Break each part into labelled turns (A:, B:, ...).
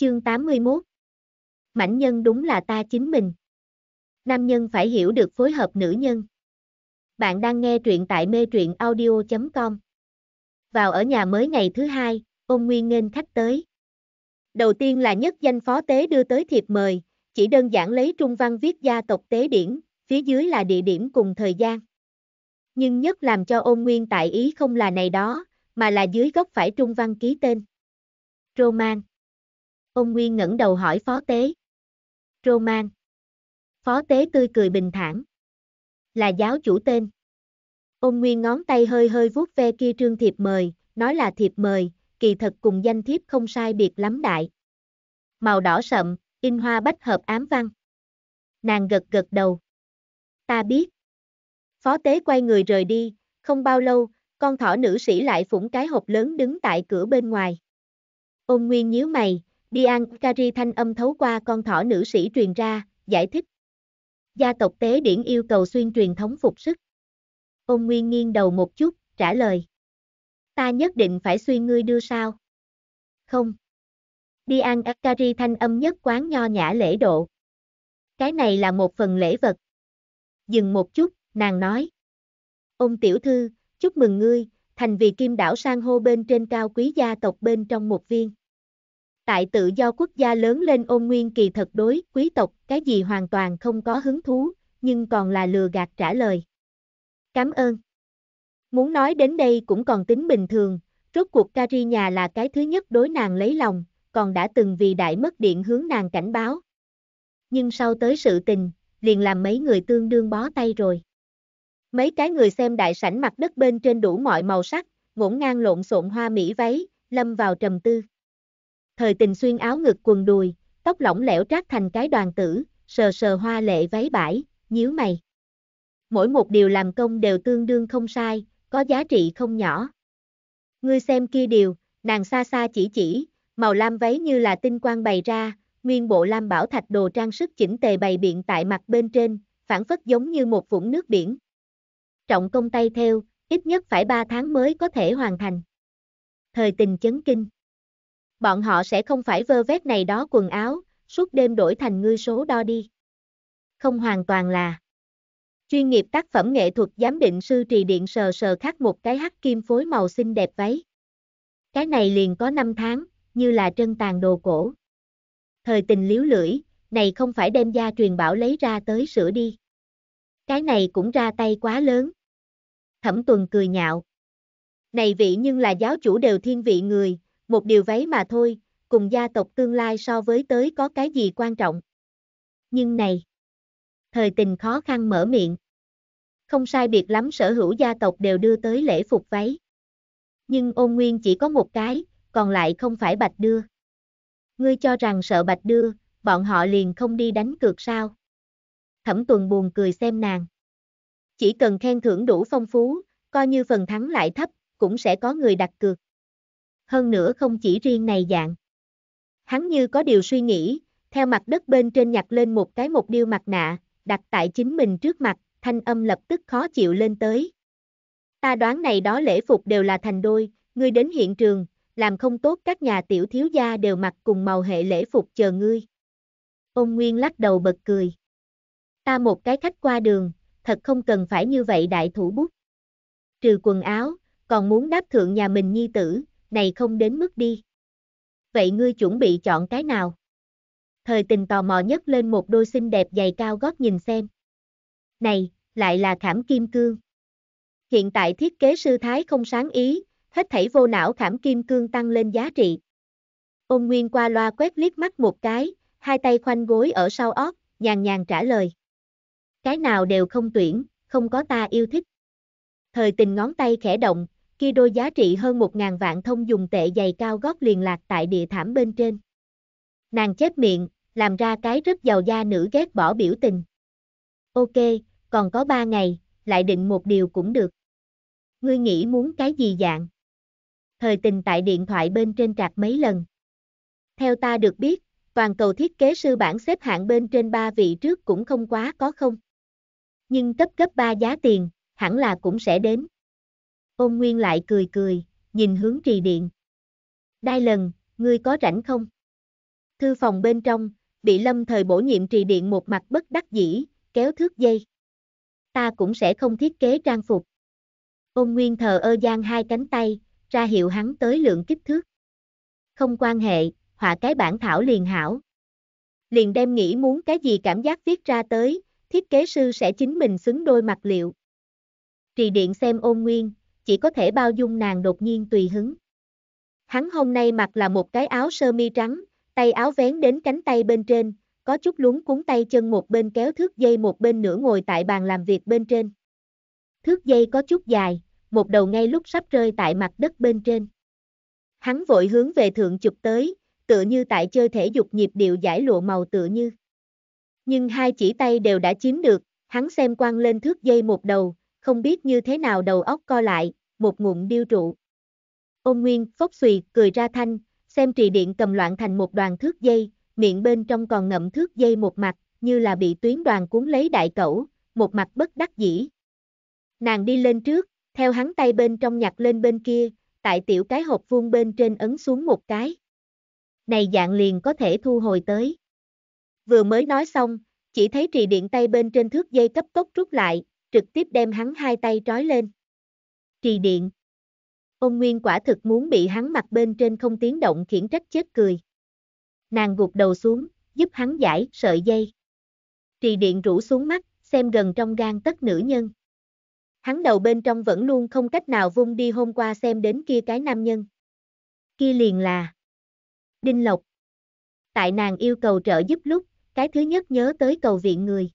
A: Chương 81 Mảnh nhân đúng là ta chính mình. Nam nhân phải hiểu được phối hợp nữ nhân. Bạn đang nghe truyện tại mê truyện audio.com. Vào ở nhà mới ngày thứ hai, ôn nguyên nghênh khách tới. Đầu tiên là nhất danh phó tế đưa tới thiệp mời, chỉ đơn giản lấy trung văn viết gia tộc tế điển, phía dưới là địa điểm cùng thời gian. Nhưng nhất làm cho ôn nguyên tại ý không là này đó, mà là dưới góc phải trung văn ký tên. Roman Ông Nguyên ngẩng đầu hỏi phó tế. Roman. Phó tế tươi cười bình thản. Là giáo chủ tên. Ông Nguyên ngón tay hơi hơi vuốt ve kia trương thiệp mời, nói là thiệp mời, kỳ thật cùng danh thiếp không sai biệt lắm đại. Màu đỏ sậm, in hoa bách hợp ám văn. Nàng gật gật đầu. Ta biết. Phó tế quay người rời đi, không bao lâu, con thỏ nữ sĩ lại phủng cái hộp lớn đứng tại cửa bên ngoài. Ông Nguyên nhíu mày, Kari thanh âm thấu qua con thỏ nữ sĩ truyền ra, giải thích. Gia tộc tế điển yêu cầu xuyên truyền thống phục sức. Ông Nguyên nghiêng đầu một chút, trả lời. Ta nhất định phải suy ngươi đưa sao? Không. Diankari thanh âm nhất quán nho nhã lễ độ. Cái này là một phần lễ vật. Dừng một chút, nàng nói. Ông tiểu thư, chúc mừng ngươi, thành vì kim đảo sang hô bên trên cao quý gia tộc bên trong một viên tại tự do quốc gia lớn lên ôn nguyên kỳ thật đối, quý tộc, cái gì hoàn toàn không có hứng thú, nhưng còn là lừa gạt trả lời. Cảm ơn. Muốn nói đến đây cũng còn tính bình thường, rốt cuộc Kari nhà là cái thứ nhất đối nàng lấy lòng, còn đã từng vì đại mất điện hướng nàng cảnh báo. Nhưng sau tới sự tình, liền làm mấy người tương đương bó tay rồi. Mấy cái người xem đại sảnh mặt đất bên trên đủ mọi màu sắc, ngổn ngang lộn xộn hoa mỹ váy, lâm vào trầm tư thời tình xuyên áo ngực quần đùi, tóc lỏng lẻo trát thành cái đoàn tử, sờ sờ hoa lệ váy bãi, nhíu mày. Mỗi một điều làm công đều tương đương không sai, có giá trị không nhỏ. Ngươi xem kia điều, nàng xa xa chỉ chỉ, màu lam váy như là tinh quang bày ra, nguyên bộ lam bảo thạch đồ trang sức chỉnh tề bày biện tại mặt bên trên, phản phất giống như một vũng nước biển. Trọng công tay theo, ít nhất phải 3 tháng mới có thể hoàn thành. Thời tình chấn kinh bọn họ sẽ không phải vơ vét này đó quần áo, suốt đêm đổi thành ngươi số đo đi. Không hoàn toàn là Chuyên nghiệp tác phẩm nghệ thuật giám định sư trì điện sờ sờ khắc một cái hắc kim phối màu xinh đẹp váy. Cái này liền có 5 tháng, như là trân tàn đồ cổ. Thời tình liếu lưỡi, này không phải đem gia truyền bảo lấy ra tới sửa đi. Cái này cũng ra tay quá lớn. Thẩm tuần cười nhạo. Này vị nhưng là giáo chủ đều thiên vị người, một điều váy mà thôi, cùng gia tộc tương lai so với tới có cái gì quan trọng. Nhưng này, thời tình khó khăn mở miệng. Không sai biệt lắm sở hữu gia tộc đều đưa tới lễ phục váy. Nhưng ôn nguyên chỉ có một cái, còn lại không phải bạch đưa. Ngươi cho rằng sợ bạch đưa, bọn họ liền không đi đánh cược sao. Thẩm tuần buồn cười xem nàng. Chỉ cần khen thưởng đủ phong phú, coi như phần thắng lại thấp, cũng sẽ có người đặt cược hơn nữa không chỉ riêng này dạng. Hắn như có điều suy nghĩ, theo mặt đất bên trên nhặt lên một cái một điêu mặt nạ, đặt tại chính mình trước mặt, thanh âm lập tức khó chịu lên tới. Ta đoán này đó lễ phục đều là thành đôi, ngươi đến hiện trường, làm không tốt các nhà tiểu thiếu gia đều mặc cùng màu hệ lễ phục chờ ngươi. Ông Nguyên lắc đầu bật cười. Ta một cái khách qua đường, thật không cần phải như vậy đại thủ bút. Trừ quần áo, còn muốn đáp thượng nhà mình nhi tử, này không đến mức đi. Vậy ngươi chuẩn bị chọn cái nào? Thời tình tò mò nhất lên một đôi xinh đẹp giày cao gót nhìn xem. Này, lại là khảm kim cương. Hiện tại thiết kế sư thái không sáng ý, hết thảy vô não khảm kim cương tăng lên giá trị. Ôn Nguyên qua loa quét liếc mắt một cái, hai tay khoanh gối ở sau óc, nhàn nhàn trả lời. Cái nào đều không tuyển, không có ta yêu thích. Thời tình ngón tay khẽ động, khi đôi giá trị hơn 1.000 vạn thông dùng tệ giày cao gót liền lạc tại địa thảm bên trên. Nàng chép miệng, làm ra cái rất giàu da nữ ghét bỏ biểu tình. Ok, còn có 3 ngày, lại định một điều cũng được. Ngươi nghĩ muốn cái gì dạng? Thời tình tại điện thoại bên trên trạc mấy lần. Theo ta được biết, toàn cầu thiết kế sư bản xếp hạng bên trên 3 vị trước cũng không quá có không. Nhưng cấp cấp 3 giá tiền, hẳn là cũng sẽ đến ôn nguyên lại cười cười, nhìn hướng trì điện. Đai lần, ngươi có rảnh không? Thư phòng bên trong, bị lâm thời bổ nhiệm trì điện một mặt bất đắc dĩ, kéo thước dây. Ta cũng sẽ không thiết kế trang phục. Ôn nguyên thờ ơ gian hai cánh tay, ra hiệu hắn tới lượng kích thước. Không quan hệ, họa cái bản thảo liền hảo. Liền đem nghĩ muốn cái gì cảm giác viết ra tới, thiết kế sư sẽ chính mình xứng đôi mặt liệu. Trì điện xem ôn nguyên, chỉ có thể bao dung nàng đột nhiên tùy hứng. Hắn hôm nay mặc là một cái áo sơ mi trắng, tay áo vén đến cánh tay bên trên, có chút luống cuốn tay chân một bên kéo thước dây một bên nửa ngồi tại bàn làm việc bên trên. Thước dây có chút dài, một đầu ngay lúc sắp rơi tại mặt đất bên trên. Hắn vội hướng về thượng chụp tới, tựa như tại chơi thể dục nhịp điệu giải lụa màu tựa như. Nhưng hai chỉ tay đều đã chiếm được, hắn xem quăng lên thước dây một đầu, không biết như thế nào đầu óc co lại, một ngụm điêu trụ. Ôn Nguyên, phốc xùy, cười ra thanh, xem trì điện cầm loạn thành một đoàn thước dây, miệng bên trong còn ngậm thước dây một mặt, như là bị tuyến đoàn cuốn lấy đại cẩu, một mặt bất đắc dĩ. Nàng đi lên trước, theo hắn tay bên trong nhặt lên bên kia, tại tiểu cái hộp vuông bên trên ấn xuống một cái. Này dạng liền có thể thu hồi tới. Vừa mới nói xong, chỉ thấy trì điện tay bên trên thước dây cấp tốc rút lại, trực tiếp đem hắn hai tay trói lên trì điện. Ôn Nguyên quả thực muốn bị hắn mặt bên trên không tiếng động khiển trách chết cười. Nàng gục đầu xuống, giúp hắn giải sợi dây. Trì điện rủ xuống mắt, xem gần trong gan tất nữ nhân. Hắn đầu bên trong vẫn luôn không cách nào vung đi hôm qua xem đến kia cái nam nhân. Kia liền là Đinh Lộc. Tại nàng yêu cầu trợ giúp lúc, cái thứ nhất nhớ tới cầu viện người.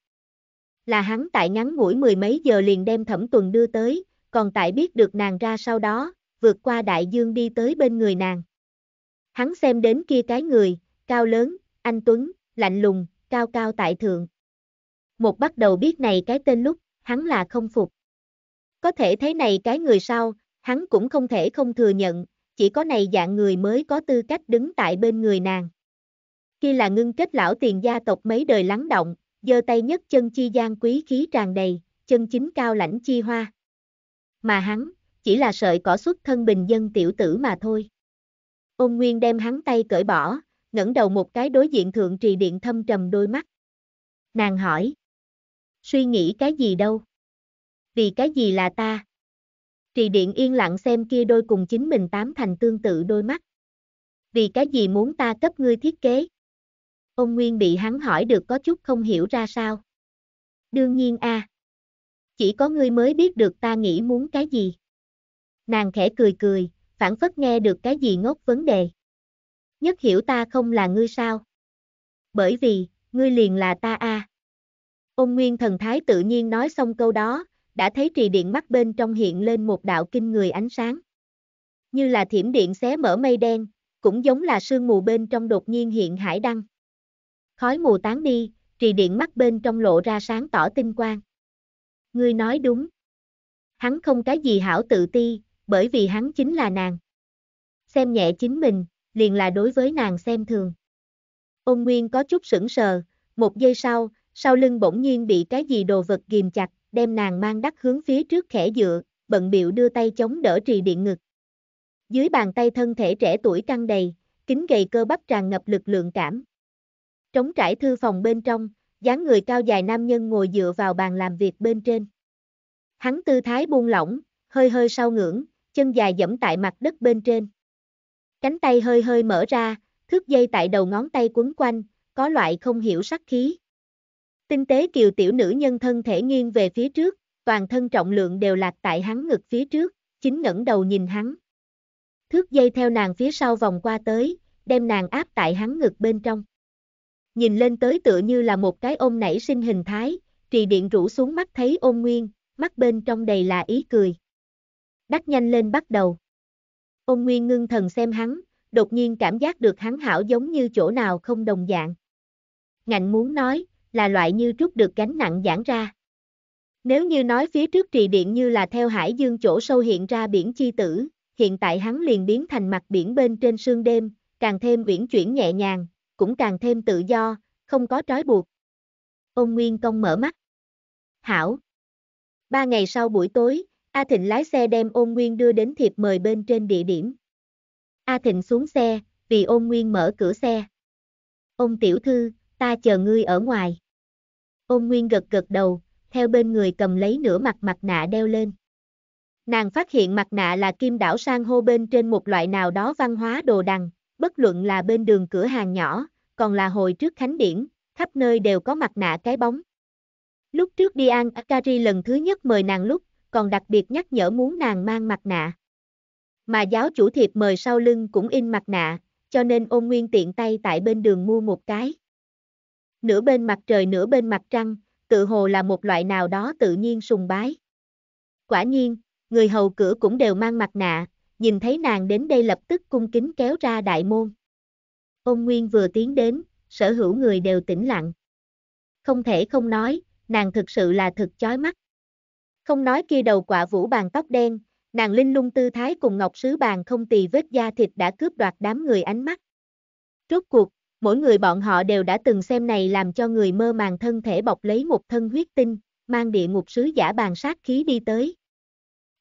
A: Là hắn tại ngắn ngủi mười mấy giờ liền đem thẩm tuần đưa tới, còn tại biết được nàng ra sau đó, vượt qua đại dương đi tới bên người nàng. Hắn xem đến kia cái người, cao lớn, anh Tuấn, lạnh lùng, cao cao tại thượng. Một bắt đầu biết này cái tên lúc, hắn là không phục. Có thể thấy này cái người sau, hắn cũng không thể không thừa nhận, chỉ có này dạng người mới có tư cách đứng tại bên người nàng. Khi là ngưng kết lão tiền gia tộc mấy đời lắng động, giơ tay nhất chân chi gian quý khí tràn đầy, chân chính cao lãnh chi hoa mà hắn, chỉ là sợi cỏ xuất thân bình dân tiểu tử mà thôi. Ôn Nguyên đem hắn tay cởi bỏ, ngẩng đầu một cái đối diện thượng trì điện thâm trầm đôi mắt. Nàng hỏi. Suy nghĩ cái gì đâu? Vì cái gì là ta? Trì điện yên lặng xem kia đôi cùng chính mình tám thành tương tự đôi mắt. Vì cái gì muốn ta cấp ngươi thiết kế? Ông Nguyên bị hắn hỏi được có chút không hiểu ra sao. Đương nhiên a à chỉ có ngươi mới biết được ta nghĩ muốn cái gì. Nàng khẽ cười cười, phản phất nghe được cái gì ngốc vấn đề. Nhất hiểu ta không là ngươi sao? Bởi vì, ngươi liền là ta a. ôn Nguyên thần thái tự nhiên nói xong câu đó, đã thấy trì điện mắt bên trong hiện lên một đạo kinh người ánh sáng. Như là thiểm điện xé mở mây đen, cũng giống là sương mù bên trong đột nhiên hiện hải đăng. Khói mù tán đi, trì điện mắt bên trong lộ ra sáng tỏ tinh quang ngươi nói đúng. Hắn không cái gì hảo tự ti, bởi vì hắn chính là nàng. Xem nhẹ chính mình, liền là đối với nàng xem thường. Ôn Nguyên có chút sững sờ, một giây sau, sau lưng bỗng nhiên bị cái gì đồ vật ghim chặt, đem nàng mang đắt hướng phía trước khẽ dựa, bận biểu đưa tay chống đỡ trì điện ngực. Dưới bàn tay thân thể trẻ tuổi căng đầy, kính gầy cơ bắp tràn ngập lực lượng cảm. Trống trải thư phòng bên trong, dáng người cao dài nam nhân ngồi dựa vào bàn làm việc bên trên. Hắn tư thái buông lỏng, hơi hơi sau ngưỡng, chân dài dẫm tại mặt đất bên trên. Cánh tay hơi hơi mở ra, thước dây tại đầu ngón tay quấn quanh, có loại không hiểu sắc khí. Tinh tế kiều tiểu nữ nhân thân thể nghiêng về phía trước, toàn thân trọng lượng đều lạc tại hắn ngực phía trước, chính ngẩng đầu nhìn hắn. Thước dây theo nàng phía sau vòng qua tới, đem nàng áp tại hắn ngực bên trong nhìn lên tới tựa như là một cái ôm nảy sinh hình thái, trì điện rủ xuống mắt thấy ôn nguyên, mắt bên trong đầy là ý cười. Đắt nhanh lên bắt đầu. Ôn nguyên ngưng thần xem hắn, đột nhiên cảm giác được hắn hảo giống như chỗ nào không đồng dạng. Ngạnh muốn nói, là loại như trút được gánh nặng giãn ra. Nếu như nói phía trước trì điện như là theo hải dương chỗ sâu hiện ra biển chi tử, hiện tại hắn liền biến thành mặt biển bên trên sương đêm, càng thêm uyển chuyển nhẹ nhàng, cũng càng thêm tự do, không có trói buộc. Ông Nguyên Công mở mắt. Hảo. Ba ngày sau buổi tối, A Thịnh lái xe đem ôn Nguyên đưa đến thiệp mời bên trên địa điểm. A Thịnh xuống xe, vì ôn Nguyên mở cửa xe. Ông tiểu thư, ta chờ ngươi ở ngoài. Ôn Nguyên gật gật đầu, theo bên người cầm lấy nửa mặt mặt nạ đeo lên. Nàng phát hiện mặt nạ là kim đảo sang hô bên trên một loại nào đó văn hóa đồ đằng, bất luận là bên đường cửa hàng nhỏ, còn là hồi trước khánh điển, khắp nơi đều có mặt nạ cái bóng. Lúc trước đi ăn Akari lần thứ nhất mời nàng lúc, còn đặc biệt nhắc nhở muốn nàng mang mặt nạ. Mà giáo chủ thiệp mời sau lưng cũng in mặt nạ, cho nên ôn nguyên tiện tay tại bên đường mua một cái. Nửa bên mặt trời nửa bên mặt trăng, tự hồ là một loại nào đó tự nhiên sùng bái. Quả nhiên, người hầu cửa cũng đều mang mặt nạ, nhìn thấy nàng đến đây lập tức cung kính kéo ra đại môn. Ông Nguyên vừa tiến đến, sở hữu người đều tĩnh lặng. Không thể không nói, nàng thực sự là thực chói mắt. Không nói kia đầu quả vũ bàn tóc đen, nàng linh lung tư thái cùng ngọc sứ bàn không tì vết da thịt đã cướp đoạt đám người ánh mắt. Rốt cuộc, mỗi người bọn họ đều đã từng xem này làm cho người mơ màng thân thể bọc lấy một thân huyết tinh, mang địa ngục sứ giả bàn sát khí đi tới.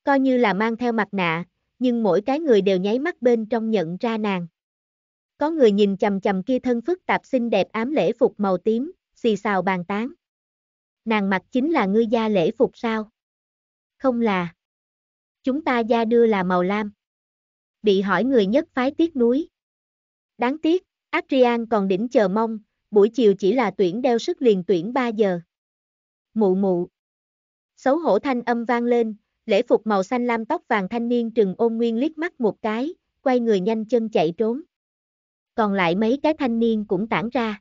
A: Coi như là mang theo mặt nạ, nhưng mỗi cái người đều nháy mắt bên trong nhận ra nàng. Có người nhìn chầm chầm kia thân phức tạp xinh đẹp ám lễ phục màu tím, xì xào bàn tán. Nàng mặc chính là ngư gia lễ phục sao? Không là. Chúng ta gia đưa là màu lam. Bị hỏi người nhất phái tiếc núi. Đáng tiếc, Adrian còn đỉnh chờ mong, buổi chiều chỉ là tuyển đeo sức liền tuyển 3 giờ. Mụ mụ. Xấu hổ thanh âm vang lên, lễ phục màu xanh lam tóc vàng thanh niên trừng ôn nguyên liếc mắt một cái, quay người nhanh chân chạy trốn. Còn lại mấy cái thanh niên cũng tản ra.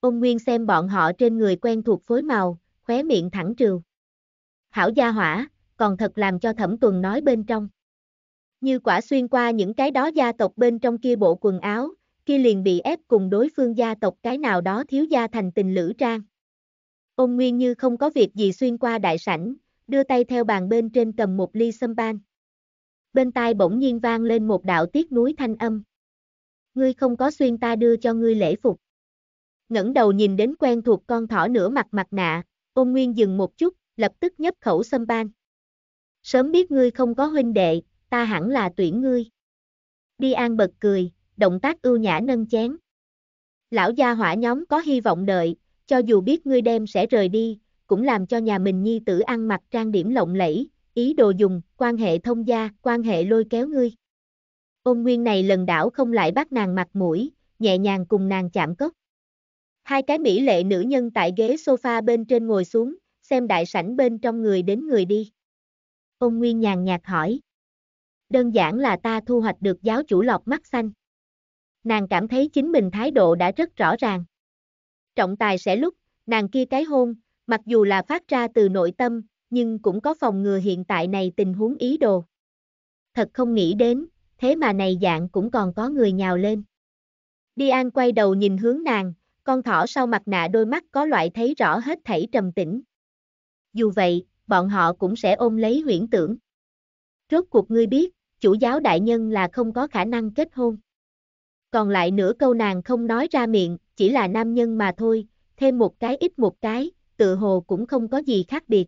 A: Ôn nguyên xem bọn họ trên người quen thuộc phối màu, khóe miệng thẳng trừ. Hảo gia hỏa, còn thật làm cho thẩm tuần nói bên trong. Như quả xuyên qua những cái đó gia tộc bên trong kia bộ quần áo, kia liền bị ép cùng đối phương gia tộc cái nào đó thiếu gia thành tình lữ trang. Ôn nguyên như không có việc gì xuyên qua đại sảnh, đưa tay theo bàn bên trên cầm một ly sâm ban. Bên tai bỗng nhiên vang lên một đạo tiết núi thanh âm. Ngươi không có xuyên ta đưa cho ngươi lễ phục. ngẩng đầu nhìn đến quen thuộc con thỏ nửa mặt mặt nạ, ôn nguyên dừng một chút, lập tức nhấp khẩu sâm ban. Sớm biết ngươi không có huynh đệ, ta hẳn là tuyển ngươi. Đi an bật cười, động tác ưu nhã nâng chén. Lão gia hỏa nhóm có hy vọng đợi, cho dù biết ngươi đem sẽ rời đi, cũng làm cho nhà mình nhi tử ăn mặc trang điểm lộng lẫy, ý đồ dùng, quan hệ thông gia, quan hệ lôi kéo ngươi. Ôn nguyên này lần đảo không lại bắt nàng mặt mũi, nhẹ nhàng cùng nàng chạm cốc. Hai cái mỹ lệ nữ nhân tại ghế sofa bên trên ngồi xuống, xem đại sảnh bên trong người đến người đi. Ôn nguyên nhàn nhạt hỏi. Đơn giản là ta thu hoạch được giáo chủ lọc mắt xanh. Nàng cảm thấy chính mình thái độ đã rất rõ ràng. Trọng tài sẽ lúc, nàng kia cái hôn, mặc dù là phát ra từ nội tâm, nhưng cũng có phòng ngừa hiện tại này tình huống ý đồ. Thật không nghĩ đến, thế mà này dạng cũng còn có người nhào lên. Đi An quay đầu nhìn hướng nàng, con thỏ sau mặt nạ đôi mắt có loại thấy rõ hết thảy trầm tĩnh. Dù vậy, bọn họ cũng sẽ ôm lấy huyễn tưởng. Rốt cuộc ngươi biết, chủ giáo đại nhân là không có khả năng kết hôn. Còn lại nửa câu nàng không nói ra miệng, chỉ là nam nhân mà thôi, thêm một cái ít một cái, tự hồ cũng không có gì khác biệt.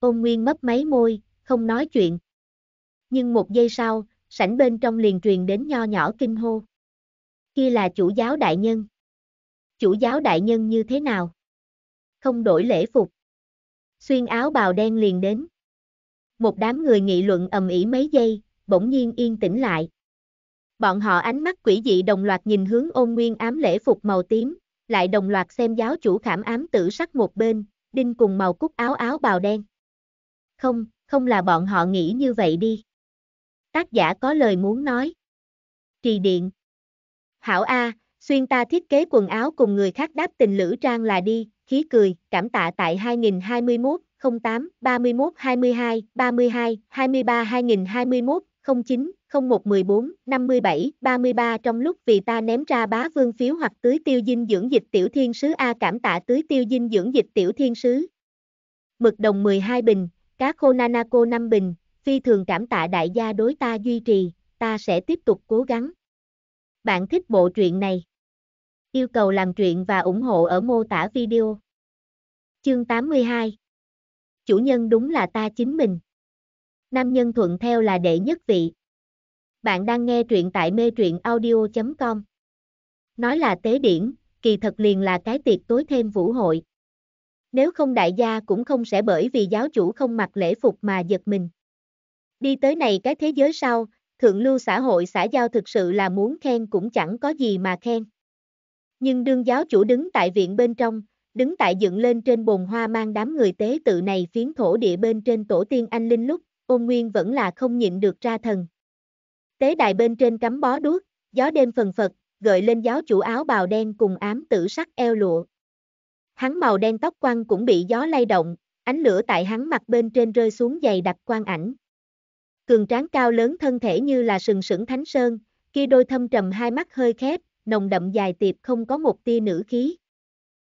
A: Ôn Nguyên mấp máy môi, không nói chuyện. Nhưng một giây sau, sảnh bên trong liền truyền đến nho nhỏ kinh hô. Kia là chủ giáo đại nhân. Chủ giáo đại nhân như thế nào? Không đổi lễ phục. Xuyên áo bào đen liền đến. Một đám người nghị luận ầm ĩ mấy giây, bỗng nhiên yên tĩnh lại. Bọn họ ánh mắt quỷ dị đồng loạt nhìn hướng ôn nguyên ám lễ phục màu tím, lại đồng loạt xem giáo chủ khảm ám tử sắc một bên, đinh cùng màu cúc áo áo bào đen. Không, không là bọn họ nghĩ như vậy đi. Tác giả có lời muốn nói. Trì điện. Hảo A, xuyên ta thiết kế quần áo cùng người khác đáp tình lữ trang là đi, khí cười, cảm tạ tại 2021, 08, 31, 22, 32, 23, 2021, 09, 0114, 57, 33 trong lúc vì ta ném ra bá vương phiếu hoặc tưới tiêu dinh dưỡng dịch tiểu thiên sứ A cảm tạ tưới tiêu dinh dưỡng dịch tiểu thiên sứ. Mực đồng 12 bình, cá khô nanako 5 bình, phi thường cảm tạ đại gia đối ta duy trì, ta sẽ tiếp tục cố gắng. Bạn thích bộ truyện này? Yêu cầu làm truyện và ủng hộ ở mô tả video. Chương 82 Chủ nhân đúng là ta chính mình. Nam nhân thuận theo là đệ nhất vị. Bạn đang nghe truyện tại mê truyện audio.com. Nói là tế điển, kỳ thật liền là cái tiệc tối thêm vũ hội. Nếu không đại gia cũng không sẽ bởi vì giáo chủ không mặc lễ phục mà giật mình. Đi tới này cái thế giới sau, thượng lưu xã hội xã giao thực sự là muốn khen cũng chẳng có gì mà khen. Nhưng đương giáo chủ đứng tại viện bên trong, đứng tại dựng lên trên bồn hoa mang đám người tế tự này phiến thổ địa bên trên tổ tiên anh linh lúc, ôn nguyên vẫn là không nhịn được ra thần. Tế đài bên trên cắm bó đuốc, gió đêm phần phật, gợi lên giáo chủ áo bào đen cùng ám tử sắc eo lụa. Hắn màu đen tóc quăng cũng bị gió lay động, ánh lửa tại hắn mặt bên trên rơi xuống dày đặc quang ảnh. Cường tráng cao lớn thân thể như là sừng sững thánh sơn, kia đôi thâm trầm hai mắt hơi khép, nồng đậm dài tiệp không có một tia nữ khí.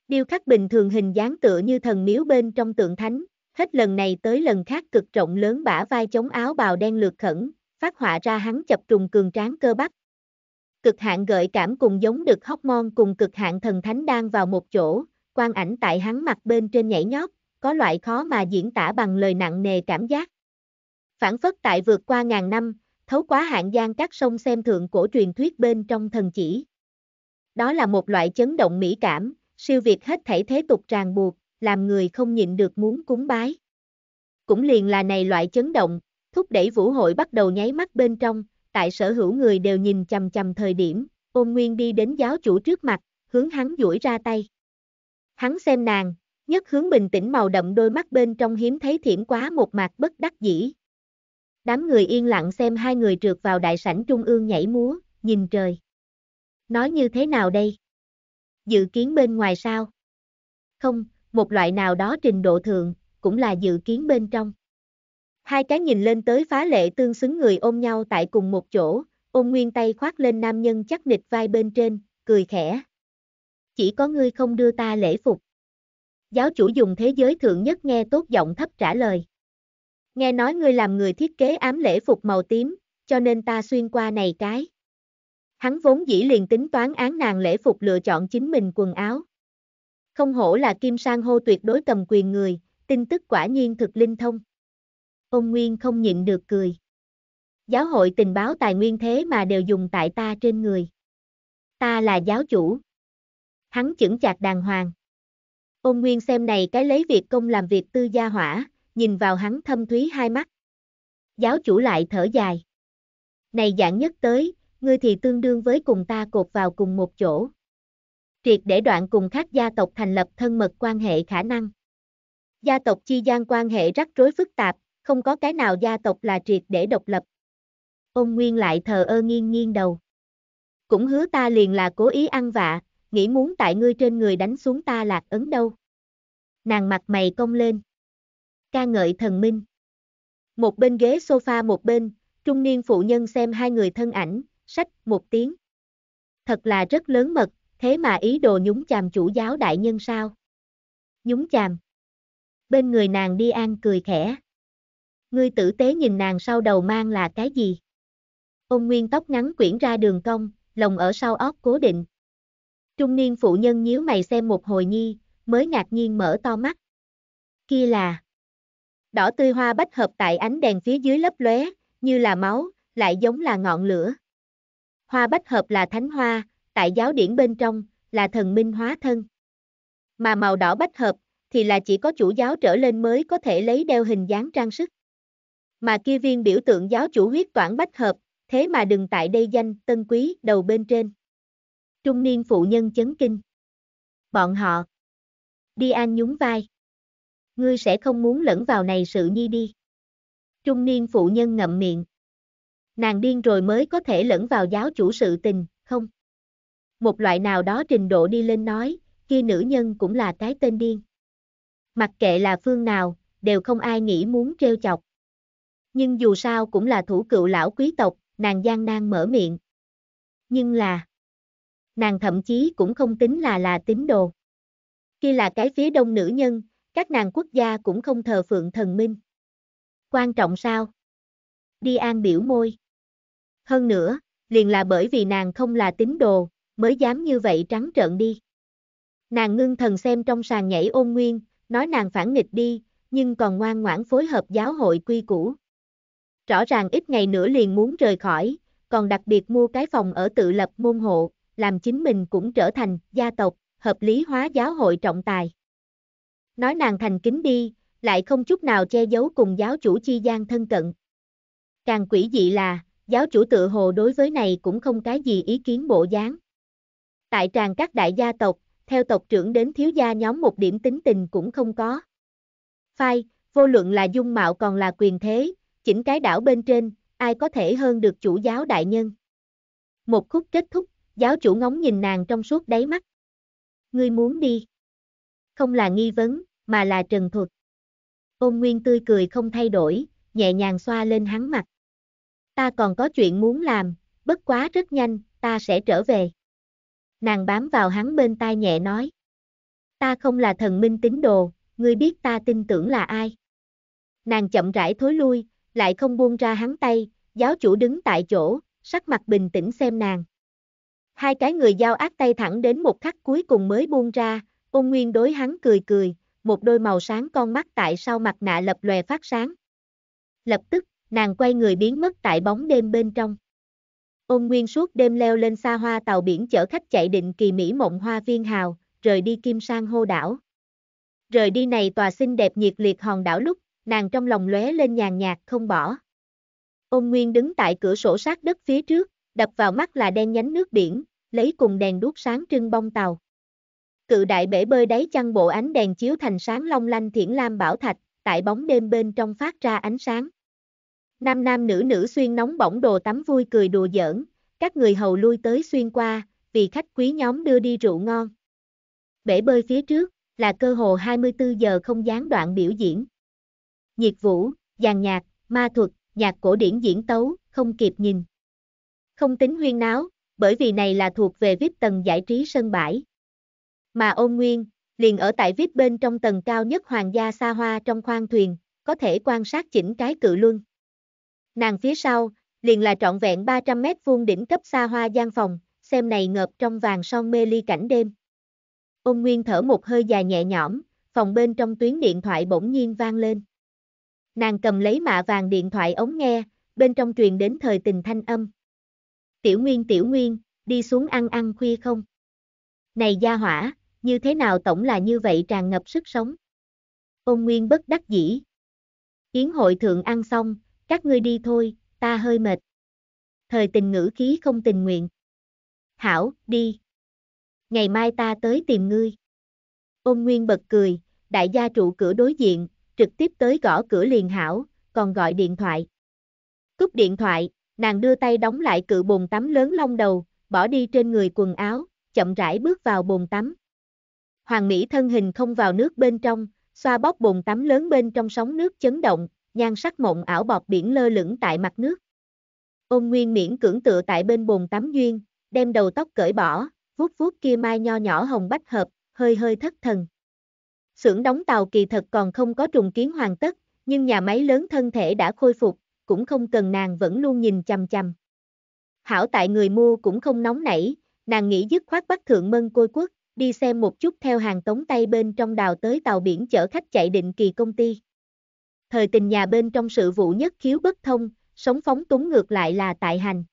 A: Điêu khắc bình thường hình dáng tựa như thần miếu bên trong tượng thánh, hết lần này tới lần khác cực rộng lớn bả vai chống áo bào đen lược khẩn, phát họa ra hắn chập trùng cường tráng cơ bắp. Cực hạn gợi cảm cùng giống được hóc mon cùng cực hạn thần thánh đang vào một chỗ, quan ảnh tại hắn mặt bên trên nhảy nhót, có loại khó mà diễn tả bằng lời nặng nề cảm giác. Phản phất tại vượt qua ngàn năm, thấu quá hạn gian các sông xem thượng cổ truyền thuyết bên trong thần chỉ. Đó là một loại chấn động mỹ cảm, siêu việt hết thảy thế tục tràn buộc, làm người không nhịn được muốn cúng bái. Cũng liền là này loại chấn động, thúc đẩy vũ hội bắt đầu nháy mắt bên trong, tại sở hữu người đều nhìn chầm chầm thời điểm, ôn nguyên đi đến giáo chủ trước mặt, hướng hắn duỗi ra tay. Hắn xem nàng, nhất hướng bình tĩnh màu đậm đôi mắt bên trong hiếm thấy thiểm quá một mặt bất đắc dĩ. Đám người yên lặng xem hai người trượt vào đại sảnh trung ương nhảy múa, nhìn trời. Nói như thế nào đây? Dự kiến bên ngoài sao? Không, một loại nào đó trình độ thường cũng là dự kiến bên trong. Hai cái nhìn lên tới phá lệ tương xứng người ôm nhau tại cùng một chỗ, ôm nguyên tay khoác lên nam nhân chắc nịch vai bên trên, cười khẽ. Chỉ có ngươi không đưa ta lễ phục. Giáo chủ dùng thế giới thượng nhất nghe tốt giọng thấp trả lời. Nghe nói ngươi làm người thiết kế ám lễ phục màu tím, cho nên ta xuyên qua này cái. Hắn vốn dĩ liền tính toán án nàng lễ phục lựa chọn chính mình quần áo. Không hổ là kim sang hô tuyệt đối cầm quyền người, tin tức quả nhiên thực linh thông. Ông Nguyên không nhịn được cười. Giáo hội tình báo tài nguyên thế mà đều dùng tại ta trên người. Ta là giáo chủ. Hắn chững chạc đàng hoàng. Ôn Nguyên xem này cái lấy việc công làm việc tư gia hỏa, nhìn vào hắn thâm thúy hai mắt. Giáo chủ lại thở dài. Này dạng nhất tới, ngươi thì tương đương với cùng ta cột vào cùng một chỗ triệt để đoạn cùng các gia tộc thành lập thân mật quan hệ khả năng. Gia tộc chi gian quan hệ rắc rối phức tạp, không có cái nào gia tộc là triệt để độc lập. Ông Nguyên lại thờ ơ nghiêng nghiêng đầu. Cũng hứa ta liền là cố ý ăn vạ, nghĩ muốn tại ngươi trên người đánh xuống ta lạc ấn đâu. Nàng mặt mày cong lên. Ca ngợi thần minh. Một bên ghế sofa một bên, trung niên phụ nhân xem hai người thân ảnh, sách một tiếng. Thật là rất lớn mật, Thế mà ý đồ nhúng chàm chủ giáo đại nhân sao? Nhúng chàm. Bên người nàng đi an cười khẽ. Ngươi tử tế nhìn nàng sau đầu mang là cái gì? Ông Nguyên tóc ngắn quyển ra đường cong, lồng ở sau óc cố định. Trung niên phụ nhân nhíu mày xem một hồi nhi, mới ngạc nhiên mở to mắt. Kia là đỏ tươi hoa bách hợp tại ánh đèn phía dưới lấp lóe, như là máu, lại giống là ngọn lửa. Hoa bách hợp là thánh hoa, tại giáo điển bên trong, là thần minh hóa thân. Mà màu đỏ bách hợp, thì là chỉ có chủ giáo trở lên mới có thể lấy đeo hình dáng trang sức. Mà kia viên biểu tượng giáo chủ huyết toản bách hợp, thế mà đừng tại đây danh tân quý đầu bên trên. Trung niên phụ nhân chấn kinh. Bọn họ. Đi an nhún vai. Ngươi sẽ không muốn lẫn vào này sự nhi đi. Trung niên phụ nhân ngậm miệng. Nàng điên rồi mới có thể lẫn vào giáo chủ sự tình, không? một loại nào đó trình độ đi lên nói, kia nữ nhân cũng là cái tên điên. Mặc kệ là phương nào, đều không ai nghĩ muốn trêu chọc. Nhưng dù sao cũng là thủ cựu lão quý tộc, nàng gian nan mở miệng. Nhưng là, nàng thậm chí cũng không tính là là tín đồ. Khi là cái phía đông nữ nhân, các nàng quốc gia cũng không thờ phượng thần minh. Quan trọng sao? Đi an biểu môi. Hơn nữa, liền là bởi vì nàng không là tín đồ, mới dám như vậy trắng trợn đi. Nàng ngưng thần xem trong sàn nhảy ôn nguyên, nói nàng phản nghịch đi, nhưng còn ngoan ngoãn phối hợp giáo hội quy củ. Rõ ràng ít ngày nữa liền muốn rời khỏi, còn đặc biệt mua cái phòng ở tự lập môn hộ, làm chính mình cũng trở thành gia tộc, hợp lý hóa giáo hội trọng tài. Nói nàng thành kính đi, lại không chút nào che giấu cùng giáo chủ chi gian thân cận. Càng quỷ dị là, giáo chủ tự hồ đối với này cũng không cái gì ý kiến bộ dáng. Tại tràng các đại gia tộc, theo tộc trưởng đến thiếu gia nhóm một điểm tính tình cũng không có. Phai, vô luận là dung mạo còn là quyền thế, chỉnh cái đảo bên trên, ai có thể hơn được chủ giáo đại nhân. Một khúc kết thúc, giáo chủ ngóng nhìn nàng trong suốt đáy mắt. Ngươi muốn đi. Không là nghi vấn, mà là trần thuật. Ôn Nguyên tươi cười không thay đổi, nhẹ nhàng xoa lên hắn mặt. Ta còn có chuyện muốn làm, bất quá rất nhanh, ta sẽ trở về. Nàng bám vào hắn bên tai nhẹ nói. Ta không là thần minh tín đồ, ngươi biết ta tin tưởng là ai. Nàng chậm rãi thối lui, lại không buông ra hắn tay, giáo chủ đứng tại chỗ, sắc mặt bình tĩnh xem nàng. Hai cái người giao ác tay thẳng đến một khắc cuối cùng mới buông ra, ôn nguyên đối hắn cười cười, một đôi màu sáng con mắt tại sau mặt nạ lập lòe phát sáng. Lập tức, nàng quay người biến mất tại bóng đêm bên trong. Ôn Nguyên suốt đêm leo lên xa hoa tàu biển chở khách chạy định kỳ Mỹ mộng hoa viên hào, rời đi Kim Sang hô đảo. Rời đi này tòa xinh đẹp nhiệt liệt hòn đảo lúc, nàng trong lòng lóe lên nhàn nhạt không bỏ. Ôn Nguyên đứng tại cửa sổ sát đất phía trước, đập vào mắt là đen nhánh nước biển, lấy cùng đèn đuốc sáng trưng bông tàu. Cự đại bể bơi đáy chăn bộ ánh đèn chiếu thành sáng long lanh thiển lam bảo thạch, tại bóng đêm bên trong phát ra ánh sáng. Nam nam nữ nữ xuyên nóng bỏng đồ tắm vui cười đùa giỡn, các người hầu lui tới xuyên qua, vì khách quý nhóm đưa đi rượu ngon. Bể bơi phía trước, là cơ hồ 24 giờ không gián đoạn biểu diễn. Nhiệt vũ, dàn nhạc, ma thuật, nhạc cổ điển diễn tấu, không kịp nhìn. Không tính huyên náo, bởi vì này là thuộc về VIP tầng giải trí sân bãi. Mà ôn nguyên, liền ở tại VIP bên trong tầng cao nhất hoàng gia xa hoa trong khoang thuyền, có thể quan sát chỉnh cái cự luân. Nàng phía sau, liền là trọn vẹn 300 mét vuông đỉnh cấp xa hoa gian phòng, xem này ngợp trong vàng son mê ly cảnh đêm. Ôn Nguyên thở một hơi dài nhẹ nhõm, phòng bên trong tuyến điện thoại bỗng nhiên vang lên. Nàng cầm lấy mạ vàng điện thoại ống nghe, bên trong truyền đến thời tình thanh âm. Tiểu Nguyên Tiểu Nguyên, đi xuống ăn ăn khuya không? Này gia hỏa, như thế nào tổng là như vậy tràn ngập sức sống? Ôn Nguyên bất đắc dĩ. Yến hội thượng ăn xong, các ngươi đi thôi, ta hơi mệt. Thời tình ngữ khí không tình nguyện. Hảo, đi. Ngày mai ta tới tìm ngươi. Ôn Nguyên bật cười, đại gia trụ cửa đối diện, trực tiếp tới gõ cửa liền hảo, còn gọi điện thoại. Cúp điện thoại, nàng đưa tay đóng lại cự bồn tắm lớn long đầu, bỏ đi trên người quần áo, chậm rãi bước vào bồn tắm. Hoàng Mỹ thân hình không vào nước bên trong, xoa bóp bồn tắm lớn bên trong sóng nước chấn động, nhan sắc mộng ảo bọt biển lơ lửng tại mặt nước. Ôn Nguyên miễn cưỡng tựa tại bên bồn tắm duyên, đem đầu tóc cởi bỏ, vuốt vuốt kia mai nho nhỏ hồng bách hợp, hơi hơi thất thần. Xưởng đóng tàu kỳ thật còn không có trùng kiến hoàn tất, nhưng nhà máy lớn thân thể đã khôi phục, cũng không cần nàng vẫn luôn nhìn chằm chằm. Hảo tại người mua cũng không nóng nảy, nàng nghĩ dứt khoát bắt thượng mân côi quốc, đi xem một chút theo hàng tống tay bên trong đào tới tàu biển chở khách chạy định kỳ công ty thời tình nhà bên trong sự vụ nhất khiếu bất thông, sống phóng túng ngược lại là tại hành.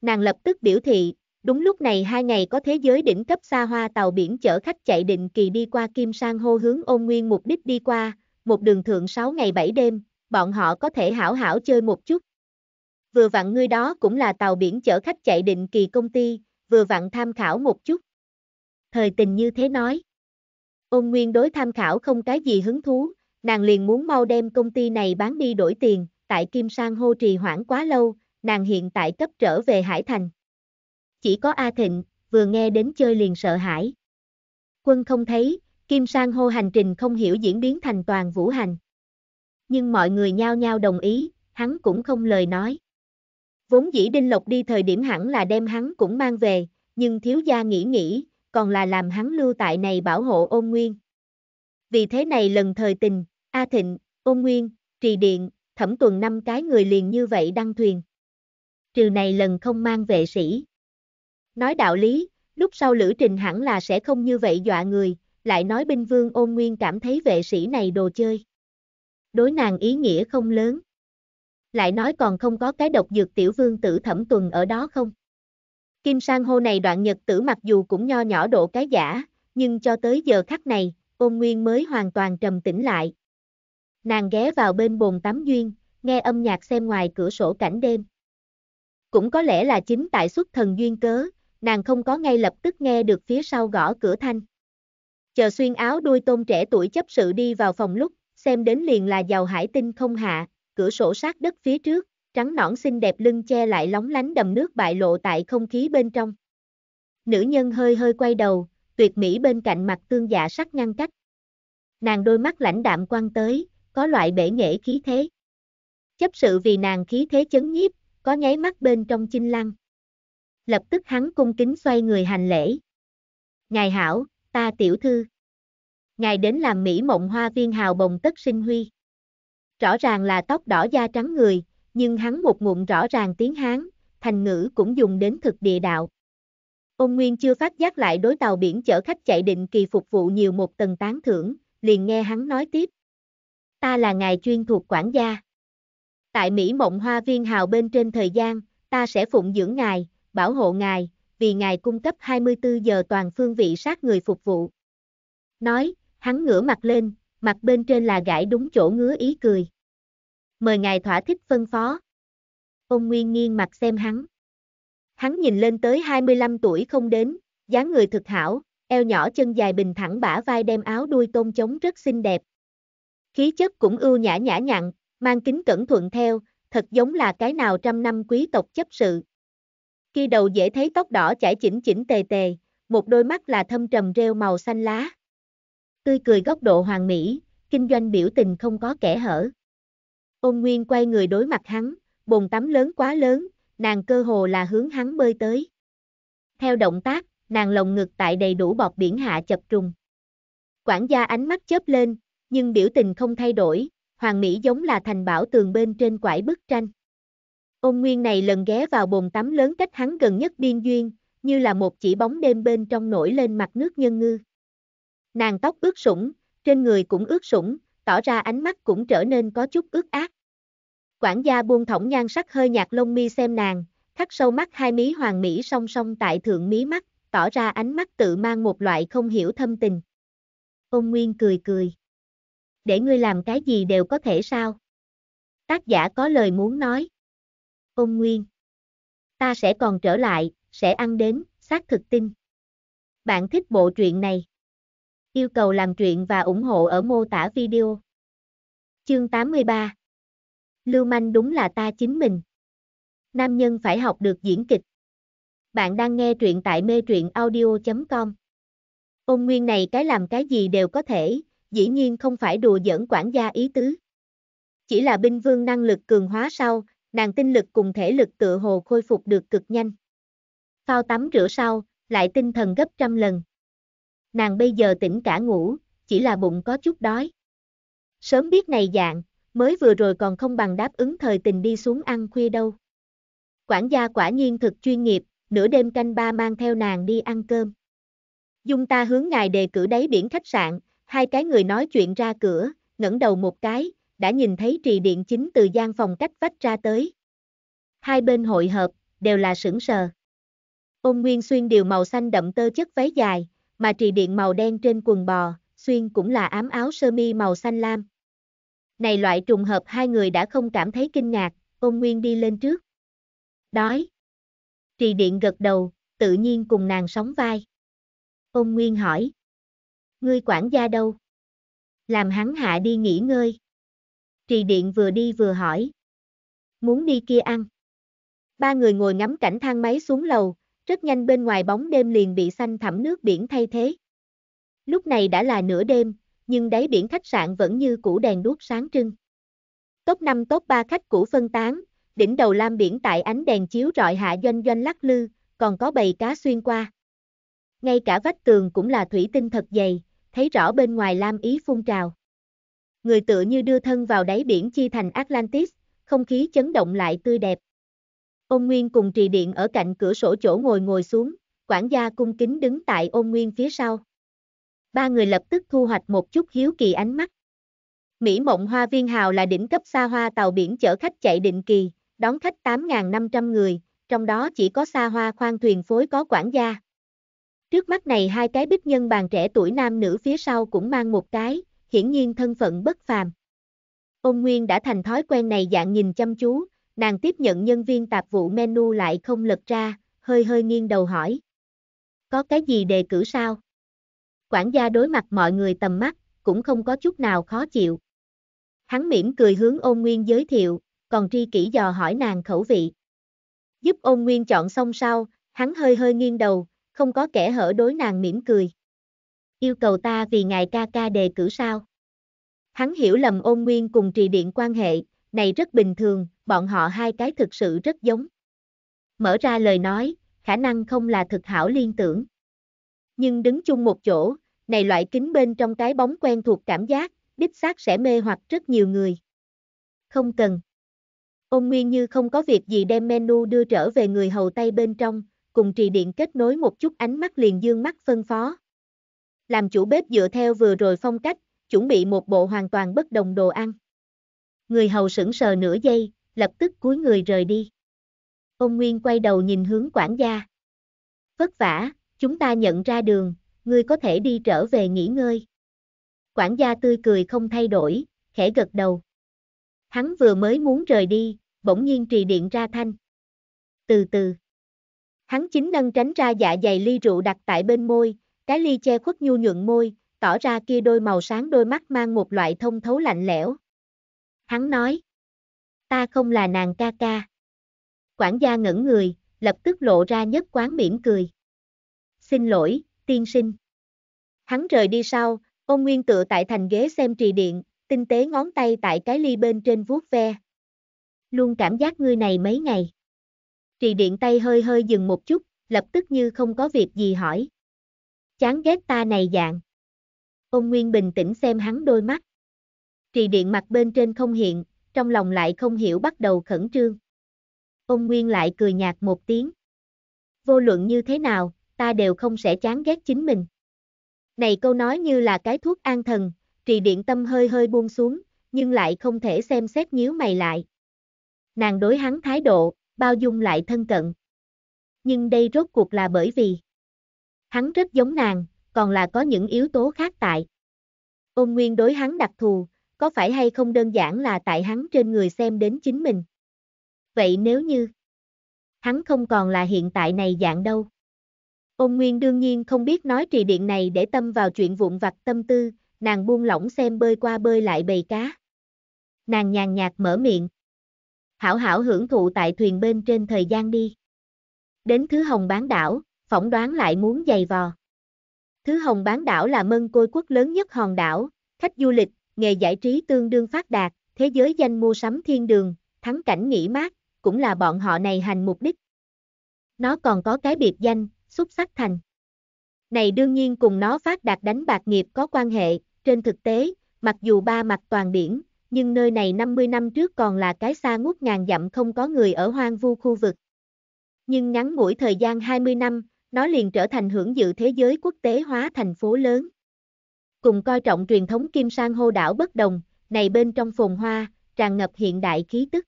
A: Nàng lập tức biểu thị, đúng lúc này hai ngày có thế giới đỉnh cấp xa hoa tàu biển chở khách chạy định kỳ đi qua Kim Sang hô hướng ôn nguyên mục đích đi qua, một đường thượng 6 ngày 7 đêm, bọn họ có thể hảo hảo chơi một chút. Vừa vặn ngươi đó cũng là tàu biển chở khách chạy định kỳ công ty, vừa vặn tham khảo một chút. Thời tình như thế nói. Ôn nguyên đối tham khảo không cái gì hứng thú, nàng liền muốn mau đem công ty này bán đi đổi tiền, tại Kim Sang hô trì hoãn quá lâu, nàng hiện tại cấp trở về Hải Thành. Chỉ có A Thịnh, vừa nghe đến chơi liền sợ hãi. Quân không thấy, Kim Sang hô hành trình không hiểu diễn biến thành toàn vũ hành. Nhưng mọi người nhao nhao đồng ý, hắn cũng không lời nói. Vốn dĩ Đinh Lộc đi thời điểm hẳn là đem hắn cũng mang về, nhưng thiếu gia nghĩ nghĩ, còn là làm hắn lưu tại này bảo hộ ôn nguyên. Vì thế này lần thời tình, A Thịnh, Ôn Nguyên, Trì Điện, Thẩm Tuần năm cái người liền như vậy đăng thuyền. Trừ này lần không mang vệ sĩ. Nói đạo lý, lúc sau lữ trình hẳn là sẽ không như vậy dọa người, lại nói binh vương ôn nguyên cảm thấy vệ sĩ này đồ chơi. Đối nàng ý nghĩa không lớn. Lại nói còn không có cái độc dược tiểu vương tử thẩm tuần ở đó không. Kim sang hô này đoạn nhật tử mặc dù cũng nho nhỏ độ cái giả, nhưng cho tới giờ khắc này, ôn nguyên mới hoàn toàn trầm tĩnh lại, Nàng ghé vào bên bồn tắm duyên, nghe âm nhạc xem ngoài cửa sổ cảnh đêm. Cũng có lẽ là chính tại xuất thần duyên cớ, nàng không có ngay lập tức nghe được phía sau gõ cửa thanh. Chờ xuyên áo đuôi tôm trẻ tuổi chấp sự đi vào phòng lúc, xem đến liền là giàu hải tinh không hạ, cửa sổ sát đất phía trước, trắng nõn xinh đẹp lưng che lại lóng lánh đầm nước bại lộ tại không khí bên trong. Nữ nhân hơi hơi quay đầu, tuyệt mỹ bên cạnh mặt tương dạ sắc ngăn cách. Nàng đôi mắt lãnh đạm quan tới, có loại bể nghệ khí thế. Chấp sự vì nàng khí thế chấn nhiếp, có nháy mắt bên trong chinh lăng. Lập tức hắn cung kính xoay người hành lễ. Ngài hảo, ta tiểu thư. Ngài đến làm mỹ mộng hoa viên hào bồng tất sinh huy. Rõ ràng là tóc đỏ da trắng người, nhưng hắn một ngụm rõ ràng tiếng Hán, thành ngữ cũng dùng đến thực địa đạo. Ôn Nguyên chưa phát giác lại đối tàu biển chở khách chạy định kỳ phục vụ nhiều một tầng tán thưởng, liền nghe hắn nói tiếp ta là ngài chuyên thuộc quản gia. Tại Mỹ Mộng Hoa Viên Hào bên trên thời gian, ta sẽ phụng dưỡng ngài, bảo hộ ngài, vì ngài cung cấp 24 giờ toàn phương vị sát người phục vụ. Nói, hắn ngửa mặt lên, mặt bên trên là gãi đúng chỗ ngứa ý cười. Mời ngài thỏa thích phân phó. Ông Nguyên nghiêng mặt xem hắn. Hắn nhìn lên tới 25 tuổi không đến, dáng người thực hảo, eo nhỏ chân dài bình thẳng bả vai đem áo đuôi tôn chống rất xinh đẹp, khí chất cũng ưu nhã nhã nhặn, mang kính cẩn thuận theo, thật giống là cái nào trăm năm quý tộc chấp sự. Khi đầu dễ thấy tóc đỏ chảy chỉnh chỉnh tề tề, một đôi mắt là thâm trầm rêu màu xanh lá. Tươi cười góc độ hoàng mỹ, kinh doanh biểu tình không có kẻ hở. Ôn Nguyên quay người đối mặt hắn, bồn tắm lớn quá lớn, nàng cơ hồ là hướng hắn bơi tới. Theo động tác, nàng lồng ngực tại đầy đủ bọt biển hạ chập trùng. Quản gia ánh mắt chớp lên, nhưng biểu tình không thay đổi, hoàng mỹ giống là thành bảo tường bên trên quải bức tranh. Ôn nguyên này lần ghé vào bồn tắm lớn cách hắn gần nhất biên duyên, như là một chỉ bóng đêm bên trong nổi lên mặt nước nhân ngư. Nàng tóc ướt sũng, trên người cũng ướt sũng, tỏ ra ánh mắt cũng trở nên có chút ướt ác. Quản gia buông thõng nhan sắc hơi nhạt lông mi xem nàng, khắc sâu mắt hai mí hoàng mỹ song song tại thượng mí mắt, tỏ ra ánh mắt tự mang một loại không hiểu thâm tình. Ôn Nguyên cười cười để ngươi làm cái gì đều có thể sao? Tác giả có lời muốn nói. Ôn Nguyên. Ta sẽ còn trở lại, sẽ ăn đến, xác thực tin. Bạn thích bộ truyện này? Yêu cầu làm truyện và ủng hộ ở mô tả video. Chương 83 Lưu manh đúng là ta chính mình. Nam nhân phải học được diễn kịch. Bạn đang nghe truyện tại mê truyện audio.com Ôn nguyên này cái làm cái gì đều có thể, dĩ nhiên không phải đùa giỡn quản gia ý tứ. Chỉ là binh vương năng lực cường hóa sau, nàng tinh lực cùng thể lực tựa hồ khôi phục được cực nhanh. Phao tắm rửa sau, lại tinh thần gấp trăm lần. Nàng bây giờ tỉnh cả ngủ, chỉ là bụng có chút đói. Sớm biết này dạng, mới vừa rồi còn không bằng đáp ứng thời tình đi xuống ăn khuya đâu. Quản gia quả nhiên thực chuyên nghiệp, nửa đêm canh ba mang theo nàng đi ăn cơm. Dung ta hướng ngài đề cử đáy biển khách sạn, Hai cái người nói chuyện ra cửa, ngẩng đầu một cái, đã nhìn thấy trì điện chính từ gian phòng cách vách ra tới. Hai bên hội hợp, đều là sững sờ. Ôn Nguyên xuyên điều màu xanh đậm tơ chất váy dài, mà trì điện màu đen trên quần bò, xuyên cũng là ám áo sơ mi màu xanh lam. Này loại trùng hợp hai người đã không cảm thấy kinh ngạc, ôn Nguyên đi lên trước. Đói. Trì điện gật đầu, tự nhiên cùng nàng sóng vai. Ôn Nguyên hỏi, ngươi quản gia đâu? Làm hắn hạ đi nghỉ ngơi. Trì điện vừa đi vừa hỏi. Muốn đi kia ăn. Ba người ngồi ngắm cảnh thang máy xuống lầu, rất nhanh bên ngoài bóng đêm liền bị xanh thẳm nước biển thay thế. Lúc này đã là nửa đêm, nhưng đáy biển khách sạn vẫn như cũ đèn đuốc sáng trưng. Tốt 5 tốt 3 khách cũ phân tán, đỉnh đầu lam biển tại ánh đèn chiếu rọi hạ doanh doanh lắc lư, còn có bầy cá xuyên qua. Ngay cả vách tường cũng là thủy tinh thật dày, thấy rõ bên ngoài lam ý phun trào. Người tựa như đưa thân vào đáy biển chia thành Atlantis, không khí chấn động lại tươi đẹp. Ôn Nguyên cùng trì điện ở cạnh cửa sổ chỗ ngồi ngồi xuống, quản gia cung kính đứng tại ôn Nguyên phía sau. Ba người lập tức thu hoạch một chút hiếu kỳ ánh mắt. Mỹ Mộng Hoa Viên Hào là đỉnh cấp xa hoa tàu biển chở khách chạy định kỳ, đón khách 8.500 người, trong đó chỉ có xa hoa khoang thuyền phối có quản gia. Trước mắt này hai cái bích nhân bàn trẻ tuổi nam nữ phía sau cũng mang một cái, hiển nhiên thân phận bất phàm. Ôn Nguyên đã thành thói quen này dạng nhìn chăm chú, nàng tiếp nhận nhân viên tạp vụ menu lại không lật ra, hơi hơi nghiêng đầu hỏi. Có cái gì đề cử sao? Quản gia đối mặt mọi người tầm mắt, cũng không có chút nào khó chịu. Hắn mỉm cười hướng ôn Nguyên giới thiệu, còn tri kỷ dò hỏi nàng khẩu vị. Giúp ôn Nguyên chọn xong sau, hắn hơi hơi nghiêng đầu, không có kẻ hở đối nàng mỉm cười. Yêu cầu ta vì ngài ca ca đề cử sao? Hắn hiểu lầm ôn nguyên cùng trì điện quan hệ, này rất bình thường, bọn họ hai cái thực sự rất giống. Mở ra lời nói, khả năng không là thực hảo liên tưởng. Nhưng đứng chung một chỗ, này loại kính bên trong cái bóng quen thuộc cảm giác, đích xác sẽ mê hoặc rất nhiều người. Không cần. Ôn Nguyên như không có việc gì đem menu đưa trở về người hầu tay bên trong, cùng trì điện kết nối một chút ánh mắt liền dương mắt phân phó. Làm chủ bếp dựa theo vừa rồi phong cách, chuẩn bị một bộ hoàn toàn bất đồng đồ ăn. Người hầu sững sờ nửa giây, lập tức cúi người rời đi. Ông Nguyên quay đầu nhìn hướng quản gia. Vất vả, chúng ta nhận ra đường, ngươi có thể đi trở về nghỉ ngơi. Quản gia tươi cười không thay đổi, khẽ gật đầu. Hắn vừa mới muốn rời đi, bỗng nhiên trì điện ra thanh. Từ từ. Hắn chính nâng tránh ra dạ dày ly rượu đặt tại bên môi, cái ly che khuất nhu nhuận môi, tỏ ra kia đôi màu sáng đôi mắt mang một loại thông thấu lạnh lẽo. Hắn nói, ta không là nàng ca ca. Quản gia ngẩn người, lập tức lộ ra nhất quán mỉm cười. Xin lỗi, tiên sinh. Hắn rời đi sau, ông nguyên tựa tại thành ghế xem trì điện, tinh tế ngón tay tại cái ly bên trên vuốt ve. Luôn cảm giác ngươi này mấy ngày trì điện tay hơi hơi dừng một chút, lập tức như không có việc gì hỏi. Chán ghét ta này dạng. Ông Nguyên bình tĩnh xem hắn đôi mắt. Trì điện mặt bên trên không hiện, trong lòng lại không hiểu bắt đầu khẩn trương. Ông Nguyên lại cười nhạt một tiếng. Vô luận như thế nào, ta đều không sẽ chán ghét chính mình. Này câu nói như là cái thuốc an thần, trì điện tâm hơi hơi buông xuống, nhưng lại không thể xem xét nhíu mày lại. Nàng đối hắn thái độ, bao dung lại thân cận. Nhưng đây rốt cuộc là bởi vì hắn rất giống nàng, còn là có những yếu tố khác tại. Ôn Nguyên đối hắn đặc thù, có phải hay không đơn giản là tại hắn trên người xem đến chính mình. Vậy nếu như hắn không còn là hiện tại này dạng đâu. Ôn Nguyên đương nhiên không biết nói trì điện này để tâm vào chuyện vụn vặt tâm tư, nàng buông lỏng xem bơi qua bơi lại bầy cá. Nàng nhàn nhạt mở miệng hảo hảo hưởng thụ tại thuyền bên trên thời gian đi. Đến Thứ Hồng bán đảo, phỏng đoán lại muốn dày vò. Thứ Hồng bán đảo là mân côi quốc lớn nhất hòn đảo, khách du lịch, nghề giải trí tương đương phát đạt, thế giới danh mua sắm thiên đường, thắng cảnh nghỉ mát, cũng là bọn họ này hành mục đích. Nó còn có cái biệt danh, xuất sắc thành. Này đương nhiên cùng nó phát đạt đánh bạc nghiệp có quan hệ, trên thực tế, mặc dù ba mặt toàn biển, nhưng nơi này 50 năm trước còn là cái xa ngút ngàn dặm không có người ở hoang vu khu vực. Nhưng ngắn ngủi thời gian 20 năm, nó liền trở thành hưởng dự thế giới quốc tế hóa thành phố lớn. Cùng coi trọng truyền thống kim sang hô đảo bất đồng, này bên trong phồn hoa, tràn ngập hiện đại khí tức.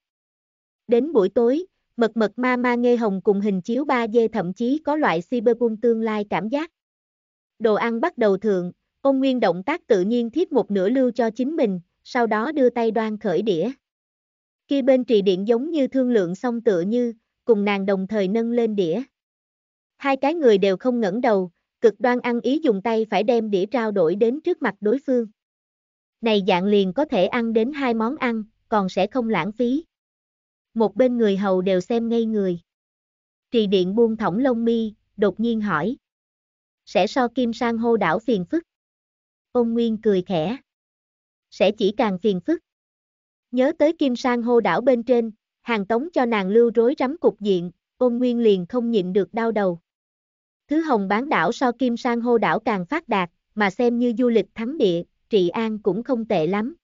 A: Đến buổi tối, mật mật ma ma nghe hồng cùng hình chiếu 3D thậm chí có loại cyberpunk tương lai cảm giác. Đồ ăn bắt đầu thượng, ôn nguyên động tác tự nhiên thiết một nửa lưu cho chính mình, sau đó đưa tay đoan khởi đĩa. khi bên trì điện giống như thương lượng xong tựa như, cùng nàng đồng thời nâng lên đĩa. Hai cái người đều không ngẩng đầu, cực đoan ăn ý dùng tay phải đem đĩa trao đổi đến trước mặt đối phương. Này dạng liền có thể ăn đến hai món ăn, còn sẽ không lãng phí. Một bên người hầu đều xem ngay người. Trì điện buông thõng lông mi, đột nhiên hỏi. Sẽ so kim sang hô đảo phiền phức. Ông Nguyên cười khẽ sẽ chỉ càng phiền phức. Nhớ tới kim sang hô đảo bên trên, hàng tống cho nàng lưu rối rắm cục diện, ôn nguyên liền không nhịn được đau đầu. Thứ hồng bán đảo so kim sang hô đảo càng phát đạt, mà xem như du lịch thắng địa, trị an cũng không tệ lắm.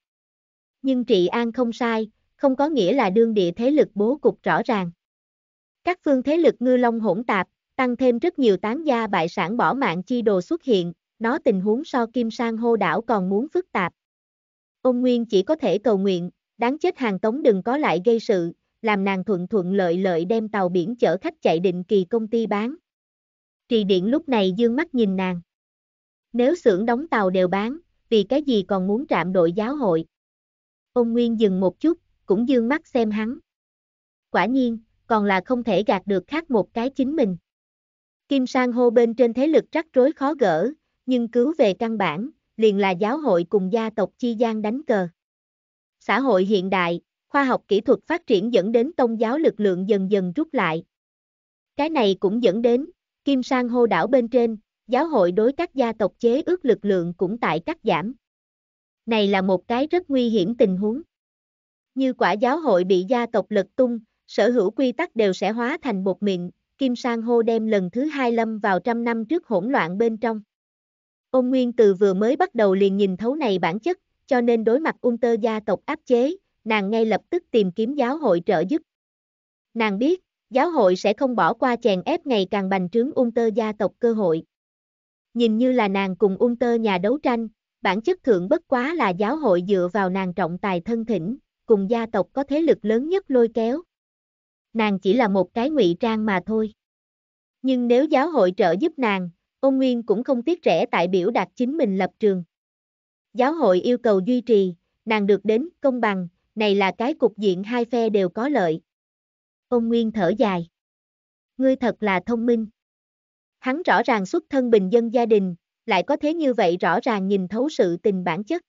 A: Nhưng trị an không sai, không có nghĩa là đương địa thế lực bố cục rõ ràng. Các phương thế lực ngư long hỗn tạp, tăng thêm rất nhiều tán gia bại sản bỏ mạng chi đồ xuất hiện, nó tình huống so kim sang hô đảo còn muốn phức tạp. Ông Nguyên chỉ có thể cầu nguyện, đáng chết hàng tống đừng có lại gây sự, làm nàng thuận thuận lợi lợi đem tàu biển chở khách chạy định kỳ công ty bán. Trì điện lúc này dương mắt nhìn nàng. Nếu xưởng đóng tàu đều bán, vì cái gì còn muốn trạm đội giáo hội? Ông Nguyên dừng một chút, cũng dương mắt xem hắn. Quả nhiên, còn là không thể gạt được khác một cái chính mình. Kim sang hô bên trên thế lực rắc rối khó gỡ, nhưng cứu về căn bản, liền là giáo hội cùng gia tộc chi gian đánh cờ. Xã hội hiện đại, khoa học kỹ thuật phát triển dẫn đến tôn giáo lực lượng dần dần rút lại. Cái này cũng dẫn đến, kim sang hô đảo bên trên, giáo hội đối các gia tộc chế ước lực lượng cũng tại cắt giảm. Này là một cái rất nguy hiểm tình huống. Như quả giáo hội bị gia tộc lật tung, sở hữu quy tắc đều sẽ hóa thành bột mịn, Kim Sang Hô đem lần thứ hai lâm vào trăm năm trước hỗn loạn bên trong. Ông Nguyên từ vừa mới bắt đầu liền nhìn thấu này bản chất, cho nên đối mặt ung tơ gia tộc áp chế, nàng ngay lập tức tìm kiếm giáo hội trợ giúp. Nàng biết, giáo hội sẽ không bỏ qua chèn ép ngày càng bành trướng ung tơ gia tộc cơ hội. Nhìn như là nàng cùng ung tơ nhà đấu tranh, bản chất thượng bất quá là giáo hội dựa vào nàng trọng tài thân thỉnh, cùng gia tộc có thế lực lớn nhất lôi kéo. Nàng chỉ là một cái ngụy trang mà thôi. Nhưng nếu giáo hội trợ giúp nàng, Ông Nguyên cũng không tiếc rẻ tại biểu đạt chính mình lập trường. Giáo hội yêu cầu duy trì, nàng được đến công bằng, này là cái cục diện hai phe đều có lợi. Ông Nguyên thở dài. Ngươi thật là thông minh. Hắn rõ ràng xuất thân bình dân gia đình, lại có thế như vậy rõ ràng nhìn thấu sự tình bản chất.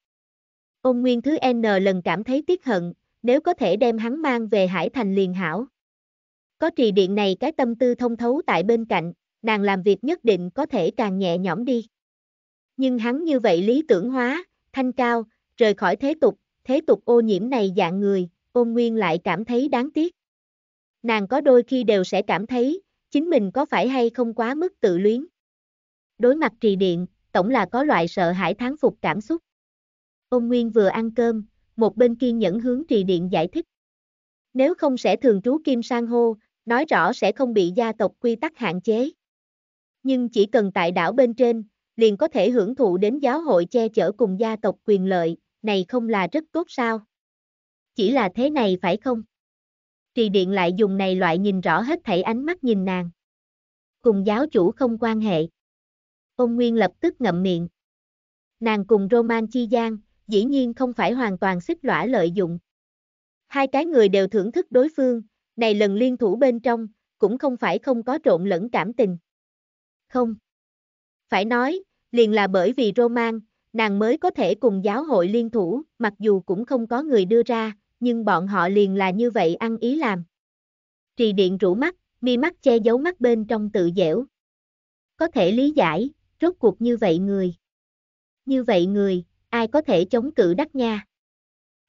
A: Ông Nguyên thứ N lần cảm thấy tiếc hận, nếu có thể đem hắn mang về Hải Thành liền hảo. Có trì điện này cái tâm tư thông thấu tại bên cạnh, nàng làm việc nhất định có thể càng nhẹ nhõm đi. Nhưng hắn như vậy lý tưởng hóa, thanh cao, rời khỏi thế tục, thế tục ô nhiễm này dạng người, ôn nguyên lại cảm thấy đáng tiếc. Nàng có đôi khi đều sẽ cảm thấy, chính mình có phải hay không quá mức tự luyến. Đối mặt trì điện, tổng là có loại sợ hãi thán phục cảm xúc. Ôn nguyên vừa ăn cơm, một bên kiên nhẫn hướng trì điện giải thích. Nếu không sẽ thường trú kim sang hô, nói rõ sẽ không bị gia tộc quy tắc hạn chế nhưng chỉ cần tại đảo bên trên, liền có thể hưởng thụ đến giáo hội che chở cùng gia tộc quyền lợi, này không là rất tốt sao? Chỉ là thế này phải không? Trì điện lại dùng này loại nhìn rõ hết thảy ánh mắt nhìn nàng. Cùng giáo chủ không quan hệ. Ông Nguyên lập tức ngậm miệng. Nàng cùng Roman Chi Giang, dĩ nhiên không phải hoàn toàn xích lõa lợi dụng. Hai cái người đều thưởng thức đối phương, này lần liên thủ bên trong, cũng không phải không có trộn lẫn cảm tình không? Phải nói, liền là bởi vì Roman, nàng mới có thể cùng giáo hội liên thủ, mặc dù cũng không có người đưa ra, nhưng bọn họ liền là như vậy ăn ý làm. Trì điện rủ mắt, mi mắt che giấu mắt bên trong tự dẻo. Có thể lý giải, rốt cuộc như vậy người. Như vậy người, ai có thể chống cự đắc nha?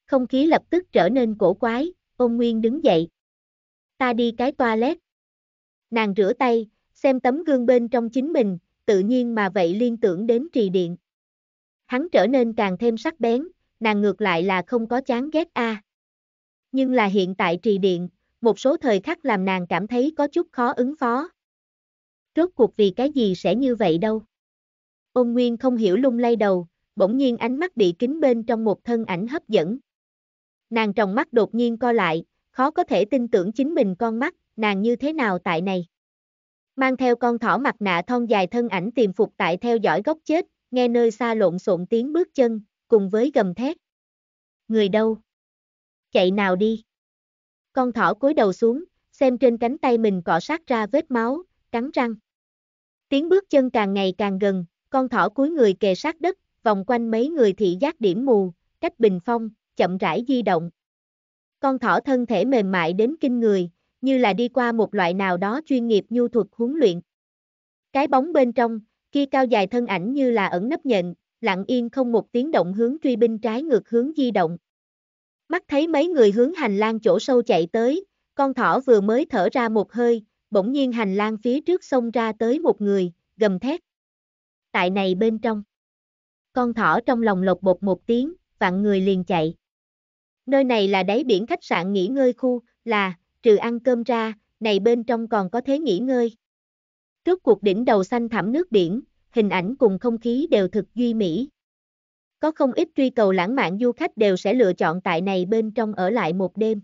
A: Không khí lập tức trở nên cổ quái, ôn nguyên đứng dậy. Ta đi cái toilet. Nàng rửa tay, xem tấm gương bên trong chính mình, tự nhiên mà vậy liên tưởng đến trì điện. Hắn trở nên càng thêm sắc bén, nàng ngược lại là không có chán ghét a. À. Nhưng là hiện tại trì điện, một số thời khắc làm nàng cảm thấy có chút khó ứng phó. Rốt cuộc vì cái gì sẽ như vậy đâu. Ôn Nguyên không hiểu lung lay đầu, bỗng nhiên ánh mắt bị kính bên trong một thân ảnh hấp dẫn. Nàng trong mắt đột nhiên co lại, khó có thể tin tưởng chính mình con mắt, nàng như thế nào tại này. Mang theo con thỏ mặt nạ thon dài thân ảnh tìm phục tại theo dõi góc chết, nghe nơi xa lộn xộn tiếng bước chân, cùng với gầm thét. Người đâu? Chạy nào đi? Con thỏ cúi đầu xuống, xem trên cánh tay mình cọ sát ra vết máu, cắn răng. Tiếng bước chân càng ngày càng gần, con thỏ cúi người kề sát đất, vòng quanh mấy người thị giác điểm mù, cách bình phong, chậm rãi di động. Con thỏ thân thể mềm mại đến kinh người, như là đi qua một loại nào đó chuyên nghiệp nhu thuật huấn luyện. Cái bóng bên trong, kia cao dài thân ảnh như là ẩn nấp nhện, lặng yên không một tiếng động hướng truy binh trái ngược hướng di động. Mắt thấy mấy người hướng hành lang chỗ sâu chạy tới, con thỏ vừa mới thở ra một hơi, bỗng nhiên hành lang phía trước xông ra tới một người, gầm thét. Tại này bên trong. Con thỏ trong lòng lột bột một tiếng, vạn người liền chạy. Nơi này là đáy biển khách sạn nghỉ ngơi khu, là, trừ ăn cơm ra, này bên trong còn có thế nghỉ ngơi. trước cuộc đỉnh đầu xanh thẳm nước biển, hình ảnh cùng không khí đều thực duy mỹ. Có không ít truy cầu lãng mạn du khách đều sẽ lựa chọn tại này bên trong ở lại một đêm.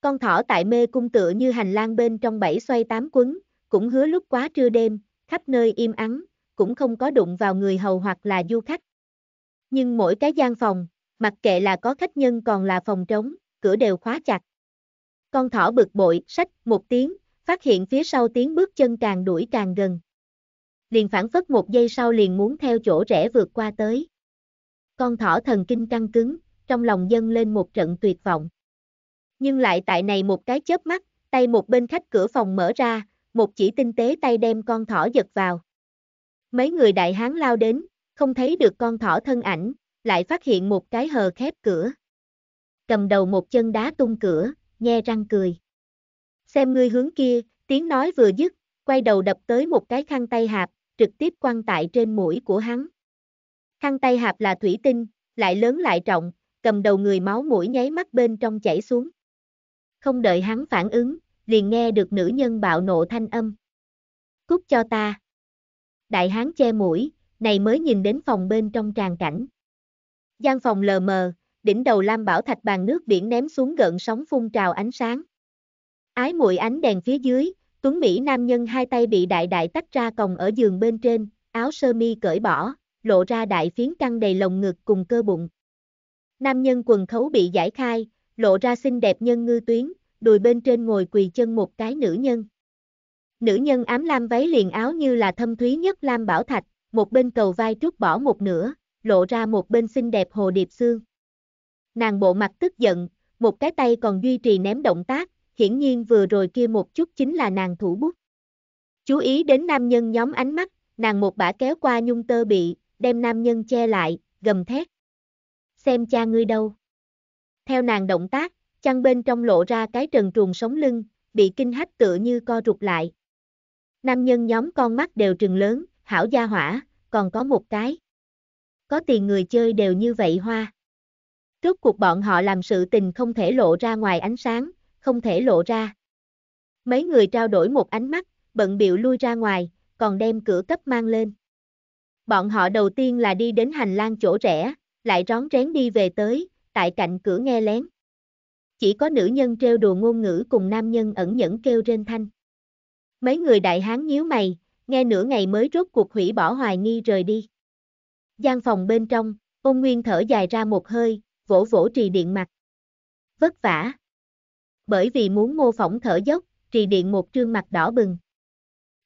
A: Con thỏ tại mê cung tựa như hành lang bên trong bảy xoay tám quấn, cũng hứa lúc quá trưa đêm, khắp nơi im ắng, cũng không có đụng vào người hầu hoặc là du khách. Nhưng mỗi cái gian phòng, mặc kệ là có khách nhân còn là phòng trống, cửa đều khóa chặt. Con thỏ bực bội, sách, một tiếng, phát hiện phía sau tiếng bước chân càng đuổi càng gần. Liền phản phất một giây sau liền muốn theo chỗ rẽ vượt qua tới. Con thỏ thần kinh căng cứng, trong lòng dâng lên một trận tuyệt vọng. Nhưng lại tại này một cái chớp mắt, tay một bên khách cửa phòng mở ra, một chỉ tinh tế tay đem con thỏ giật vào. Mấy người đại hán lao đến, không thấy được con thỏ thân ảnh, lại phát hiện một cái hờ khép cửa. Cầm đầu một chân đá tung cửa, nghe răng cười. Xem ngươi hướng kia, tiếng nói vừa dứt, quay đầu đập tới một cái khăn tay hạp, trực tiếp quăng tại trên mũi của hắn. Khăn tay hạp là thủy tinh, lại lớn lại trọng, cầm đầu người máu mũi nháy mắt bên trong chảy xuống. Không đợi hắn phản ứng, liền nghe được nữ nhân bạo nộ thanh âm. Cút cho ta. Đại hán che mũi, này mới nhìn đến phòng bên trong tràn cảnh. gian phòng lờ mờ, đỉnh đầu lam bảo thạch bàn nước biển ném xuống gợn sóng phun trào ánh sáng. Ái muội ánh đèn phía dưới, Tuấn Mỹ nam nhân hai tay bị đại đại tách ra còng ở giường bên trên, áo sơ mi cởi bỏ, lộ ra đại phiến căng đầy lồng ngực cùng cơ bụng. Nam nhân quần khấu bị giải khai, lộ ra xinh đẹp nhân ngư tuyến, đùi bên trên ngồi quỳ chân một cái nữ nhân. Nữ nhân ám lam váy liền áo như là thâm thúy nhất lam bảo thạch, một bên cầu vai trút bỏ một nửa, lộ ra một bên xinh đẹp hồ điệp xương. Nàng bộ mặt tức giận, một cái tay còn duy trì ném động tác, hiển nhiên vừa rồi kia một chút chính là nàng thủ bút. Chú ý đến nam nhân nhóm ánh mắt, nàng một bả kéo qua nhung tơ bị, đem nam nhân che lại, gầm thét. Xem cha ngươi đâu. Theo nàng động tác, chăn bên trong lộ ra cái trần truồng sống lưng, bị kinh hách tựa như co rụt lại. Nam nhân nhóm con mắt đều trừng lớn, hảo gia hỏa, còn có một cái. Có tiền người chơi đều như vậy hoa. Rốt cuộc bọn họ làm sự tình không thể lộ ra ngoài ánh sáng, không thể lộ ra. Mấy người trao đổi một ánh mắt, bận biểu lui ra ngoài, còn đem cửa cấp mang lên. Bọn họ đầu tiên là đi đến hành lang chỗ rẻ, lại rón rén đi về tới, tại cạnh cửa nghe lén. Chỉ có nữ nhân treo đùa ngôn ngữ cùng nam nhân ẩn nhẫn kêu trên thanh. Mấy người đại hán nhíu mày, nghe nửa ngày mới rốt cuộc hủy bỏ hoài nghi rời đi. Gian phòng bên trong, ôn nguyên thở dài ra một hơi, vỗ vỗ trì điện mặt. Vất vả. Bởi vì muốn mô phỏng thở dốc, trì điện một trương mặt đỏ bừng.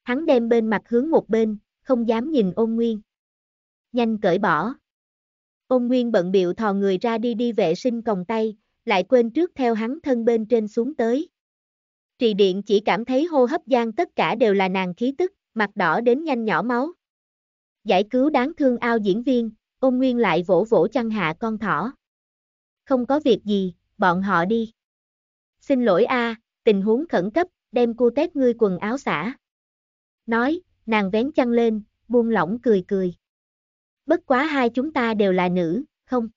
A: Hắn đem bên mặt hướng một bên, không dám nhìn ôn nguyên. Nhanh cởi bỏ. Ôn nguyên bận biệu thò người ra đi đi vệ sinh còng tay, lại quên trước theo hắn thân bên trên xuống tới. Trì điện chỉ cảm thấy hô hấp gian tất cả đều là nàng khí tức, mặt đỏ đến nhanh nhỏ máu. Giải cứu đáng thương ao diễn viên, ôn nguyên lại vỗ vỗ chăn hạ con thỏ không có việc gì, bọn họ đi. Xin lỗi a, à, tình huống khẩn cấp, đem cô tét ngươi quần áo xả. Nói, nàng vén chăn lên, buông lỏng cười cười. Bất quá hai chúng ta đều là nữ, không?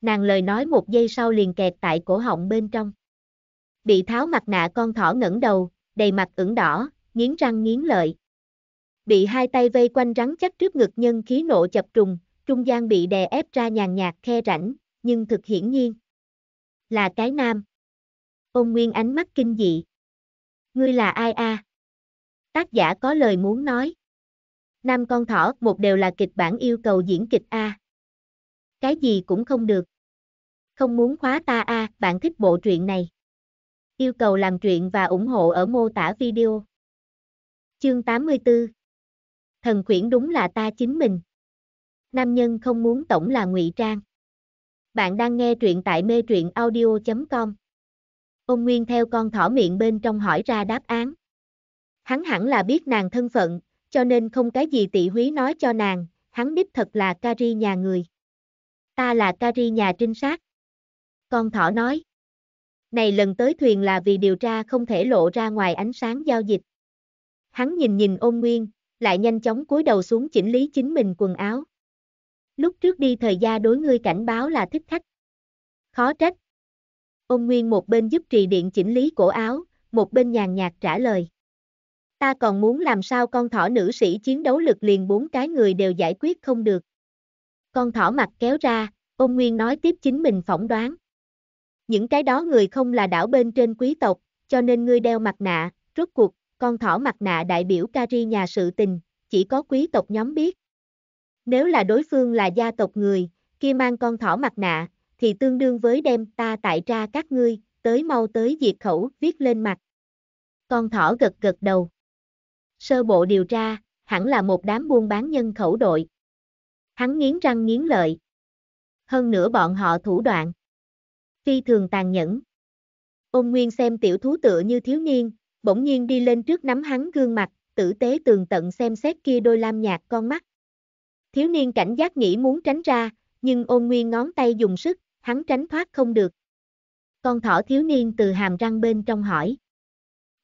A: Nàng lời nói một giây sau liền kẹt tại cổ họng bên trong. Bị tháo mặt nạ con thỏ ngẩng đầu, đầy mặt ửng đỏ, nghiến răng nghiến lợi. Bị hai tay vây quanh rắn chắc trước ngực nhân khí nộ chập trùng, trung gian bị đè ép ra nhàn nhạt khe rảnh, nhưng thực hiển nhiên. Là cái nam. ông Nguyên ánh mắt kinh dị. Ngươi là ai a? À? Tác giả có lời muốn nói. Nam con thỏ một đều là kịch bản yêu cầu diễn kịch a. À. Cái gì cũng không được. Không muốn khóa ta a, à, bạn thích bộ truyện này. Yêu cầu làm truyện và ủng hộ ở mô tả video. Chương 84 Thần quyển đúng là ta chính mình. Nam nhân không muốn tổng là ngụy trang. Bạn đang nghe truyện tại mê truyện audio.com. Ông Nguyên theo con thỏ miệng bên trong hỏi ra đáp án. Hắn hẳn là biết nàng thân phận, cho nên không cái gì tỷ húy nói cho nàng, hắn đích thật là Kari nhà người. Ta là Kari nhà trinh sát. Con thỏ nói. Này lần tới thuyền là vì điều tra không thể lộ ra ngoài ánh sáng giao dịch. Hắn nhìn nhìn ôn nguyên, lại nhanh chóng cúi đầu xuống chỉnh lý chính mình quần áo lúc trước đi thời gia đối ngươi cảnh báo là thích khách. Khó trách. Ông Nguyên một bên giúp trì điện chỉnh lý cổ áo, một bên nhàn nhạt trả lời. Ta còn muốn làm sao con thỏ nữ sĩ chiến đấu lực liền bốn cái người đều giải quyết không được. Con thỏ mặt kéo ra, ông Nguyên nói tiếp chính mình phỏng đoán. Những cái đó người không là đảo bên trên quý tộc, cho nên ngươi đeo mặt nạ, rốt cuộc, con thỏ mặt nạ đại biểu Kari nhà sự tình, chỉ có quý tộc nhóm biết. Nếu là đối phương là gia tộc người, kia mang con thỏ mặt nạ, thì tương đương với đem ta tại ra các ngươi, tới mau tới diệt khẩu, viết lên mặt. Con thỏ gật gật đầu. Sơ bộ điều tra, hẳn là một đám buôn bán nhân khẩu đội. Hắn nghiến răng nghiến lợi. Hơn nữa bọn họ thủ đoạn. Phi thường tàn nhẫn. Ôn Nguyên xem tiểu thú tựa như thiếu niên, bỗng nhiên đi lên trước nắm hắn gương mặt, tử tế tường tận xem xét kia đôi lam nhạt con mắt. Thiếu niên cảnh giác nghĩ muốn tránh ra, nhưng ôn nguyên ngón tay dùng sức, hắn tránh thoát không được. Con thỏ thiếu niên từ hàm răng bên trong hỏi.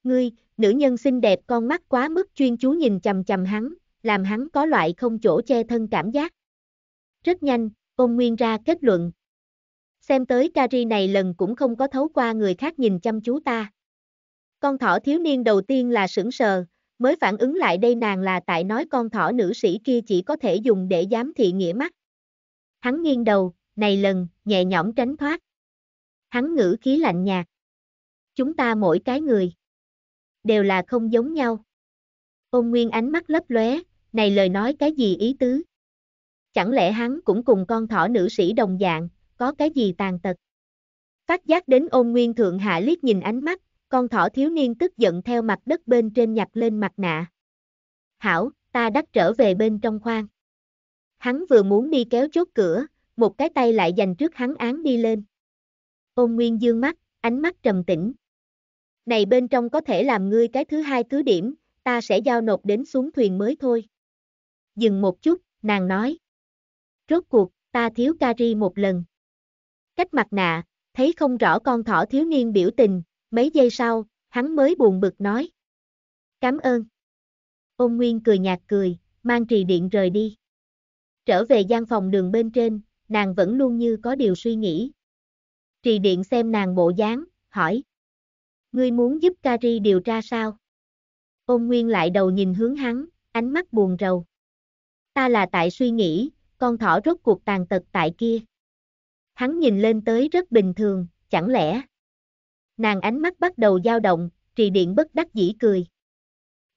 A: Ngươi, nữ nhân xinh đẹp con mắt quá mức chuyên chú nhìn chầm chầm hắn, làm hắn có loại không chỗ che thân cảm giác. Rất nhanh, ôn nguyên ra kết luận. Xem tới Kari này lần cũng không có thấu qua người khác nhìn chăm chú ta. Con thỏ thiếu niên đầu tiên là sững sờ, mới phản ứng lại đây nàng là tại nói con thỏ nữ sĩ kia chỉ có thể dùng để giám thị nghĩa mắt. Hắn nghiêng đầu, này lần, nhẹ nhõm tránh thoát. Hắn ngữ khí lạnh nhạt. Chúng ta mỗi cái người, đều là không giống nhau. Ôn Nguyên ánh mắt lấp lóe, này lời nói cái gì ý tứ? Chẳng lẽ hắn cũng cùng con thỏ nữ sĩ đồng dạng, có cái gì tàn tật? Phát giác đến ôn Nguyên thượng hạ liếc nhìn ánh mắt, con thỏ thiếu niên tức giận theo mặt đất bên trên nhặt lên mặt nạ. Hảo, ta đắc trở về bên trong khoang. Hắn vừa muốn đi kéo chốt cửa, một cái tay lại dành trước hắn án đi lên. Ôn Nguyên dương mắt, ánh mắt trầm tĩnh. Này bên trong có thể làm ngươi cái thứ hai cứ điểm, ta sẽ giao nộp đến xuống thuyền mới thôi. Dừng một chút, nàng nói. Rốt cuộc, ta thiếu Kari một lần. Cách mặt nạ, thấy không rõ con thỏ thiếu niên biểu tình, Mấy giây sau, hắn mới buồn bực nói. Cảm ơn. Ôn Nguyên cười nhạt cười, mang trì điện rời đi. Trở về gian phòng đường bên trên, nàng vẫn luôn như có điều suy nghĩ. Trì điện xem nàng bộ dáng, hỏi. Ngươi muốn giúp Kari điều tra sao? Ôn Nguyên lại đầu nhìn hướng hắn, ánh mắt buồn rầu. Ta là tại suy nghĩ, con thỏ rốt cuộc tàn tật tại kia. Hắn nhìn lên tới rất bình thường, chẳng lẽ Nàng ánh mắt bắt đầu dao động, trì điện bất đắc dĩ cười.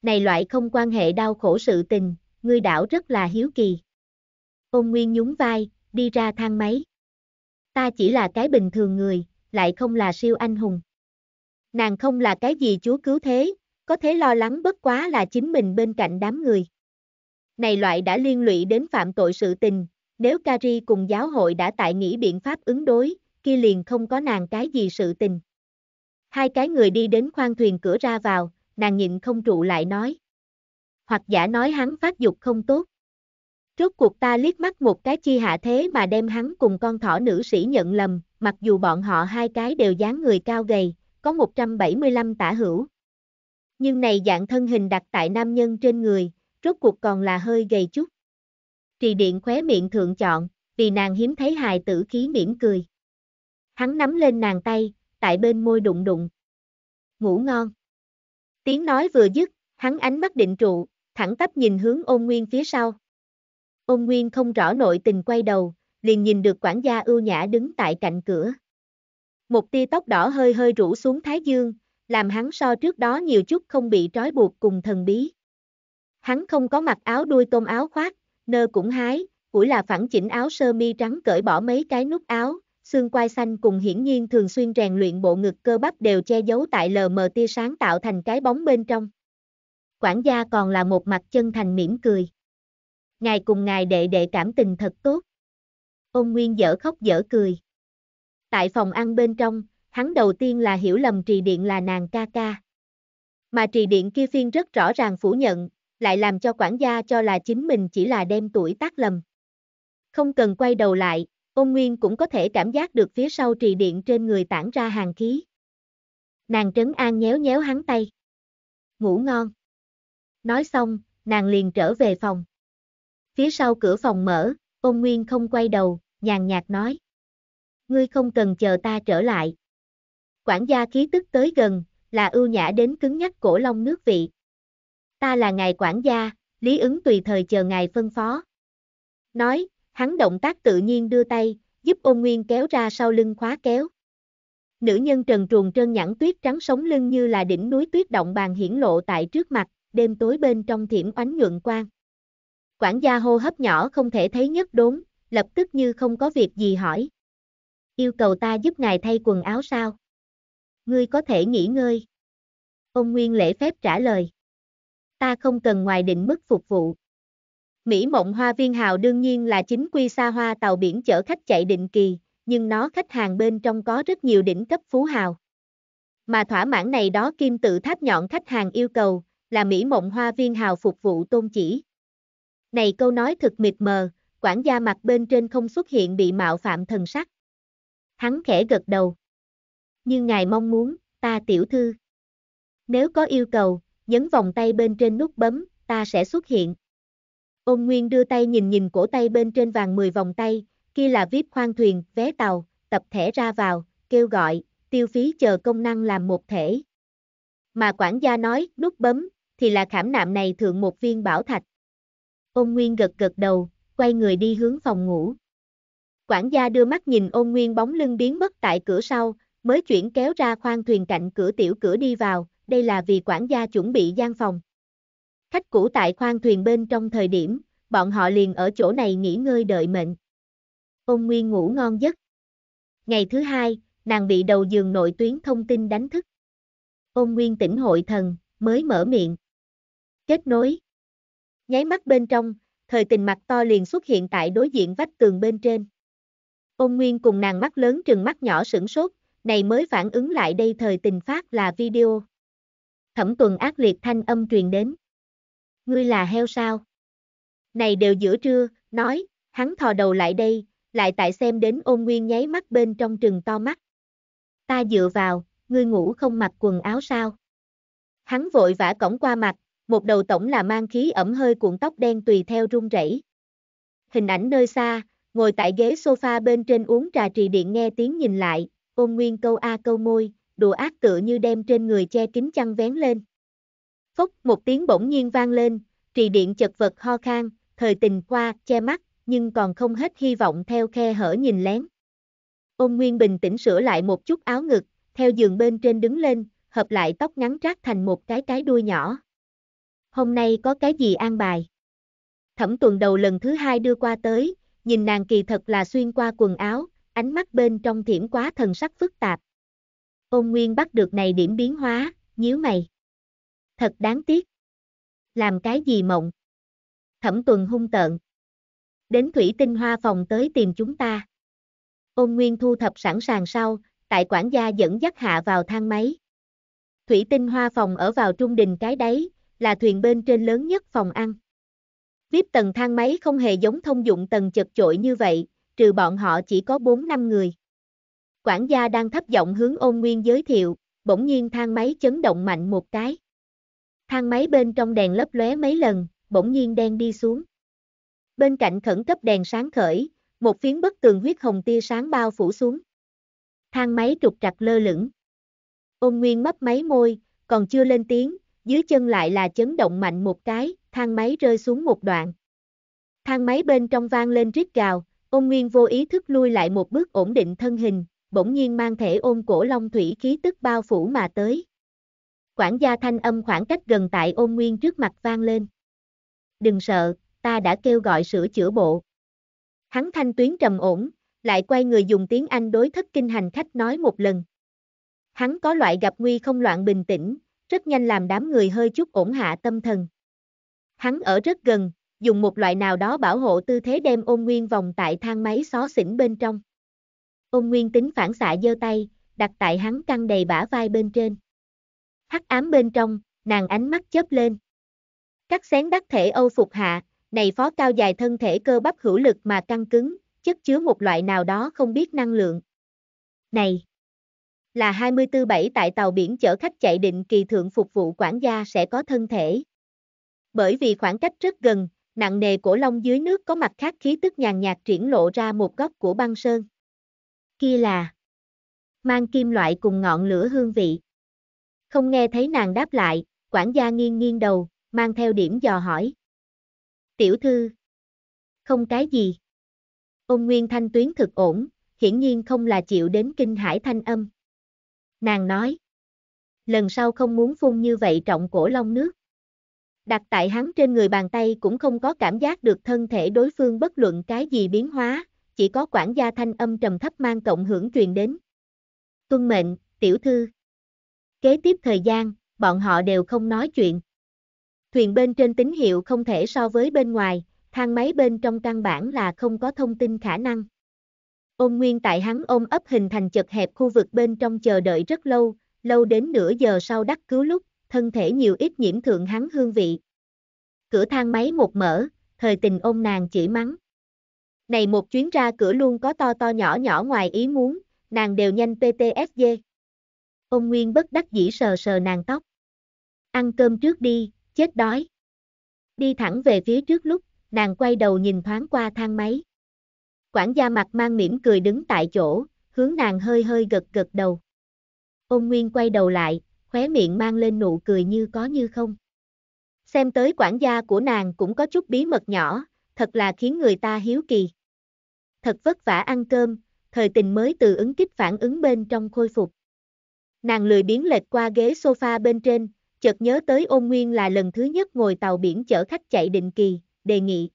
A: Này loại không quan hệ đau khổ sự tình, ngươi đảo rất là hiếu kỳ. Ôn Nguyên nhún vai, đi ra thang máy. Ta chỉ là cái bình thường người, lại không là siêu anh hùng. Nàng không là cái gì chúa cứu thế, có thế lo lắng bất quá là chính mình bên cạnh đám người. Này loại đã liên lụy đến phạm tội sự tình, nếu Kari cùng giáo hội đã tại nghĩ biện pháp ứng đối, kia liền không có nàng cái gì sự tình. Hai cái người đi đến khoang thuyền cửa ra vào, nàng nhịn không trụ lại nói. Hoặc giả nói hắn phát dục không tốt. Rốt cuộc ta liếc mắt một cái chi hạ thế mà đem hắn cùng con thỏ nữ sĩ nhận lầm, mặc dù bọn họ hai cái đều dáng người cao gầy, có 175 tả hữu. Nhưng này dạng thân hình đặt tại nam nhân trên người, rốt cuộc còn là hơi gầy chút. Trì điện khóe miệng thượng chọn, vì nàng hiếm thấy hài tử khí mỉm cười. Hắn nắm lên nàng tay, tại bên môi đụng đụng. Ngủ ngon. Tiếng nói vừa dứt, hắn ánh mắt định trụ, thẳng tắp nhìn hướng ôn nguyên phía sau. Ôn nguyên không rõ nội tình quay đầu, liền nhìn được quản gia ưu nhã đứng tại cạnh cửa. Một tia tóc đỏ hơi hơi rủ xuống thái dương, làm hắn so trước đó nhiều chút không bị trói buộc cùng thần bí. Hắn không có mặc áo đuôi tôm áo khoác, nơ cũng hái, củi là phẳng chỉnh áo sơ mi trắng cởi bỏ mấy cái nút áo, xương quai xanh cùng hiển nhiên thường xuyên rèn luyện bộ ngực cơ bắp đều che giấu tại lờ mờ tia sáng tạo thành cái bóng bên trong. Quản gia còn là một mặt chân thành mỉm cười. Ngài cùng ngài đệ đệ cảm tình thật tốt. Ôn Nguyên dở khóc dở cười. Tại phòng ăn bên trong, hắn đầu tiên là hiểu lầm trì điện là nàng ca ca. Mà trì điện kia phiên rất rõ ràng phủ nhận, lại làm cho quản gia cho là chính mình chỉ là đem tuổi tác lầm. Không cần quay đầu lại, Ôn Nguyên cũng có thể cảm giác được phía sau trì điện trên người tản ra hàng khí. Nàng trấn an nhéo nhéo hắn tay. Ngủ ngon. Nói xong, nàng liền trở về phòng. Phía sau cửa phòng mở, ôn Nguyên không quay đầu, nhàn nhạt nói. Ngươi không cần chờ ta trở lại. Quản gia khí tức tới gần, là ưu nhã đến cứng nhắc cổ long nước vị. Ta là ngài quản gia, lý ứng tùy thời chờ ngài phân phó. Nói, hắn động tác tự nhiên đưa tay, giúp ôn nguyên kéo ra sau lưng khóa kéo. Nữ nhân trần truồng trơn nhẵn tuyết trắng sống lưng như là đỉnh núi tuyết động bàn hiển lộ tại trước mặt, đêm tối bên trong thiểm oánh nhuận quang. Quản gia hô hấp nhỏ không thể thấy nhất đốn, lập tức như không có việc gì hỏi. Yêu cầu ta giúp ngài thay quần áo sao? Ngươi có thể nghỉ ngơi. Ông Nguyên lễ phép trả lời. Ta không cần ngoài định mức phục vụ. Mỹ Mộng Hoa Viên Hào đương nhiên là chính quy xa hoa tàu biển chở khách chạy định kỳ, nhưng nó khách hàng bên trong có rất nhiều đỉnh cấp phú hào. Mà thỏa mãn này đó kim tự tháp nhọn khách hàng yêu cầu, là Mỹ Mộng Hoa Viên Hào phục vụ tôn chỉ. Này câu nói thực mịt mờ, quản gia mặt bên trên không xuất hiện bị mạo phạm thần sắc. Hắn khẽ gật đầu. Như ngài mong muốn, ta tiểu thư. Nếu có yêu cầu, nhấn vòng tay bên trên nút bấm, ta sẽ xuất hiện. Ôn Nguyên đưa tay nhìn nhìn cổ tay bên trên vàng 10 vòng tay, kia là VIP khoang thuyền, vé tàu, tập thể ra vào, kêu gọi, tiêu phí chờ công năng làm một thể. Mà quản gia nói, nút bấm, thì là khảm nạm này thượng một viên bảo thạch. Ôn Nguyên gật gật đầu, quay người đi hướng phòng ngủ. Quản gia đưa mắt nhìn ôn Nguyên bóng lưng biến mất tại cửa sau, mới chuyển kéo ra khoang thuyền cạnh cửa tiểu cửa đi vào, đây là vì quản gia chuẩn bị gian phòng. Khách cũ tại khoang thuyền bên trong thời điểm, bọn họ liền ở chỗ này nghỉ ngơi đợi mệnh. Ôn Nguyên ngủ ngon giấc. Ngày thứ hai, nàng bị đầu giường nội tuyến thông tin đánh thức. Ôn Nguyên tỉnh hội thần, mới mở miệng. Kết nối. Nháy mắt bên trong, thời tình mặt to liền xuất hiện tại đối diện vách tường bên trên. Ôn Nguyên cùng nàng mắt lớn trừng mắt nhỏ sửng sốt, này mới phản ứng lại đây thời tình phát là video. Thẩm tuần ác liệt thanh âm truyền đến ngươi là heo sao? Này đều giữa trưa, nói, hắn thò đầu lại đây, lại tại xem đến ôn nguyên nháy mắt bên trong trừng to mắt. Ta dựa vào, ngươi ngủ không mặc quần áo sao? Hắn vội vã cổng qua mặt, một đầu tổng là mang khí ẩm hơi cuộn tóc đen tùy theo rung rẩy. Hình ảnh nơi xa, ngồi tại ghế sofa bên trên uống trà trì điện nghe tiếng nhìn lại, ôn nguyên câu a câu môi, đùa ác tựa như đem trên người che kính chăn vén lên. Phốc, một tiếng bỗng nhiên vang lên, trì điện chật vật ho khan, thời tình qua, che mắt, nhưng còn không hết hy vọng theo khe hở nhìn lén. Ôn Nguyên bình tĩnh sửa lại một chút áo ngực, theo giường bên trên đứng lên, hợp lại tóc ngắn rác thành một cái cái đuôi nhỏ. Hôm nay có cái gì an bài? Thẩm tuần đầu lần thứ hai đưa qua tới, nhìn nàng kỳ thật là xuyên qua quần áo, ánh mắt bên trong thiểm quá thần sắc phức tạp. Ôn Nguyên bắt được này điểm biến hóa, nhíu mày. Thật đáng tiếc. Làm cái gì mộng? Thẩm tuần hung tợn. Đến thủy tinh hoa phòng tới tìm chúng ta. Ôn Nguyên thu thập sẵn sàng sau, tại quản gia dẫn dắt hạ vào thang máy. Thủy tinh hoa phòng ở vào trung đình cái đáy, là thuyền bên trên lớn nhất phòng ăn. VIP tầng thang máy không hề giống thông dụng tầng chật chội như vậy, trừ bọn họ chỉ có 4-5 người. Quản gia đang thấp giọng hướng ôn nguyên giới thiệu, bỗng nhiên thang máy chấn động mạnh một cái. Thang máy bên trong đèn lấp lóe mấy lần, bỗng nhiên đen đi xuống. Bên cạnh khẩn cấp đèn sáng khởi, một phiến bất tường huyết hồng tia sáng bao phủ xuống. Thang máy trục trặc lơ lửng. Ôn Nguyên mấp máy môi, còn chưa lên tiếng, dưới chân lại là chấn động mạnh một cái, thang máy rơi xuống một đoạn. Thang máy bên trong vang lên rít gào, ôn Nguyên vô ý thức lui lại một bước ổn định thân hình, bỗng nhiên mang thể ôn cổ long thủy khí tức bao phủ mà tới quản gia thanh âm khoảng cách gần tại ôn nguyên trước mặt vang lên. Đừng sợ, ta đã kêu gọi sửa chữa bộ. Hắn thanh tuyến trầm ổn, lại quay người dùng tiếng Anh đối thất kinh hành khách nói một lần. Hắn có loại gặp nguy không loạn bình tĩnh, rất nhanh làm đám người hơi chút ổn hạ tâm thần. Hắn ở rất gần, dùng một loại nào đó bảo hộ tư thế đem ôn nguyên vòng tại thang máy xó xỉnh bên trong. Ôn nguyên tính phản xạ giơ tay, đặt tại hắn căng đầy bả vai bên trên hắc ám bên trong, nàng ánh mắt chớp lên. Cắt xén đắc thể Âu phục hạ, này phó cao dài thân thể cơ bắp hữu lực mà căng cứng, chất chứa một loại nào đó không biết năng lượng. Này! Là 24-7 tại tàu biển chở khách chạy định kỳ thượng phục vụ quản gia sẽ có thân thể. Bởi vì khoảng cách rất gần, nặng nề cổ lông dưới nước có mặt khác khí tức nhàn nhạt triển lộ ra một góc của băng sơn. Kia là mang kim loại cùng ngọn lửa hương vị. Không nghe thấy nàng đáp lại, quản gia nghiêng nghiêng đầu, mang theo điểm dò hỏi. Tiểu thư. Không cái gì. Ông Nguyên Thanh tuyến thực ổn, hiển nhiên không là chịu đến kinh hải thanh âm. Nàng nói. Lần sau không muốn phun như vậy trọng cổ long nước. Đặt tại hắn trên người bàn tay cũng không có cảm giác được thân thể đối phương bất luận cái gì biến hóa, chỉ có quản gia thanh âm trầm thấp mang cộng hưởng truyền đến. Tuân mệnh, tiểu thư. Kế tiếp thời gian, bọn họ đều không nói chuyện. Thuyền bên trên tín hiệu không thể so với bên ngoài, thang máy bên trong căn bản là không có thông tin khả năng. Ôn Nguyên tại hắn ôm ấp hình thành chật hẹp khu vực bên trong chờ đợi rất lâu, lâu đến nửa giờ sau đắc cứu lúc, thân thể nhiều ít nhiễm thượng hắn hương vị. Cửa thang máy một mở, thời tình ôm nàng chỉ mắng. Này một chuyến ra cửa luôn có to to nhỏ nhỏ ngoài ý muốn, nàng đều nhanh PTSD. Ông Nguyên bất đắc dĩ sờ sờ nàng tóc. Ăn cơm trước đi, chết đói. Đi thẳng về phía trước lúc, nàng quay đầu nhìn thoáng qua thang máy. Quản gia mặt mang mỉm cười đứng tại chỗ, hướng nàng hơi hơi gật gật đầu. Ông Nguyên quay đầu lại, khóe miệng mang lên nụ cười như có như không. Xem tới quản gia của nàng cũng có chút bí mật nhỏ, thật là khiến người ta hiếu kỳ. Thật vất vả ăn cơm, thời tình mới từ ứng kích phản ứng bên trong khôi phục. Nàng lười biến lệch qua ghế sofa bên trên, chợt nhớ tới ôn nguyên là lần thứ nhất ngồi tàu biển chở khách chạy định kỳ, đề nghị.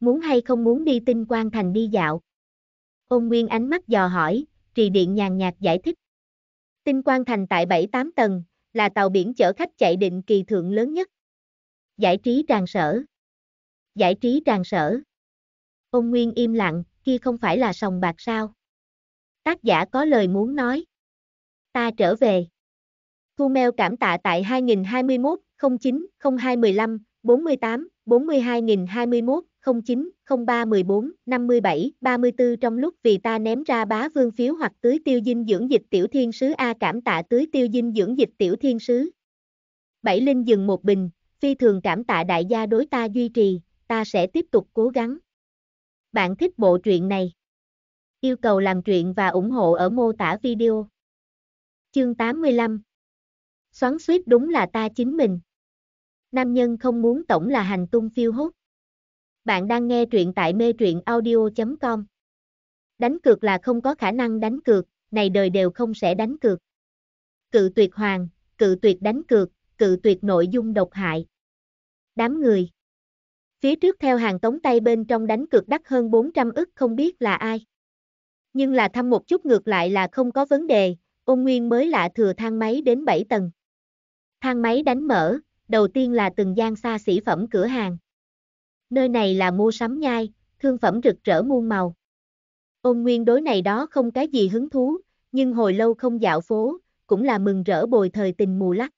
A: Muốn hay không muốn đi tinh quan thành đi dạo? Ôn nguyên ánh mắt dò hỏi, trì điện nhàn nhạt giải thích. Tinh quan thành tại 7-8 tầng, là tàu biển chở khách chạy định kỳ thượng lớn nhất. Giải trí tràn sở. Giải trí tràn sở. Ôn nguyên im lặng, kia không phải là sòng bạc sao? Tác giả có lời muốn nói ta trở về. Thu mail cảm tạ tại 2021 09 02 48 42 09 03 57 34 trong lúc vì ta ném ra bá vương phiếu hoặc tưới tiêu dinh dưỡng dịch tiểu thiên sứ A cảm tạ tưới tiêu dinh dưỡng dịch tiểu thiên sứ. Bảy linh dừng một bình, phi thường cảm tạ đại gia đối ta duy trì, ta sẽ tiếp tục cố gắng. Bạn thích bộ truyện này? Yêu cầu làm truyện và ủng hộ ở mô tả video. Chương 85 Xoắn suýt đúng là ta chính mình. Nam nhân không muốn tổng là hành tung phiêu hốt. Bạn đang nghe truyện tại mê truyện audio.com. Đánh cược là không có khả năng đánh cược, này đời đều không sẽ đánh cược. Cự tuyệt hoàng, cự tuyệt đánh cược, cự tuyệt nội dung độc hại. Đám người. Phía trước theo hàng tống tay bên trong đánh cược đắt hơn 400 ức không biết là ai. Nhưng là thăm một chút ngược lại là không có vấn đề, Ông nguyên mới lạ thừa thang máy đến 7 tầng. Thang máy đánh mở, đầu tiên là từng gian xa xỉ phẩm cửa hàng. Nơi này là mua sắm nhai, thương phẩm rực rỡ muôn màu. Ông nguyên đối này đó không cái gì hứng thú, nhưng hồi lâu không dạo phố, cũng là mừng rỡ bồi thời tình mù lắc.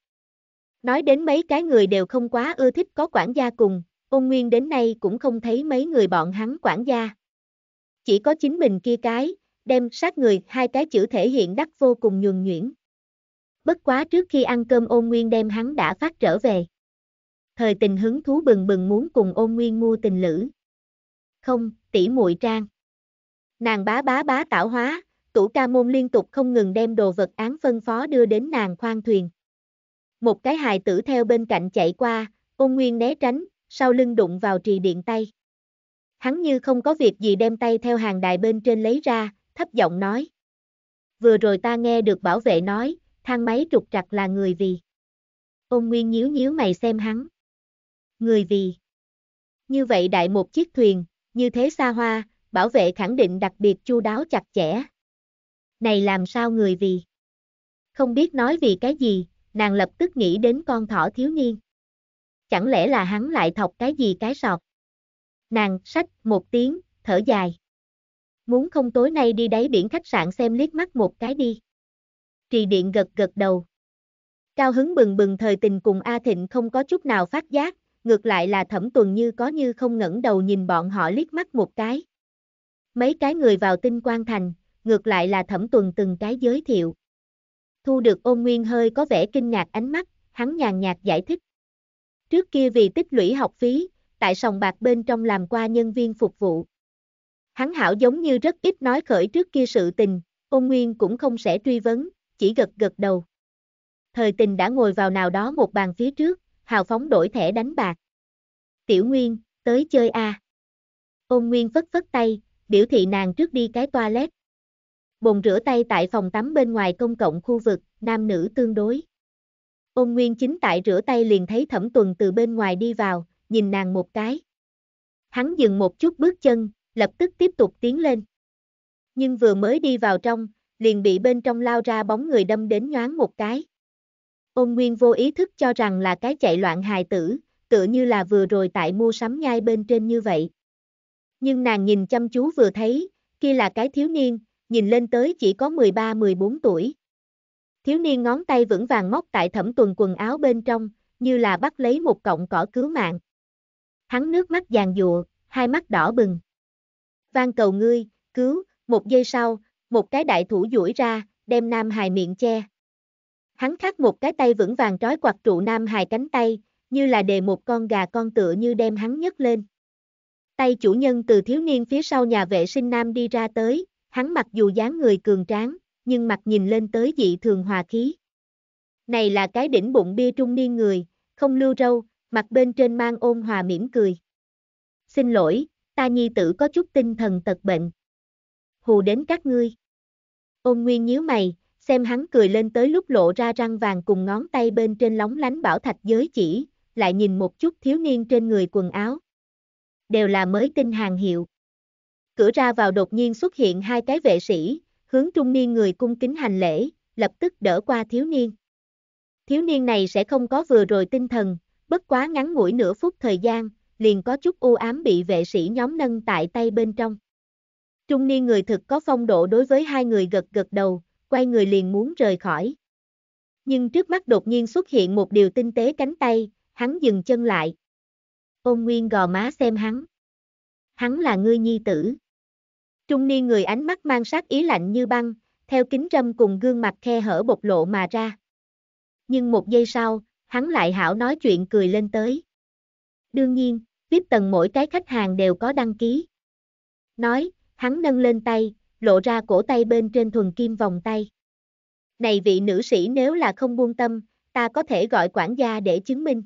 A: Nói đến mấy cái người đều không quá ưa thích có quản gia cùng, Ông nguyên đến nay cũng không thấy mấy người bọn hắn quản gia. Chỉ có chính mình kia cái, đem sát người hai cái chữ thể hiện đắc vô cùng nhường nhuyễn. Bất quá trước khi ăn cơm ôn nguyên đem hắn đã phát trở về. Thời tình hứng thú bừng bừng muốn cùng ôn nguyên mua tình lữ. Không, tỷ muội trang. Nàng bá bá bá tạo hóa, tủ ca môn liên tục không ngừng đem đồ vật án phân phó đưa đến nàng khoan thuyền. Một cái hài tử theo bên cạnh chạy qua, ôn nguyên né tránh, sau lưng đụng vào trì điện tay. Hắn như không có việc gì đem tay theo hàng đài bên trên lấy ra, thấp giọng nói. Vừa rồi ta nghe được bảo vệ nói, thang máy trục trặc là người vì. Ông Nguyên nhíu nhíu mày xem hắn. Người vì. Như vậy đại một chiếc thuyền, như thế xa hoa, bảo vệ khẳng định đặc biệt chu đáo chặt chẽ. Này làm sao người vì? Không biết nói vì cái gì, nàng lập tức nghĩ đến con thỏ thiếu niên. Chẳng lẽ là hắn lại thọc cái gì cái sọt? Nàng, sách, một tiếng, thở dài. Muốn không tối nay đi đáy biển khách sạn xem liếc mắt một cái đi. Trì điện gật gật đầu. Cao hứng bừng bừng thời tình cùng A Thịnh không có chút nào phát giác, ngược lại là thẩm tuần như có như không ngẩng đầu nhìn bọn họ liếc mắt một cái. Mấy cái người vào tinh quan thành, ngược lại là thẩm tuần từng cái giới thiệu. Thu được ôn nguyên hơi có vẻ kinh ngạc ánh mắt, hắn nhàn nhạt giải thích. Trước kia vì tích lũy học phí, tại sòng bạc bên trong làm qua nhân viên phục vụ. Hắn hảo giống như rất ít nói khởi trước kia sự tình, ôn nguyên cũng không sẽ truy vấn, chỉ gật gật đầu. Thời tình đã ngồi vào nào đó một bàn phía trước, hào phóng đổi thẻ đánh bạc. Tiểu Nguyên, tới chơi a. Ôn Nguyên phất phất tay, biểu thị nàng trước đi cái toilet. Bồn rửa tay tại phòng tắm bên ngoài công cộng khu vực, nam nữ tương đối. Ôn Nguyên chính tại rửa tay liền thấy Thẩm Tuần từ bên ngoài đi vào, nhìn nàng một cái. Hắn dừng một chút bước chân, lập tức tiếp tục tiến lên. Nhưng vừa mới đi vào trong, liền bị bên trong lao ra bóng người đâm đến nhoáng một cái. Ôn Nguyên vô ý thức cho rằng là cái chạy loạn hài tử, tựa như là vừa rồi tại mua sắm nhai bên trên như vậy. Nhưng nàng nhìn chăm chú vừa thấy, kia là cái thiếu niên, nhìn lên tới chỉ có 13-14 tuổi. Thiếu niên ngón tay vững vàng móc tại thẩm tuần quần áo bên trong, như là bắt lấy một cọng cỏ cứu mạng. Hắn nước mắt giàn dụa, hai mắt đỏ bừng van cầu ngươi, cứu, một giây sau, một cái đại thủ duỗi ra, đem Nam Hài miệng che. Hắn khắc một cái tay vững vàng trói quạt trụ Nam Hài cánh tay, như là đề một con gà con tựa như đem hắn nhấc lên. Tay chủ nhân từ thiếu niên phía sau nhà vệ sinh Nam đi ra tới, hắn mặc dù dáng người cường tráng, nhưng mặt nhìn lên tới dị thường hòa khí. Này là cái đỉnh bụng bia trung niên người, không lưu râu, mặt bên trên mang ôn hòa mỉm cười. Xin lỗi, ta nhi tử có chút tinh thần tật bệnh. Hù đến các ngươi. Ôn nguyên nhíu mày, xem hắn cười lên tới lúc lộ ra răng vàng cùng ngón tay bên trên lóng lánh bảo thạch giới chỉ, lại nhìn một chút thiếu niên trên người quần áo. Đều là mới tinh hàng hiệu. Cửa ra vào đột nhiên xuất hiện hai cái vệ sĩ, hướng trung niên người cung kính hành lễ, lập tức đỡ qua thiếu niên. Thiếu niên này sẽ không có vừa rồi tinh thần, bất quá ngắn ngủi nửa phút thời gian, liền có chút u ám bị vệ sĩ nhóm nâng tại tay bên trong. Trung niên người thực có phong độ đối với hai người gật gật đầu, quay người liền muốn rời khỏi. Nhưng trước mắt đột nhiên xuất hiện một điều tinh tế cánh tay, hắn dừng chân lại. Ôn Nguyên gò má xem hắn. Hắn là ngươi nhi tử. Trung niên người ánh mắt mang sát ý lạnh như băng, theo kính râm cùng gương mặt khe hở bộc lộ mà ra. Nhưng một giây sau, hắn lại hảo nói chuyện cười lên tới đương nhiên, VIP tầng mỗi cái khách hàng đều có đăng ký. Nói, hắn nâng lên tay, lộ ra cổ tay bên trên thuần kim vòng tay. Này vị nữ sĩ nếu là không buông tâm, ta có thể gọi quản gia để chứng minh.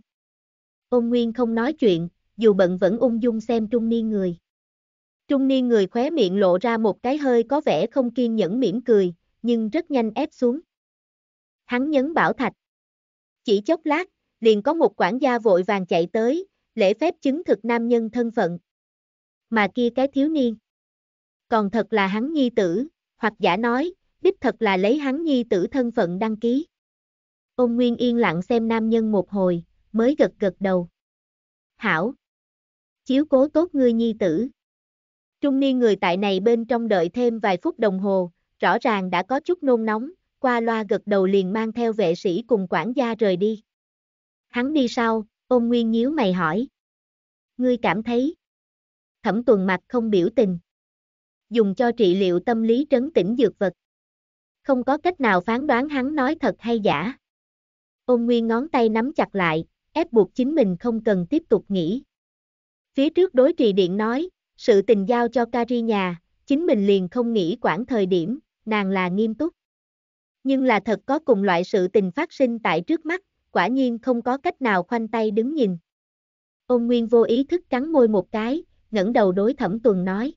A: Ôn Nguyên không nói chuyện, dù bận vẫn ung dung xem trung niên người. Trung niên người khóe miệng lộ ra một cái hơi có vẻ không kiên nhẫn mỉm cười, nhưng rất nhanh ép xuống. Hắn nhấn bảo thạch. Chỉ chốc lát, liền có một quản gia vội vàng chạy tới, lễ phép chứng thực nam nhân thân phận. Mà kia cái thiếu niên. Còn thật là hắn nhi tử, hoặc giả nói, đích thật là lấy hắn nhi tử thân phận đăng ký. ông Nguyên yên lặng xem nam nhân một hồi, mới gật gật đầu. Hảo! Chiếu cố tốt ngươi nhi tử. Trung niên người tại này bên trong đợi thêm vài phút đồng hồ, rõ ràng đã có chút nôn nóng, qua loa gật đầu liền mang theo vệ sĩ cùng quản gia rời đi. Hắn đi sau, Ôn Nguyên nhíu mày hỏi. Ngươi cảm thấy. Thẩm tuần mặt không biểu tình. Dùng cho trị liệu tâm lý trấn tĩnh dược vật. Không có cách nào phán đoán hắn nói thật hay giả. Ôn Nguyên ngón tay nắm chặt lại, ép buộc chính mình không cần tiếp tục nghĩ. Phía trước đối trì điện nói, sự tình giao cho Kari nhà, chính mình liền không nghĩ quản thời điểm, nàng là nghiêm túc. Nhưng là thật có cùng loại sự tình phát sinh tại trước mắt, quả nhiên không có cách nào khoanh tay đứng nhìn. Ôn Nguyên vô ý thức cắn môi một cái, ngẩng đầu đối Thẩm Tuần nói.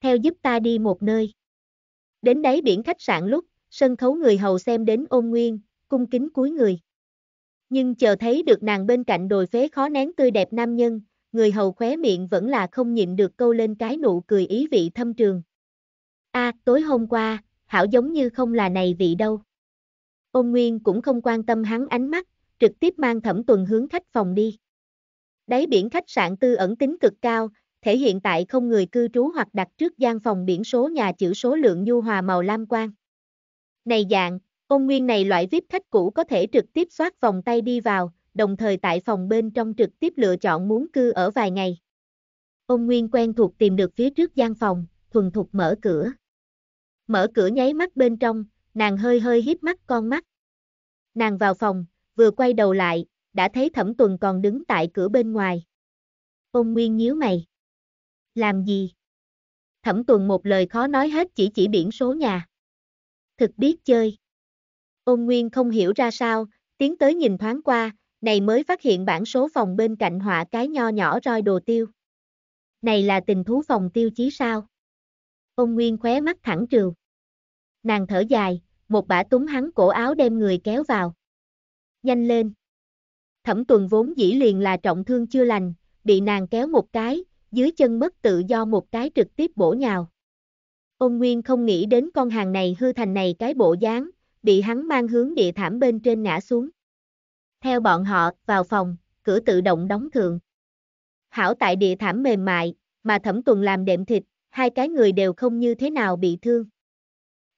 A: Theo giúp ta đi một nơi. Đến đáy biển khách sạn lúc, sân khấu người hầu xem đến ôn Nguyên, cung kính cúi người. Nhưng chờ thấy được nàng bên cạnh đồi phế khó nén tươi đẹp nam nhân, người hầu khóe miệng vẫn là không nhịn được câu lên cái nụ cười ý vị thâm trường. a à, tối hôm qua, hảo giống như không là này vị đâu ôn nguyên cũng không quan tâm hắn ánh mắt, trực tiếp mang thẩm tuần hướng khách phòng đi. Đáy biển khách sạn tư ẩn tính cực cao, thể hiện tại không người cư trú hoặc đặt trước gian phòng biển số nhà chữ số lượng nhu hòa màu lam quang. Này dạng, ôn nguyên này loại VIP khách cũ có thể trực tiếp xoát vòng tay đi vào, đồng thời tại phòng bên trong trực tiếp lựa chọn muốn cư ở vài ngày. Ôn nguyên quen thuộc tìm được phía trước gian phòng, thuần thục mở cửa. Mở cửa nháy mắt bên trong, Nàng hơi hơi híp mắt con mắt. Nàng vào phòng, vừa quay đầu lại, đã thấy Thẩm Tuần còn đứng tại cửa bên ngoài. Ông Nguyên nhíu mày. Làm gì? Thẩm Tuần một lời khó nói hết chỉ chỉ biển số nhà. Thực biết chơi. Ông Nguyên không hiểu ra sao, tiến tới nhìn thoáng qua, này mới phát hiện bản số phòng bên cạnh họa cái nho nhỏ roi đồ tiêu. Này là tình thú phòng tiêu chí sao? Ông Nguyên khóe mắt thẳng trừ. Nàng thở dài, một bả túng hắn cổ áo đem người kéo vào. Nhanh lên! Thẩm tuần vốn dĩ liền là trọng thương chưa lành, bị nàng kéo một cái, dưới chân mất tự do một cái trực tiếp bổ nhào. Ôn Nguyên không nghĩ đến con hàng này hư thành này cái bộ dáng, bị hắn mang hướng địa thảm bên trên ngã xuống. Theo bọn họ, vào phòng, cửa tự động đóng thường. Hảo tại địa thảm mềm mại, mà thẩm tuần làm đệm thịt, hai cái người đều không như thế nào bị thương.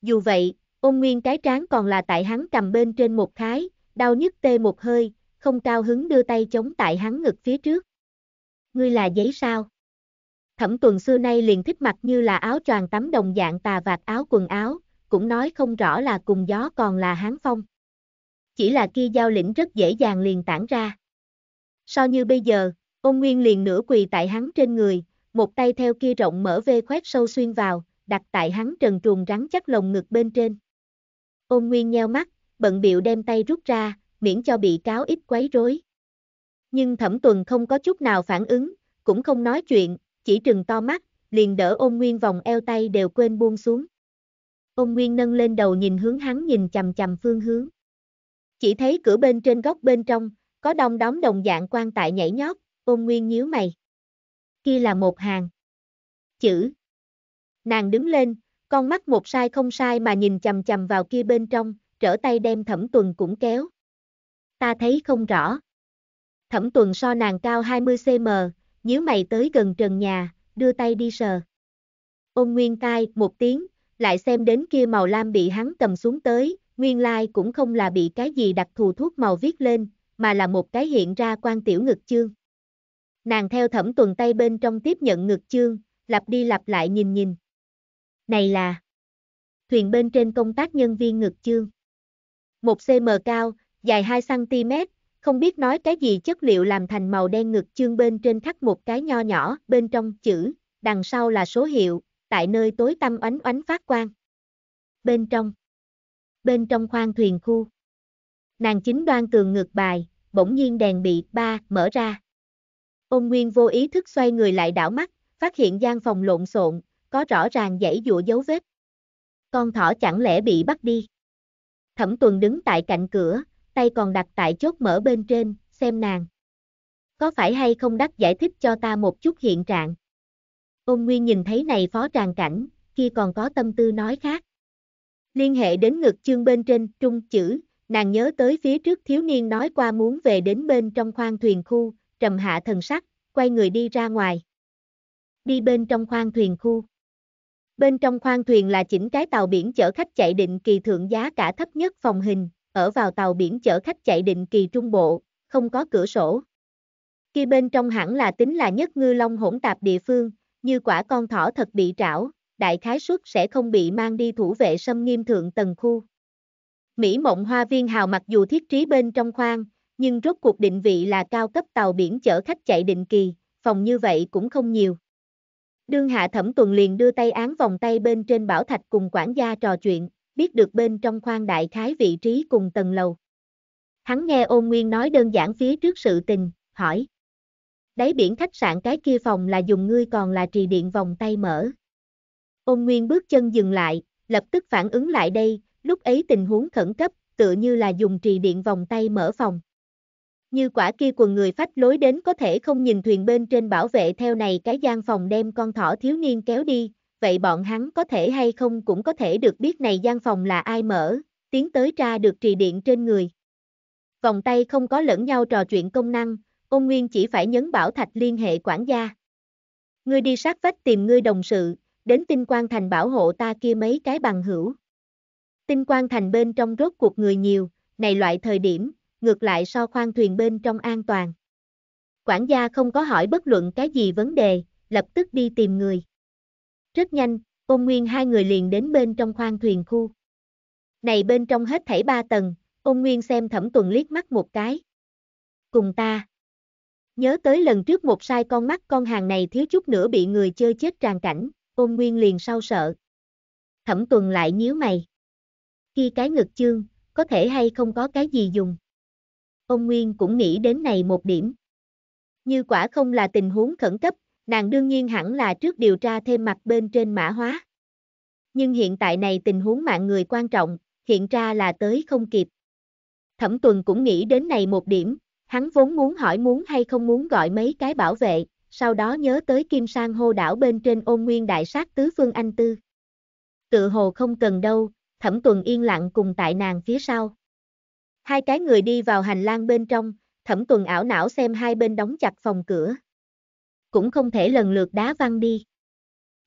A: Dù vậy, Ôm nguyên cái trán còn là tại hắn cầm bên trên một khái, đau nhức tê một hơi, không cao hứng đưa tay chống tại hắn ngực phía trước. Ngươi là giấy sao? Thẩm tuần xưa nay liền thích mặc như là áo choàng tắm đồng dạng tà vạt áo quần áo, cũng nói không rõ là cùng gió còn là hán phong. Chỉ là kia giao lĩnh rất dễ dàng liền tản ra. So như bây giờ, Ông nguyên liền nửa quỳ tại hắn trên người, một tay theo kia rộng mở vê khoét sâu xuyên vào, đặt tại hắn trần truồng rắn chắc lồng ngực bên trên. Ôn Nguyên nheo mắt, bận biệu đem tay rút ra, miễn cho bị cáo ít quấy rối. Nhưng Thẩm Tuần không có chút nào phản ứng, cũng không nói chuyện, chỉ trừng to mắt, liền đỡ ôn Nguyên vòng eo tay đều quên buông xuống. Ôn Nguyên nâng lên đầu nhìn hướng hắn nhìn chầm chầm phương hướng. Chỉ thấy cửa bên trên góc bên trong, có đông đóm đồng dạng quan tại nhảy nhót, ôn Nguyên nhíu mày. Kia là một hàng. Chữ. Nàng đứng lên, con mắt một sai không sai mà nhìn chầm chầm vào kia bên trong, trở tay đem thẩm tuần cũng kéo. Ta thấy không rõ. Thẩm tuần so nàng cao 20cm, nhíu mày tới gần trần nhà, đưa tay đi sờ. Ôn nguyên tai, một tiếng, lại xem đến kia màu lam bị hắn cầm xuống tới, nguyên lai like cũng không là bị cái gì đặc thù thuốc màu viết lên, mà là một cái hiện ra quan tiểu ngực chương. Nàng theo thẩm tuần tay bên trong tiếp nhận ngực chương, lặp đi lặp lại nhìn nhìn. Này là Thuyền bên trên công tác nhân viên ngực chương. Một cm cao, dài 2cm, không biết nói cái gì chất liệu làm thành màu đen ngực chương bên trên khắc một cái nho nhỏ, bên trong chữ, đằng sau là số hiệu, tại nơi tối tăm oánh oánh phát quang. Bên trong Bên trong khoang thuyền khu Nàng chính đoan cường ngược bài, bỗng nhiên đèn bị ba mở ra. Ôn Nguyên vô ý thức xoay người lại đảo mắt, phát hiện gian phòng lộn xộn, có rõ ràng dãy dụa dấu vết. Con thỏ chẳng lẽ bị bắt đi? Thẩm tuần đứng tại cạnh cửa, tay còn đặt tại chốt mở bên trên, xem nàng. Có phải hay không đắc giải thích cho ta một chút hiện trạng? Ôn Nguyên nhìn thấy này phó tràng cảnh, kia còn có tâm tư nói khác. Liên hệ đến ngực chương bên trên, trung chữ, nàng nhớ tới phía trước thiếu niên nói qua muốn về đến bên trong khoang thuyền khu, trầm hạ thần sắc, quay người đi ra ngoài. Đi bên trong khoang thuyền khu. Bên trong khoang thuyền là chỉnh cái tàu biển chở khách chạy định kỳ thượng giá cả thấp nhất phòng hình, ở vào tàu biển chở khách chạy định kỳ trung bộ, không có cửa sổ. Khi bên trong hẳn là tính là nhất ngư long hỗn tạp địa phương, như quả con thỏ thật bị trảo, đại khái suất sẽ không bị mang đi thủ vệ xâm nghiêm thượng tầng khu. Mỹ mộng hoa viên hào mặc dù thiết trí bên trong khoang, nhưng rốt cuộc định vị là cao cấp tàu biển chở khách chạy định kỳ, phòng như vậy cũng không nhiều. Đương hạ thẩm tuần liền đưa tay án vòng tay bên trên bảo thạch cùng quản gia trò chuyện, biết được bên trong khoang đại khái vị trí cùng tầng lầu. Hắn nghe ôn nguyên nói đơn giản phía trước sự tình, hỏi. Đáy biển khách sạn cái kia phòng là dùng ngươi còn là trì điện vòng tay mở. Ôn nguyên bước chân dừng lại, lập tức phản ứng lại đây, lúc ấy tình huống khẩn cấp, tựa như là dùng trì điện vòng tay mở phòng như quả kia quần người phách lối đến có thể không nhìn thuyền bên trên bảo vệ theo này cái gian phòng đem con thỏ thiếu niên kéo đi, vậy bọn hắn có thể hay không cũng có thể được biết này gian phòng là ai mở, tiến tới tra được trì điện trên người. Vòng tay không có lẫn nhau trò chuyện công năng, ôn nguyên chỉ phải nhấn bảo thạch liên hệ quản gia. Ngươi đi sát vách tìm ngươi đồng sự, đến tinh quan thành bảo hộ ta kia mấy cái bằng hữu. Tinh quan thành bên trong rốt cuộc người nhiều, này loại thời điểm, ngược lại so khoang thuyền bên trong an toàn. Quản gia không có hỏi bất luận cái gì vấn đề, lập tức đi tìm người. Rất nhanh, ôn nguyên hai người liền đến bên trong khoang thuyền khu. Này bên trong hết thảy ba tầng, ôn nguyên xem thẩm tuần liếc mắt một cái. Cùng ta. Nhớ tới lần trước một sai con mắt con hàng này thiếu chút nữa bị người chơi chết tràn cảnh, ôn nguyên liền sau sợ. Thẩm tuần lại nhíu mày. Khi cái ngực chương, có thể hay không có cái gì dùng ông Nguyên cũng nghĩ đến này một điểm. Như quả không là tình huống khẩn cấp, nàng đương nhiên hẳn là trước điều tra thêm mặt bên trên mã hóa. Nhưng hiện tại này tình huống mạng người quan trọng, hiện ra là tới không kịp. Thẩm Tuần cũng nghĩ đến này một điểm, hắn vốn muốn hỏi muốn hay không muốn gọi mấy cái bảo vệ, sau đó nhớ tới Kim Sang hô đảo bên trên ôn nguyên đại sát tứ phương anh tư. Tự hồ không cần đâu, Thẩm Tuần yên lặng cùng tại nàng phía sau. Hai cái người đi vào hành lang bên trong, thẩm tuần ảo não xem hai bên đóng chặt phòng cửa. Cũng không thể lần lượt đá văng đi.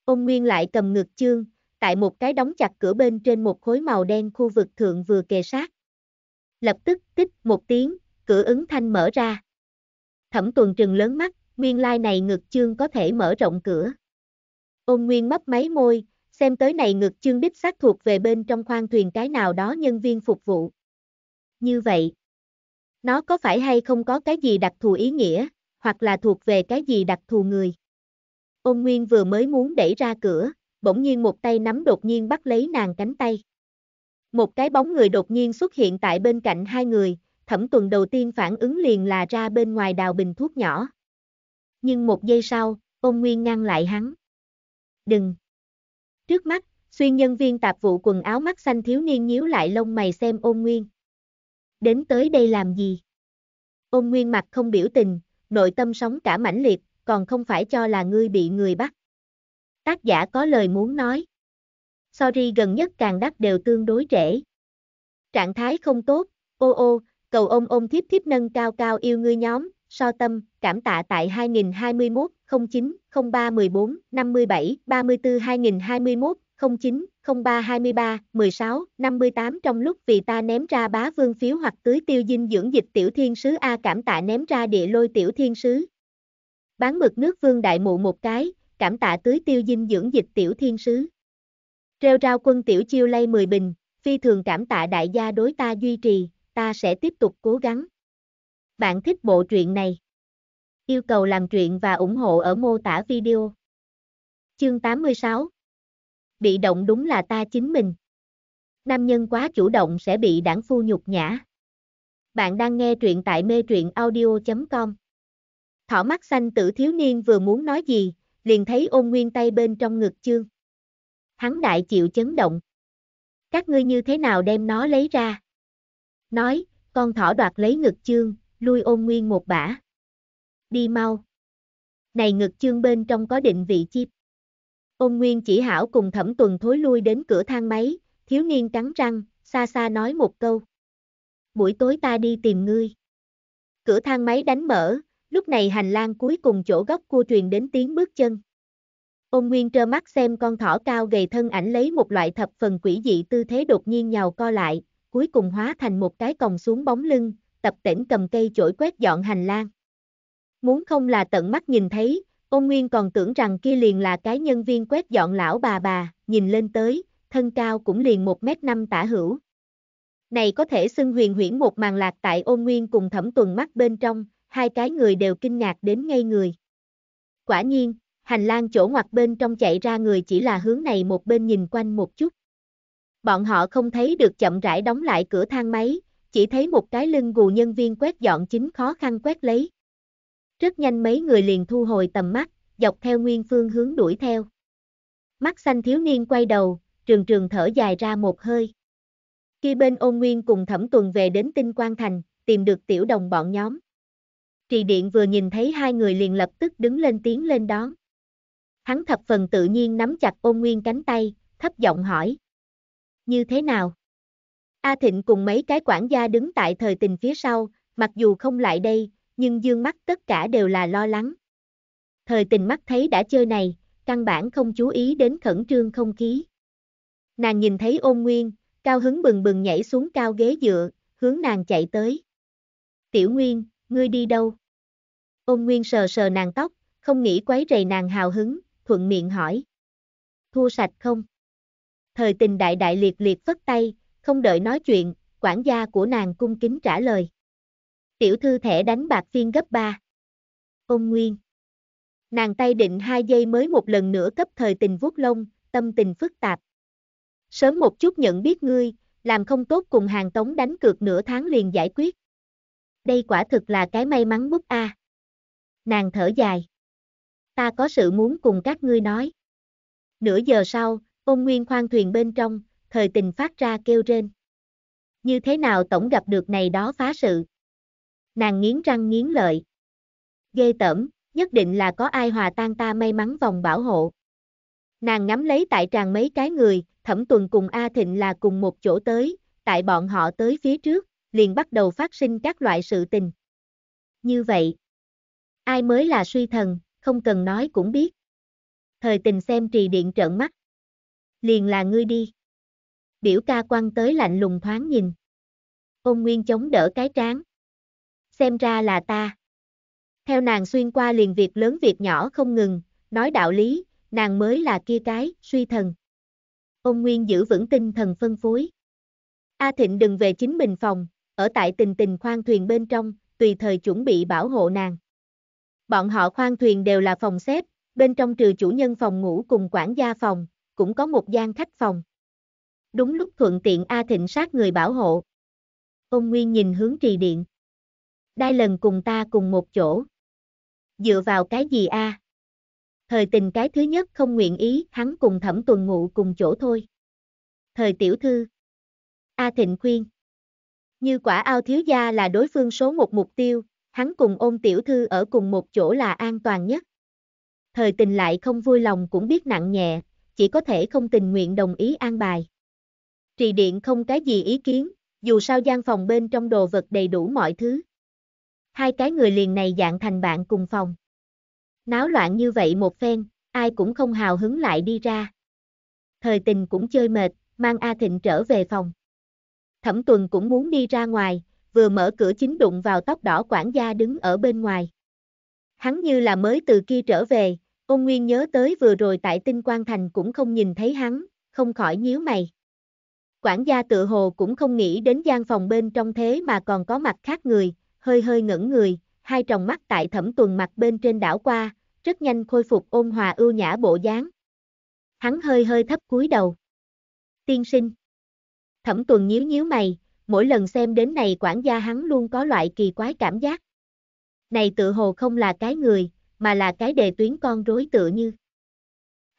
A: Ôn Nguyên lại cầm ngực chương, tại một cái đóng chặt cửa bên trên một khối màu đen khu vực thượng vừa kề sát. Lập tức tích một tiếng, cửa ứng thanh mở ra. Thẩm tuần trừng lớn mắt, nguyên lai này ngực chương có thể mở rộng cửa. Ôn Nguyên mấp máy môi, xem tới này ngực chương đích xác thuộc về bên trong khoang thuyền cái nào đó nhân viên phục vụ như vậy. Nó có phải hay không có cái gì đặc thù ý nghĩa, hoặc là thuộc về cái gì đặc thù người. Ôn Nguyên vừa mới muốn đẩy ra cửa, bỗng nhiên một tay nắm đột nhiên bắt lấy nàng cánh tay. Một cái bóng người đột nhiên xuất hiện tại bên cạnh hai người, thẩm tuần đầu tiên phản ứng liền là ra bên ngoài đào bình thuốc nhỏ. Nhưng một giây sau, ôn Nguyên ngăn lại hắn. Đừng! Trước mắt, xuyên nhân viên tạp vụ quần áo mắt xanh thiếu niên nhíu lại lông mày xem ôn Nguyên đến tới đây làm gì? Ôn nguyên mặt không biểu tình, nội tâm sóng cả mãnh liệt, còn không phải cho là ngươi bị người bắt. Tác giả có lời muốn nói. Sorry gần nhất càng đắt đều tương đối trễ. Trạng thái không tốt, ô ô, cầu ôm ôm thiếp thiếp nâng cao cao yêu ngươi nhóm, so tâm, cảm tạ tại 2021 09 03 14 57 34 2021 09, 03 16, 58 trong lúc vì ta ném ra bá vương phiếu hoặc tưới tiêu dinh dưỡng dịch tiểu thiên sứ A cảm tạ ném ra địa lôi tiểu thiên sứ. Bán mực nước vương đại mụ một cái, cảm tạ tưới tiêu dinh dưỡng dịch tiểu thiên sứ. Rêu rao quân tiểu chiêu lay 10 bình, phi thường cảm tạ đại gia đối ta duy trì, ta sẽ tiếp tục cố gắng. Bạn thích bộ truyện này? Yêu cầu làm truyện và ủng hộ ở mô tả video. Chương 86 bị động đúng là ta chính mình. Nam nhân quá chủ động sẽ bị đảng phu nhục nhã. Bạn đang nghe truyện tại mê truyện audio.com Thỏ mắt xanh tử thiếu niên vừa muốn nói gì, liền thấy ôn nguyên tay bên trong ngực chương. Hắn đại chịu chấn động. Các ngươi như thế nào đem nó lấy ra? Nói, con thỏ đoạt lấy ngực chương, lui ôn nguyên một bả. Đi mau. Này ngực chương bên trong có định vị chip. Ông Nguyên chỉ hảo cùng thẩm tuần thối lui đến cửa thang máy, thiếu niên cắn răng, xa xa nói một câu. Buổi tối ta đi tìm ngươi. Cửa thang máy đánh mở, lúc này hành lang cuối cùng chỗ góc cua truyền đến tiếng bước chân. Ông Nguyên trơ mắt xem con thỏ cao gầy thân ảnh lấy một loại thập phần quỷ dị tư thế đột nhiên nhào co lại, cuối cùng hóa thành một cái còng xuống bóng lưng, tập tỉnh cầm cây chổi quét dọn hành lang. Muốn không là tận mắt nhìn thấy, Ông Nguyên còn tưởng rằng kia liền là cái nhân viên quét dọn lão bà bà, nhìn lên tới, thân cao cũng liền 1m5 tả hữu. Này có thể xưng huyền huyễn một màn lạc tại ôn nguyên cùng thẩm tuần mắt bên trong, hai cái người đều kinh ngạc đến ngay người. Quả nhiên, hành lang chỗ ngoặt bên trong chạy ra người chỉ là hướng này một bên nhìn quanh một chút. Bọn họ không thấy được chậm rãi đóng lại cửa thang máy, chỉ thấy một cái lưng gù nhân viên quét dọn chính khó khăn quét lấy. Rất nhanh mấy người liền thu hồi tầm mắt, dọc theo nguyên phương hướng đuổi theo. Mắt xanh thiếu niên quay đầu, trường trường thở dài ra một hơi. Khi bên ôn nguyên cùng thẩm tuần về đến tinh quan thành, tìm được tiểu đồng bọn nhóm. Trì điện vừa nhìn thấy hai người liền lập tức đứng lên tiếng lên đón. Hắn thập phần tự nhiên nắm chặt ôn nguyên cánh tay, thấp giọng hỏi. Như thế nào? A Thịnh cùng mấy cái quản gia đứng tại thời tình phía sau, mặc dù không lại đây, nhưng dương mắt tất cả đều là lo lắng. Thời tình mắt thấy đã chơi này, căn bản không chú ý đến khẩn trương không khí. Nàng nhìn thấy ôn nguyên, cao hứng bừng bừng nhảy xuống cao ghế dựa, hướng nàng chạy tới. Tiểu nguyên, ngươi đi đâu? Ôn nguyên sờ sờ nàng tóc, không nghĩ quấy rầy nàng hào hứng, thuận miệng hỏi. Thua sạch không? Thời tình đại đại liệt liệt phất tay, không đợi nói chuyện, quản gia của nàng cung kính trả lời. Tiểu thư thẻ đánh bạc phiên gấp 3. Ôn Nguyên. Nàng tay định 2 giây mới một lần nữa cấp thời tình vuốt lông, tâm tình phức tạp. Sớm một chút nhận biết ngươi, làm không tốt cùng hàng tống đánh cược nửa tháng liền giải quyết. Đây quả thực là cái may mắn bút A. Nàng thở dài. Ta có sự muốn cùng các ngươi nói. Nửa giờ sau, ôn nguyên khoan thuyền bên trong, thời tình phát ra kêu rên. Như thế nào tổng gặp được này đó phá sự. Nàng nghiến răng nghiến lợi. Ghê tởm, nhất định là có ai hòa tan ta may mắn vòng bảo hộ. Nàng ngắm lấy tại tràng mấy cái người, thẩm tuần cùng A Thịnh là cùng một chỗ tới, tại bọn họ tới phía trước, liền bắt đầu phát sinh các loại sự tình. Như vậy, ai mới là suy thần, không cần nói cũng biết. Thời tình xem trì điện trợn mắt. Liền là ngươi đi. Biểu ca quan tới lạnh lùng thoáng nhìn. ông Nguyên chống đỡ cái tráng xem ra là ta. Theo nàng xuyên qua liền việc lớn việc nhỏ không ngừng, nói đạo lý, nàng mới là kia cái, suy thần. Ông Nguyên giữ vững tinh thần phân phối. A Thịnh đừng về chính mình phòng, ở tại tình tình khoang thuyền bên trong, tùy thời chuẩn bị bảo hộ nàng. Bọn họ khoang thuyền đều là phòng xếp, bên trong trừ chủ nhân phòng ngủ cùng quản gia phòng, cũng có một gian khách phòng. Đúng lúc thuận tiện A Thịnh sát người bảo hộ. Ông Nguyên nhìn hướng trì điện đai lần cùng ta cùng một chỗ. Dựa vào cái gì a? Thời tình cái thứ nhất không nguyện ý, hắn cùng thẩm tuần ngụ cùng chỗ thôi. Thời tiểu thư. A Thịnh khuyên. Như quả ao thiếu gia là đối phương số một mục tiêu, hắn cùng ôn tiểu thư ở cùng một chỗ là an toàn nhất. Thời tình lại không vui lòng cũng biết nặng nhẹ, chỉ có thể không tình nguyện đồng ý an bài. Trì điện không cái gì ý kiến, dù sao gian phòng bên trong đồ vật đầy đủ mọi thứ hai cái người liền này dạng thành bạn cùng phòng. Náo loạn như vậy một phen, ai cũng không hào hứng lại đi ra. Thời tình cũng chơi mệt, mang A Thịnh trở về phòng. Thẩm tuần cũng muốn đi ra ngoài, vừa mở cửa chính đụng vào tóc đỏ quản gia đứng ở bên ngoài. Hắn như là mới từ kia trở về, ôn nguyên nhớ tới vừa rồi tại tinh Quan thành cũng không nhìn thấy hắn, không khỏi nhíu mày. Quản gia tự hồ cũng không nghĩ đến gian phòng bên trong thế mà còn có mặt khác người, hơi hơi ngẩn người, hai tròng mắt tại thẩm tuần mặt bên trên đảo qua, rất nhanh khôi phục ôn hòa ưu nhã bộ dáng. Hắn hơi hơi thấp cúi đầu. Tiên sinh. Thẩm tuần nhíu nhíu mày, mỗi lần xem đến này quản gia hắn luôn có loại kỳ quái cảm giác. Này tự hồ không là cái người, mà là cái đề tuyến con rối tựa như.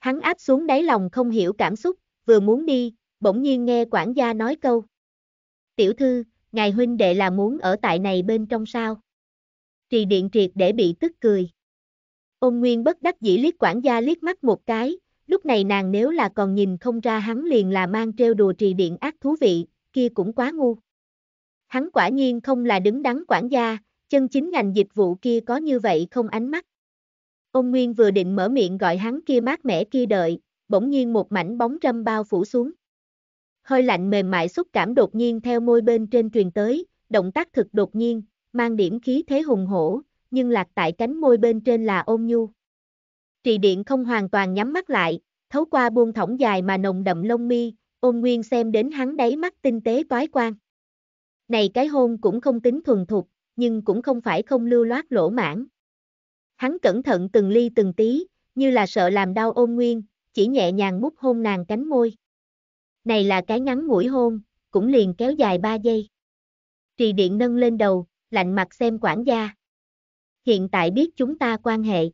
A: Hắn áp xuống đáy lòng không hiểu cảm xúc, vừa muốn đi, bỗng nhiên nghe quản gia nói câu. Tiểu thư, Ngài huynh đệ là muốn ở tại này bên trong sao? Trì điện triệt để bị tức cười. Ôn Nguyên bất đắc dĩ liếc quản gia liếc mắt một cái, lúc này nàng nếu là còn nhìn không ra hắn liền là mang treo đùa trì điện ác thú vị, kia cũng quá ngu. Hắn quả nhiên không là đứng đắn quản gia, chân chính ngành dịch vụ kia có như vậy không ánh mắt. Ôn Nguyên vừa định mở miệng gọi hắn kia mát mẻ kia đợi, bỗng nhiên một mảnh bóng râm bao phủ xuống hơi lạnh mềm mại xúc cảm đột nhiên theo môi bên trên truyền tới, động tác thực đột nhiên, mang điểm khí thế hùng hổ, nhưng lạc tại cánh môi bên trên là ôm nhu. Trì điện không hoàn toàn nhắm mắt lại, thấu qua buông thõng dài mà nồng đậm lông mi, ôn nguyên xem đến hắn đáy mắt tinh tế toái quan. Này cái hôn cũng không tính thuần thục, nhưng cũng không phải không lưu loát lỗ mãn. Hắn cẩn thận từng ly từng tí, như là sợ làm đau ôn nguyên, chỉ nhẹ nhàng mút hôn nàng cánh môi này là cái ngắn ngủi hôn, cũng liền kéo dài 3 giây. Trì điện nâng lên đầu, lạnh mặt xem quản gia. Hiện tại biết chúng ta quan hệ.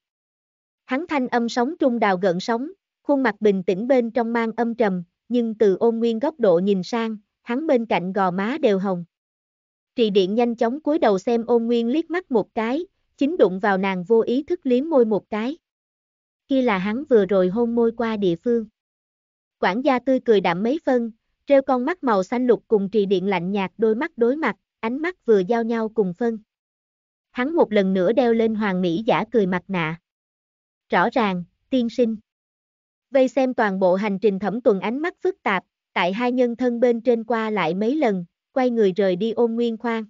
A: Hắn thanh âm sóng trung đào gợn sóng, khuôn mặt bình tĩnh bên trong mang âm trầm, nhưng từ ôn nguyên góc độ nhìn sang, hắn bên cạnh gò má đều hồng. Trì điện nhanh chóng cúi đầu xem ôn nguyên liếc mắt một cái, chính đụng vào nàng vô ý thức liếm môi một cái. Khi là hắn vừa rồi hôn môi qua địa phương. Quản gia tươi cười đạm mấy phân, treo con mắt màu xanh lục cùng trì điện lạnh nhạt đôi mắt đối mặt, ánh mắt vừa giao nhau cùng phân. Hắn một lần nữa đeo lên hoàng mỹ giả cười mặt nạ. Rõ ràng, tiên sinh. Vây xem toàn bộ hành trình thẩm tuần ánh mắt phức tạp, tại hai nhân thân bên trên qua lại mấy lần, quay người rời đi ôn nguyên khoang.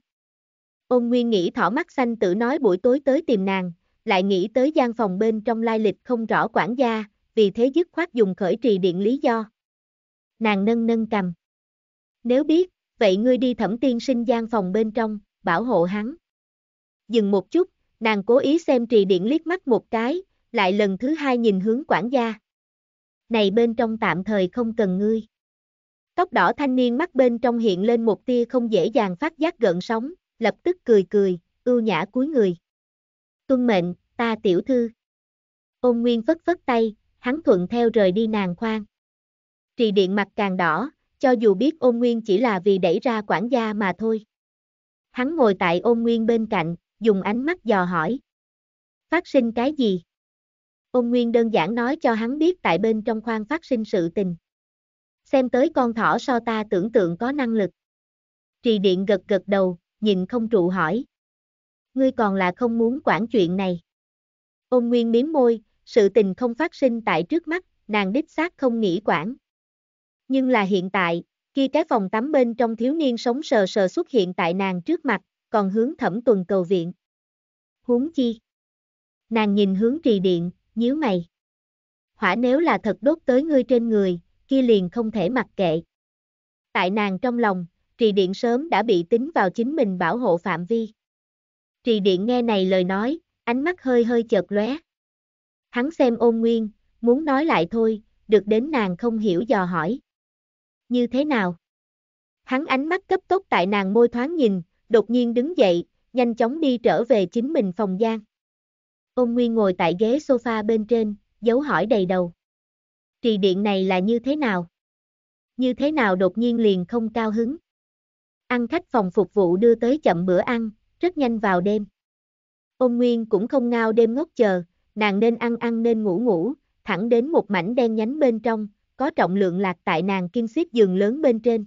A: Ôn nguyên nghĩ thỏ mắt xanh tự nói buổi tối tới tìm nàng, lại nghĩ tới gian phòng bên trong lai lịch không rõ quản gia, vì thế dứt khoát dùng khởi trì điện lý do. Nàng nâng nâng cầm. Nếu biết, vậy ngươi đi thẩm tiên sinh gian phòng bên trong, bảo hộ hắn. Dừng một chút, nàng cố ý xem trì điện liếc mắt một cái, lại lần thứ hai nhìn hướng quản gia. Này bên trong tạm thời không cần ngươi. Tóc đỏ thanh niên mắt bên trong hiện lên một tia không dễ dàng phát giác gợn sóng, lập tức cười cười, ưu nhã cuối người. Tuân mệnh, ta tiểu thư. Ôn Nguyên phất phất tay, hắn thuận theo rời đi nàng khoan. Trì điện mặt càng đỏ, cho dù biết ôn nguyên chỉ là vì đẩy ra quản gia mà thôi. Hắn ngồi tại ôn nguyên bên cạnh, dùng ánh mắt dò hỏi. Phát sinh cái gì? Ôn nguyên đơn giản nói cho hắn biết tại bên trong khoan phát sinh sự tình. Xem tới con thỏ so ta tưởng tượng có năng lực. Trì điện gật gật đầu, nhìn không trụ hỏi. Ngươi còn là không muốn quản chuyện này. Ôn nguyên miếm môi, sự tình không phát sinh tại trước mắt, nàng đích xác không nghĩ quản. Nhưng là hiện tại, khi cái phòng tắm bên trong thiếu niên sống sờ sờ xuất hiện tại nàng trước mặt, còn hướng thẩm tuần cầu viện. Huống chi? Nàng nhìn hướng trì điện, nhíu mày. Hỏa nếu là thật đốt tới ngươi trên người, kia liền không thể mặc kệ. Tại nàng trong lòng, trì điện sớm đã bị tính vào chính mình bảo hộ phạm vi. Trì điện nghe này lời nói, ánh mắt hơi hơi chợt lóe. Hắn xem ôn nguyên, muốn nói lại thôi, được đến nàng không hiểu dò hỏi. Như thế nào? Hắn ánh mắt cấp tốc tại nàng môi thoáng nhìn, đột nhiên đứng dậy, nhanh chóng đi trở về chính mình phòng gian. Ôn Nguyên ngồi tại ghế sofa bên trên, dấu hỏi đầy đầu. Trì điện này là như thế nào? Như thế nào đột nhiên liền không cao hứng? Ăn khách phòng phục vụ đưa tới chậm bữa ăn, rất nhanh vào đêm. Ôn Nguyên cũng không ngao đêm ngốc chờ, nàng nên ăn ăn nên ngủ ngủ, thẳng đến một mảnh đen nhánh bên trong, có trọng lượng lạc tại nàng kim xếp giường lớn bên trên.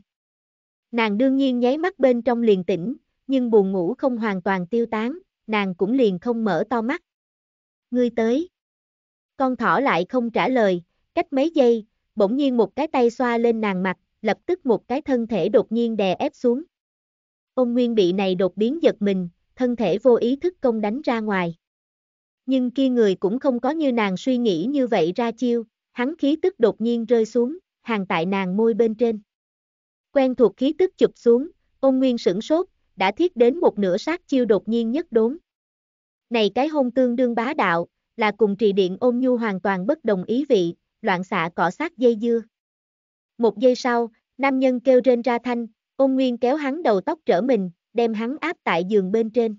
A: Nàng đương nhiên nháy mắt bên trong liền tỉnh, nhưng buồn ngủ không hoàn toàn tiêu tán, nàng cũng liền không mở to mắt. Ngươi tới. Con thỏ lại không trả lời, cách mấy giây, bỗng nhiên một cái tay xoa lên nàng mặt, lập tức một cái thân thể đột nhiên đè ép xuống. Ông Nguyên bị này đột biến giật mình, thân thể vô ý thức công đánh ra ngoài nhưng kia người cũng không có như nàng suy nghĩ như vậy ra chiêu, hắn khí tức đột nhiên rơi xuống, hàng tại nàng môi bên trên. Quen thuộc khí tức chụp xuống, ôn nguyên sửng sốt, đã thiết đến một nửa sát chiêu đột nhiên nhất đốn. Này cái hôn tương đương bá đạo, là cùng trì điện ôn nhu hoàn toàn bất đồng ý vị, loạn xạ cỏ sát dây dưa. Một giây sau, nam nhân kêu rên ra thanh, ôn nguyên kéo hắn đầu tóc trở mình, đem hắn áp tại giường bên trên.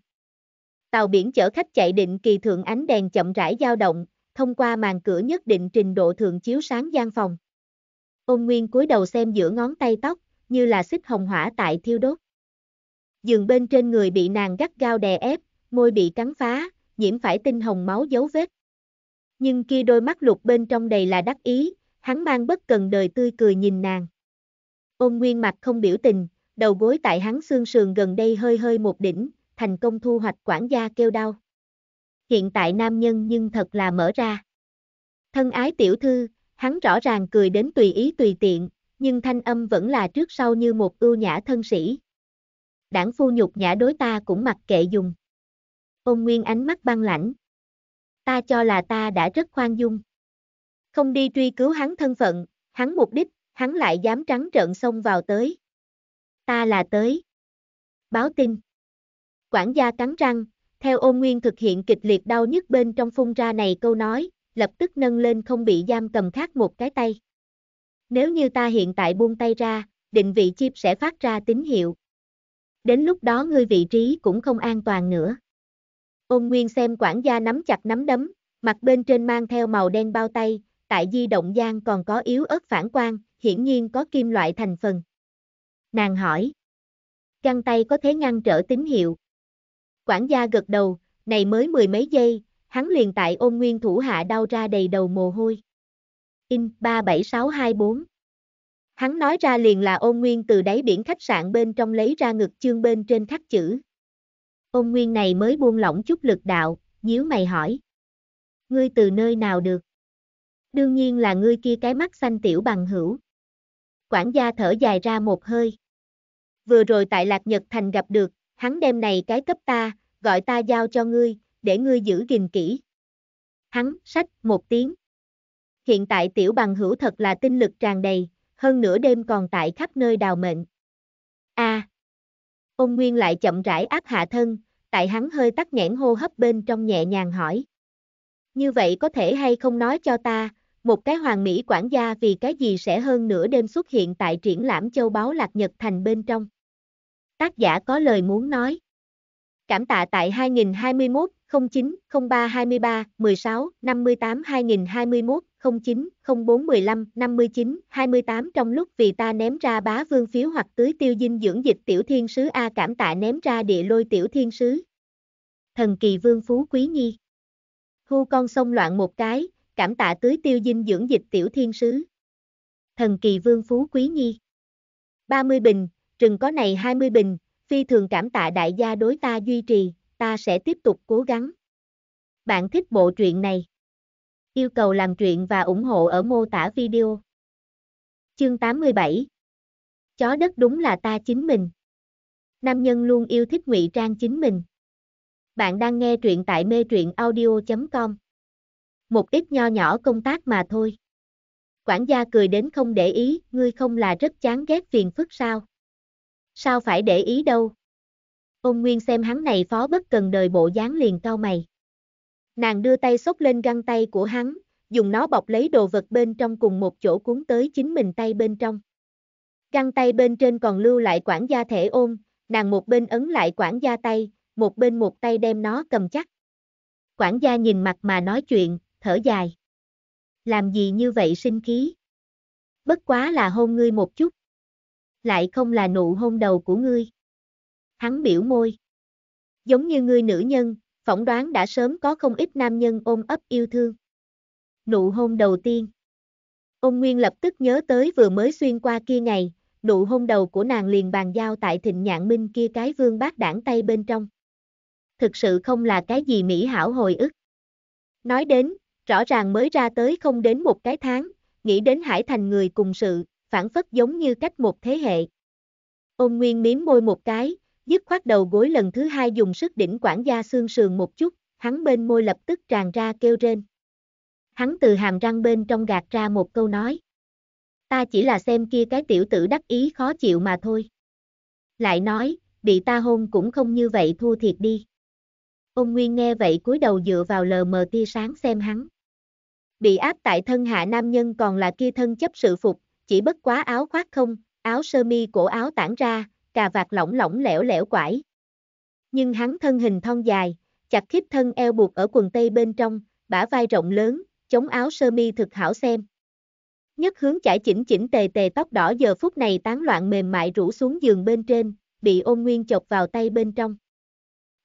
A: Tàu biển chở khách chạy định kỳ thượng ánh đèn chậm rãi dao động, thông qua màn cửa nhất định trình độ thượng chiếu sáng gian phòng. Ôn Nguyên cúi đầu xem giữa ngón tay tóc, như là xích hồng hỏa tại thiêu đốt. Giường bên trên người bị nàng gắt gao đè ép, môi bị cắn phá, nhiễm phải tinh hồng máu dấu vết. Nhưng kia đôi mắt lục bên trong đầy là đắc ý, hắn mang bất cần đời tươi cười nhìn nàng. Ôn Nguyên mặt không biểu tình, đầu gối tại hắn xương sườn gần đây hơi hơi một đỉnh, thành công thu hoạch quản gia kêu đau. Hiện tại nam nhân nhưng thật là mở ra. Thân ái tiểu thư, hắn rõ ràng cười đến tùy ý tùy tiện, nhưng thanh âm vẫn là trước sau như một ưu nhã thân sĩ. Đảng phu nhục nhã đối ta cũng mặc kệ dùng. Ôn Nguyên ánh mắt băng lãnh. Ta cho là ta đã rất khoan dung. Không đi truy cứu hắn thân phận, hắn mục đích, hắn lại dám trắng trợn xông vào tới. Ta là tới. Báo tin. Quản gia cắn răng, theo ôn nguyên thực hiện kịch liệt đau nhức bên trong phun ra này câu nói, lập tức nâng lên không bị giam cầm khác một cái tay. Nếu như ta hiện tại buông tay ra, định vị chip sẽ phát ra tín hiệu. Đến lúc đó ngươi vị trí cũng không an toàn nữa. Ôn Nguyên xem quản gia nắm chặt nắm đấm, mặt bên trên mang theo màu đen bao tay, tại di động gian còn có yếu ớt phản quang, hiển nhiên có kim loại thành phần. Nàng hỏi, găng tay có thể ngăn trở tín hiệu. Quản gia gật đầu, này mới mười mấy giây, hắn liền tại ôn nguyên thủ hạ đau ra đầy đầu mồ hôi. In 37624 Hắn nói ra liền là ôn nguyên từ đáy biển khách sạn bên trong lấy ra ngực chương bên trên khắc chữ. Ôn nguyên này mới buông lỏng chút lực đạo, nhíu mày hỏi. Ngươi từ nơi nào được? Đương nhiên là ngươi kia cái mắt xanh tiểu bằng hữu. Quản gia thở dài ra một hơi. Vừa rồi tại Lạc Nhật Thành gặp được, hắn đem này cái cấp ta, gọi ta giao cho ngươi, để ngươi giữ gìn kỹ. Hắn, sách, một tiếng. Hiện tại tiểu bằng hữu thật là tinh lực tràn đầy, hơn nửa đêm còn tại khắp nơi đào mệnh. A. À, ôn nguyên lại chậm rãi áp hạ thân, tại hắn hơi tắt nghẽn hô hấp bên trong nhẹ nhàng hỏi. Như vậy có thể hay không nói cho ta, một cái hoàng mỹ quản gia vì cái gì sẽ hơn nửa đêm xuất hiện tại triển lãm châu báu lạc nhật thành bên trong. Tác giả có lời muốn nói. Cảm tạ tại 2021 09 03 23 16 58 2021 09 04 15 59 28 trong lúc vì ta ném ra bá vương phiếu hoặc tưới tiêu dinh dưỡng dịch tiểu thiên sứ A cảm tạ ném ra địa lôi tiểu thiên sứ. Thần kỳ vương phú quý nhi. Thu con sông loạn một cái, cảm tạ tưới tiêu dinh dưỡng dịch tiểu thiên sứ. Thần kỳ vương phú quý nhi. 30 bình, rừng có này 20 bình, phi thường cảm tạ đại gia đối ta duy trì, ta sẽ tiếp tục cố gắng. Bạn thích bộ truyện này? Yêu cầu làm truyện và ủng hộ ở mô tả video. Chương 87 Chó đất đúng là ta chính mình. Nam nhân luôn yêu thích ngụy trang chính mình. Bạn đang nghe truyện tại mê truyện audio.com. Một ít nho nhỏ công tác mà thôi. Quản gia cười đến không để ý, ngươi không là rất chán ghét phiền phức sao? Sao phải để ý đâu? Ôn Nguyên xem hắn này phó bất cần đời bộ dáng liền cao mày. Nàng đưa tay xốc lên găng tay của hắn, dùng nó bọc lấy đồ vật bên trong cùng một chỗ cuốn tới chính mình tay bên trong. Găng tay bên trên còn lưu lại quản gia thể ôm, nàng một bên ấn lại quản gia tay, một bên một tay đem nó cầm chắc. Quản gia nhìn mặt mà nói chuyện, thở dài. Làm gì như vậy sinh khí? Bất quá là hôn ngươi một chút lại không là nụ hôn đầu của ngươi. Hắn biểu môi. Giống như ngươi nữ nhân, phỏng đoán đã sớm có không ít nam nhân ôm ấp yêu thương. Nụ hôn đầu tiên. Ôn Nguyên lập tức nhớ tới vừa mới xuyên qua kia ngày, nụ hôn đầu của nàng liền bàn giao tại thịnh nhạn minh kia cái vương bát đảng tay bên trong. Thực sự không là cái gì mỹ hảo hồi ức. Nói đến, rõ ràng mới ra tới không đến một cái tháng, nghĩ đến Hải Thành người cùng sự, phản phất giống như cách một thế hệ. Ôn Nguyên miếm môi một cái, dứt khoát đầu gối lần thứ hai dùng sức đỉnh quản gia xương sườn một chút, hắn bên môi lập tức tràn ra kêu rên. Hắn từ hàm răng bên trong gạt ra một câu nói. Ta chỉ là xem kia cái tiểu tử đắc ý khó chịu mà thôi. Lại nói, bị ta hôn cũng không như vậy thua thiệt đi. Ông Nguyên nghe vậy cúi đầu dựa vào lờ mờ tia sáng xem hắn. Bị áp tại thân hạ nam nhân còn là kia thân chấp sự phục, chỉ bất quá áo khoác không, áo sơ mi cổ áo tản ra, cà vạt lỏng lỏng lẻo lẻo quải. Nhưng hắn thân hình thon dài, chặt khít thân eo buộc ở quần tây bên trong, bả vai rộng lớn, chống áo sơ mi thực hảo xem. Nhất hướng chải chỉnh chỉnh tề tề tóc đỏ giờ phút này tán loạn mềm mại rủ xuống giường bên trên, bị ôm nguyên chọc vào tay bên trong.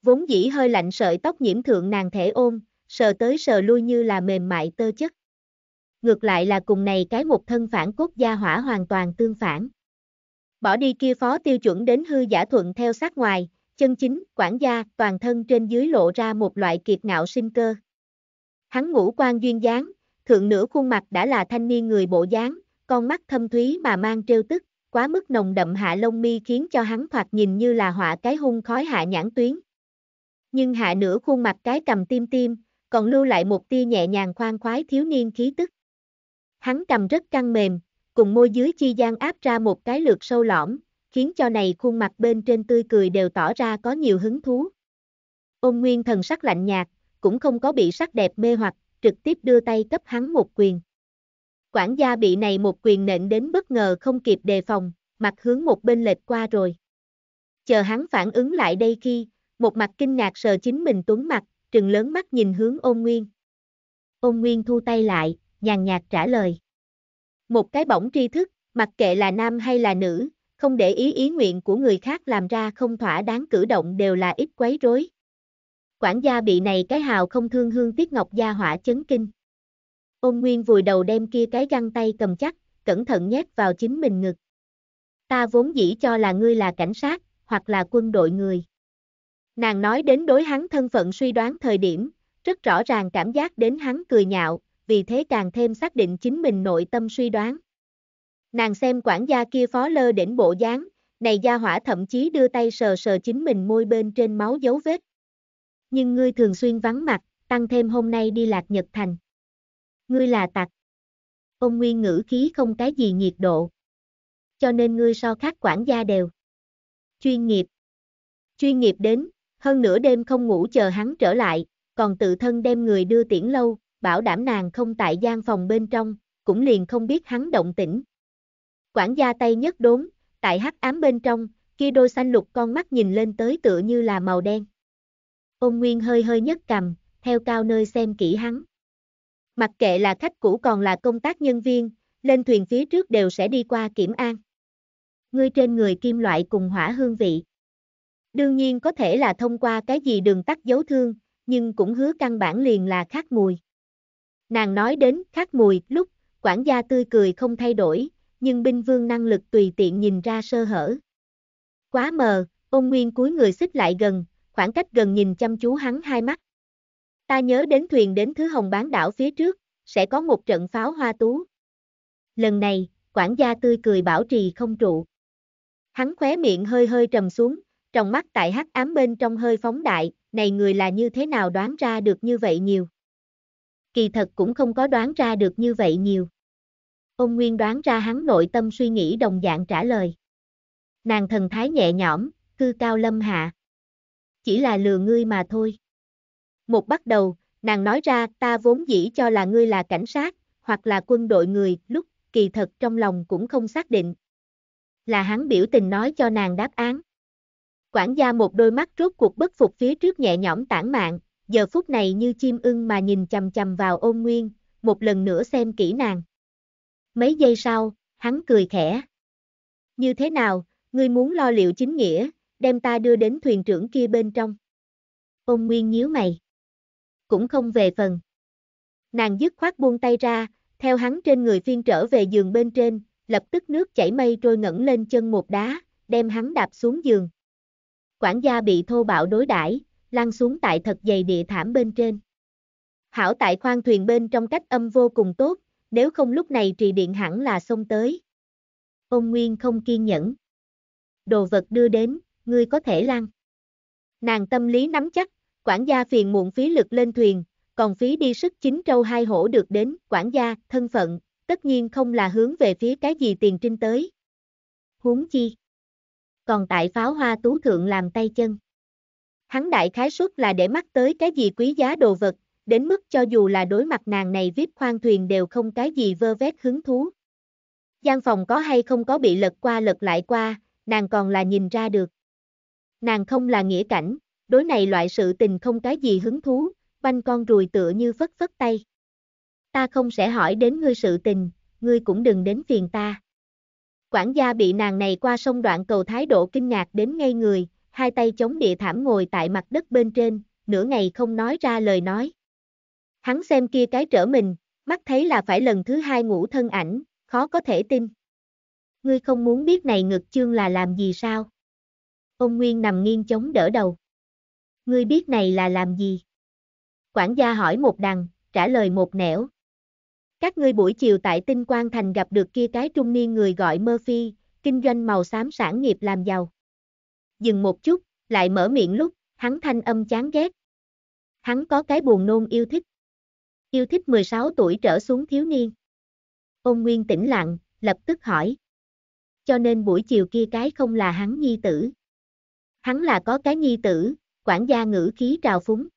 A: Vốn dĩ hơi lạnh sợi tóc nhiễm thượng nàng thể ôm, sờ tới sờ lui như là mềm mại tơ chất ngược lại là cùng này cái một thân phản cốt gia hỏa hoàn toàn tương phản. Bỏ đi kia phó tiêu chuẩn đến hư giả thuận theo sát ngoài, chân chính, quản gia, toàn thân trên dưới lộ ra một loại kiệt ngạo sinh cơ. Hắn ngũ quan duyên dáng, thượng nửa khuôn mặt đã là thanh niên người bộ dáng, con mắt thâm thúy mà mang trêu tức, quá mức nồng đậm hạ lông mi khiến cho hắn thoạt nhìn như là họa cái hung khói hạ nhãn tuyến. Nhưng hạ nửa khuôn mặt cái cầm tim tim, còn lưu lại một tia nhẹ nhàng khoan khoái thiếu niên khí tức. Hắn cầm rất căng mềm, cùng môi dưới chi gian áp ra một cái lượt sâu lõm, khiến cho này khuôn mặt bên trên tươi cười đều tỏ ra có nhiều hứng thú. Ôn Nguyên thần sắc lạnh nhạt, cũng không có bị sắc đẹp mê hoặc, trực tiếp đưa tay cấp hắn một quyền. Quản gia bị này một quyền nện đến bất ngờ không kịp đề phòng, mặt hướng một bên lệch qua rồi. Chờ hắn phản ứng lại đây khi, một mặt kinh ngạc sờ chính mình tuấn mặt, trừng lớn mắt nhìn hướng ôn nguyên. Ôn nguyên thu tay lại, nhàn nhạt trả lời. Một cái bổng tri thức, mặc kệ là nam hay là nữ, không để ý ý nguyện của người khác làm ra không thỏa đáng cử động đều là ít quấy rối. Quản gia bị này cái hào không thương hương tiếc ngọc gia hỏa chấn kinh. Ôn Nguyên vùi đầu đem kia cái găng tay cầm chắc, cẩn thận nhét vào chính mình ngực. Ta vốn dĩ cho là ngươi là cảnh sát, hoặc là quân đội người. Nàng nói đến đối hắn thân phận suy đoán thời điểm, rất rõ ràng cảm giác đến hắn cười nhạo, vì thế càng thêm xác định chính mình nội tâm suy đoán. Nàng xem quản gia kia phó lơ đỉnh bộ dáng, này gia hỏa thậm chí đưa tay sờ sờ chính mình môi bên trên máu dấu vết. Nhưng ngươi thường xuyên vắng mặt, tăng thêm hôm nay đi lạc Nhật Thành. Ngươi là tặc. Ông Nguyên ngữ khí không cái gì nhiệt độ. Cho nên ngươi so khác quản gia đều. Chuyên nghiệp. Chuyên nghiệp đến, hơn nửa đêm không ngủ chờ hắn trở lại, còn tự thân đem người đưa tiễn lâu, bảo đảm nàng không tại gian phòng bên trong, cũng liền không biết hắn động tĩnh. Quản gia tay nhất đốn, tại hắc ám bên trong, kia đôi xanh lục con mắt nhìn lên tới tựa như là màu đen. Ôn Nguyên hơi hơi nhất cầm, theo cao nơi xem kỹ hắn. Mặc kệ là khách cũ còn là công tác nhân viên, lên thuyền phía trước đều sẽ đi qua kiểm an. Ngươi trên người kim loại cùng hỏa hương vị. Đương nhiên có thể là thông qua cái gì đường tắt dấu thương, nhưng cũng hứa căn bản liền là khác mùi. Nàng nói đến khát mùi, lúc, quản gia tươi cười không thay đổi, nhưng binh vương năng lực tùy tiện nhìn ra sơ hở. Quá mờ, ôn nguyên cúi người xích lại gần, khoảng cách gần nhìn chăm chú hắn hai mắt. Ta nhớ đến thuyền đến thứ hồng bán đảo phía trước, sẽ có một trận pháo hoa tú. Lần này, quản gia tươi cười bảo trì không trụ. Hắn khóe miệng hơi hơi trầm xuống, trong mắt tại hắc ám bên trong hơi phóng đại, này người là như thế nào đoán ra được như vậy nhiều kỳ thật cũng không có đoán ra được như vậy nhiều. Ông Nguyên đoán ra hắn nội tâm suy nghĩ đồng dạng trả lời. Nàng thần thái nhẹ nhõm, cư cao lâm hạ. Chỉ là lừa ngươi mà thôi. Một bắt đầu, nàng nói ra ta vốn dĩ cho là ngươi là cảnh sát, hoặc là quân đội người, lúc kỳ thật trong lòng cũng không xác định. Là hắn biểu tình nói cho nàng đáp án. Quản gia một đôi mắt rốt cuộc bất phục phía trước nhẹ nhõm tản mạn, giờ phút này như chim ưng mà nhìn chầm chầm vào ôn nguyên, một lần nữa xem kỹ nàng. Mấy giây sau, hắn cười khẽ. Như thế nào, ngươi muốn lo liệu chính nghĩa, đem ta đưa đến thuyền trưởng kia bên trong. Ôn nguyên nhíu mày. Cũng không về phần. Nàng dứt khoát buông tay ra, theo hắn trên người phiên trở về giường bên trên, lập tức nước chảy mây trôi ngẩng lên chân một đá, đem hắn đạp xuống giường. Quản gia bị thô bạo đối đãi, lăn xuống tại thật dày địa thảm bên trên. Hảo tại khoang thuyền bên trong cách âm vô cùng tốt, nếu không lúc này trì điện hẳn là xông tới. Ông Nguyên không kiên nhẫn. Đồ vật đưa đến, ngươi có thể lăn. Nàng tâm lý nắm chắc, quản gia phiền muộn phí lực lên thuyền, còn phí đi sức chính trâu hai hổ được đến, quản gia, thân phận, tất nhiên không là hướng về phía cái gì tiền trinh tới. Huống chi. Còn tại pháo hoa tú thượng làm tay chân. Hắn đại khái suất là để mắt tới cái gì quý giá đồ vật, đến mức cho dù là đối mặt nàng này viết khoan thuyền đều không cái gì vơ vét hứng thú. gian phòng có hay không có bị lật qua lật lại qua, nàng còn là nhìn ra được. Nàng không là nghĩa cảnh, đối này loại sự tình không cái gì hứng thú, banh con rùi tựa như phất phất tay. Ta không sẽ hỏi đến ngươi sự tình, ngươi cũng đừng đến phiền ta. Quản gia bị nàng này qua sông đoạn cầu thái độ kinh ngạc đến ngây người, hai tay chống địa thảm ngồi tại mặt đất bên trên, nửa ngày không nói ra lời nói. Hắn xem kia cái trở mình, mắt thấy là phải lần thứ hai ngủ thân ảnh, khó có thể tin. Ngươi không muốn biết này ngực chương là làm gì sao? Ông Nguyên nằm nghiêng chống đỡ đầu. Ngươi biết này là làm gì? Quản gia hỏi một đằng, trả lời một nẻo. Các ngươi buổi chiều tại Tinh Quang Thành gặp được kia cái trung niên người gọi Murphy, kinh doanh màu xám sản nghiệp làm giàu dừng một chút, lại mở miệng lúc, hắn thanh âm chán ghét. Hắn có cái buồn nôn yêu thích. Yêu thích 16 tuổi trở xuống thiếu niên. Ôn Nguyên tĩnh lặng, lập tức hỏi. Cho nên buổi chiều kia cái không là hắn nhi tử. Hắn là có cái nhi tử, quản gia ngữ khí trào phúng.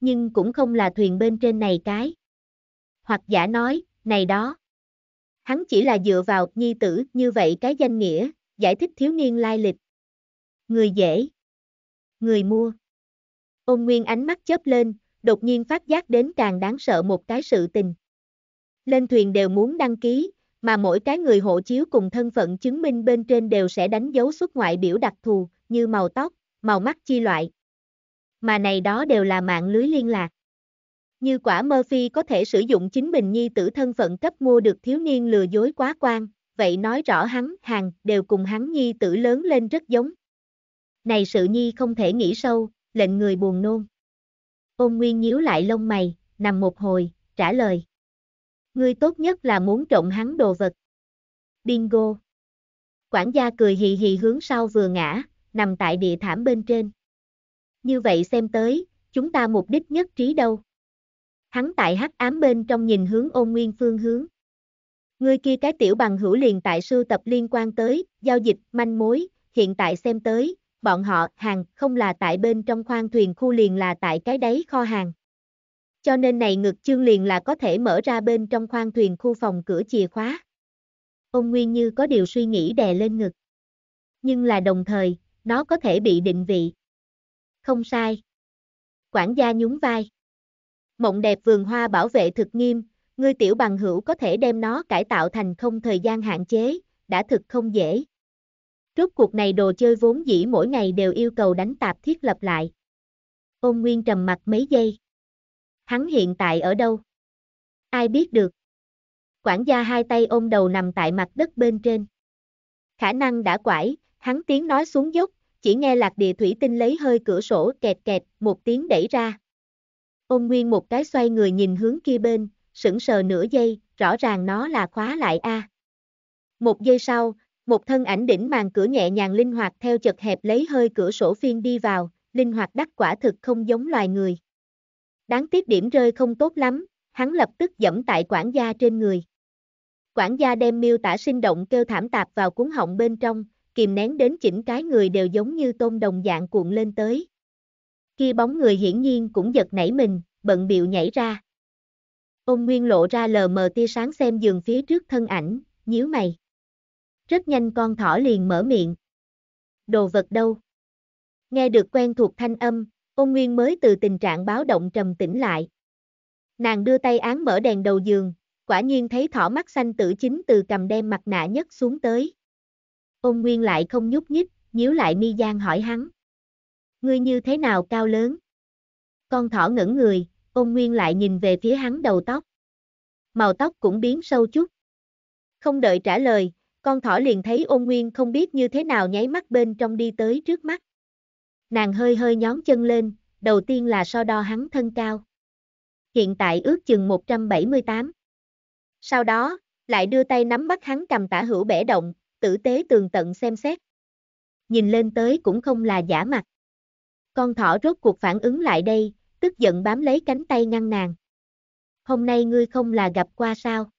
A: Nhưng cũng không là thuyền bên trên này cái. Hoặc giả nói, này đó. Hắn chỉ là dựa vào nhi tử như vậy cái danh nghĩa, giải thích thiếu niên lai lịch, Người dễ. Người mua. Ôn Nguyên ánh mắt chớp lên, đột nhiên phát giác đến càng đáng sợ một cái sự tình. Lên thuyền đều muốn đăng ký, mà mỗi cái người hộ chiếu cùng thân phận chứng minh bên trên đều sẽ đánh dấu xuất ngoại biểu đặc thù, như màu tóc, màu mắt chi loại. Mà này đó đều là mạng lưới liên lạc. Như quả Murphy có thể sử dụng chính mình nhi tử thân phận cấp mua được thiếu niên lừa dối quá quan, vậy nói rõ hắn, hàng, đều cùng hắn nhi tử lớn lên rất giống. Này sự nhi không thể nghĩ sâu, lệnh người buồn nôn. Ôn Nguyên nhíu lại lông mày, nằm một hồi, trả lời. Ngươi tốt nhất là muốn trộn hắn đồ vật. Bingo. Quản gia cười hì hì hướng sau vừa ngã, nằm tại địa thảm bên trên. Như vậy xem tới, chúng ta mục đích nhất trí đâu. Hắn tại hắc ám bên trong nhìn hướng ôn nguyên phương hướng. Ngươi kia cái tiểu bằng hữu liền tại sưu tập liên quan tới, giao dịch, manh mối, hiện tại xem tới, bọn họ hàng không là tại bên trong khoang thuyền khu liền là tại cái đáy kho hàng. Cho nên này ngực chương liền là có thể mở ra bên trong khoang thuyền khu phòng cửa chìa khóa. Ông Nguyên như có điều suy nghĩ đè lên ngực. Nhưng là đồng thời, nó có thể bị định vị. Không sai. Quản gia nhún vai. Mộng đẹp vườn hoa bảo vệ thực nghiêm, ngươi tiểu bằng hữu có thể đem nó cải tạo thành không thời gian hạn chế, đã thực không dễ. Rốt cuộc này đồ chơi vốn dĩ mỗi ngày đều yêu cầu đánh tạp thiết lập lại. Ôn Nguyên trầm mặt mấy giây. Hắn hiện tại ở đâu? Ai biết được? Quản gia hai tay ôm đầu nằm tại mặt đất bên trên. Khả năng đã quải, hắn tiếng nói xuống dốc, chỉ nghe lạc địa thủy tinh lấy hơi cửa sổ kẹt kẹt, một tiếng đẩy ra. Ôn Nguyên một cái xoay người nhìn hướng kia bên, sững sờ nửa giây, rõ ràng nó là khóa lại a. Một giây sau, một thân ảnh đỉnh màn cửa nhẹ nhàng linh hoạt theo chật hẹp lấy hơi cửa sổ phiên đi vào, linh hoạt đắc quả thực không giống loài người. Đáng tiếc điểm rơi không tốt lắm, hắn lập tức dẫm tại quản gia trên người. Quản gia đem miêu tả sinh động kêu thảm tạp vào cuốn họng bên trong, kìm nén đến chỉnh cái người đều giống như tôm đồng dạng cuộn lên tới. Khi bóng người hiển nhiên cũng giật nảy mình, bận biệu nhảy ra. Ôn Nguyên lộ ra lờ mờ tia sáng xem giường phía trước thân ảnh, nhíu mày rất nhanh con thỏ liền mở miệng. Đồ vật đâu? Nghe được quen thuộc thanh âm, ôn nguyên mới từ tình trạng báo động trầm tỉnh lại. Nàng đưa tay án mở đèn đầu giường, quả nhiên thấy thỏ mắt xanh tử chính từ cầm đem mặt nạ nhất xuống tới. Ôn nguyên lại không nhúc nhích, nhíu lại mi gian hỏi hắn. Ngươi như thế nào cao lớn? Con thỏ ngẩn người, ôn nguyên lại nhìn về phía hắn đầu tóc. Màu tóc cũng biến sâu chút. Không đợi trả lời, con thỏ liền thấy ôn nguyên không biết như thế nào nháy mắt bên trong đi tới trước mắt. Nàng hơi hơi nhón chân lên, đầu tiên là so đo hắn thân cao. Hiện tại ước chừng 178. Sau đó, lại đưa tay nắm bắt hắn cầm tả hữu bẻ động, tử tế tường tận xem xét. Nhìn lên tới cũng không là giả mặt. Con thỏ rốt cuộc phản ứng lại đây, tức giận bám lấy cánh tay ngăn nàng. Hôm nay ngươi không là gặp qua sao?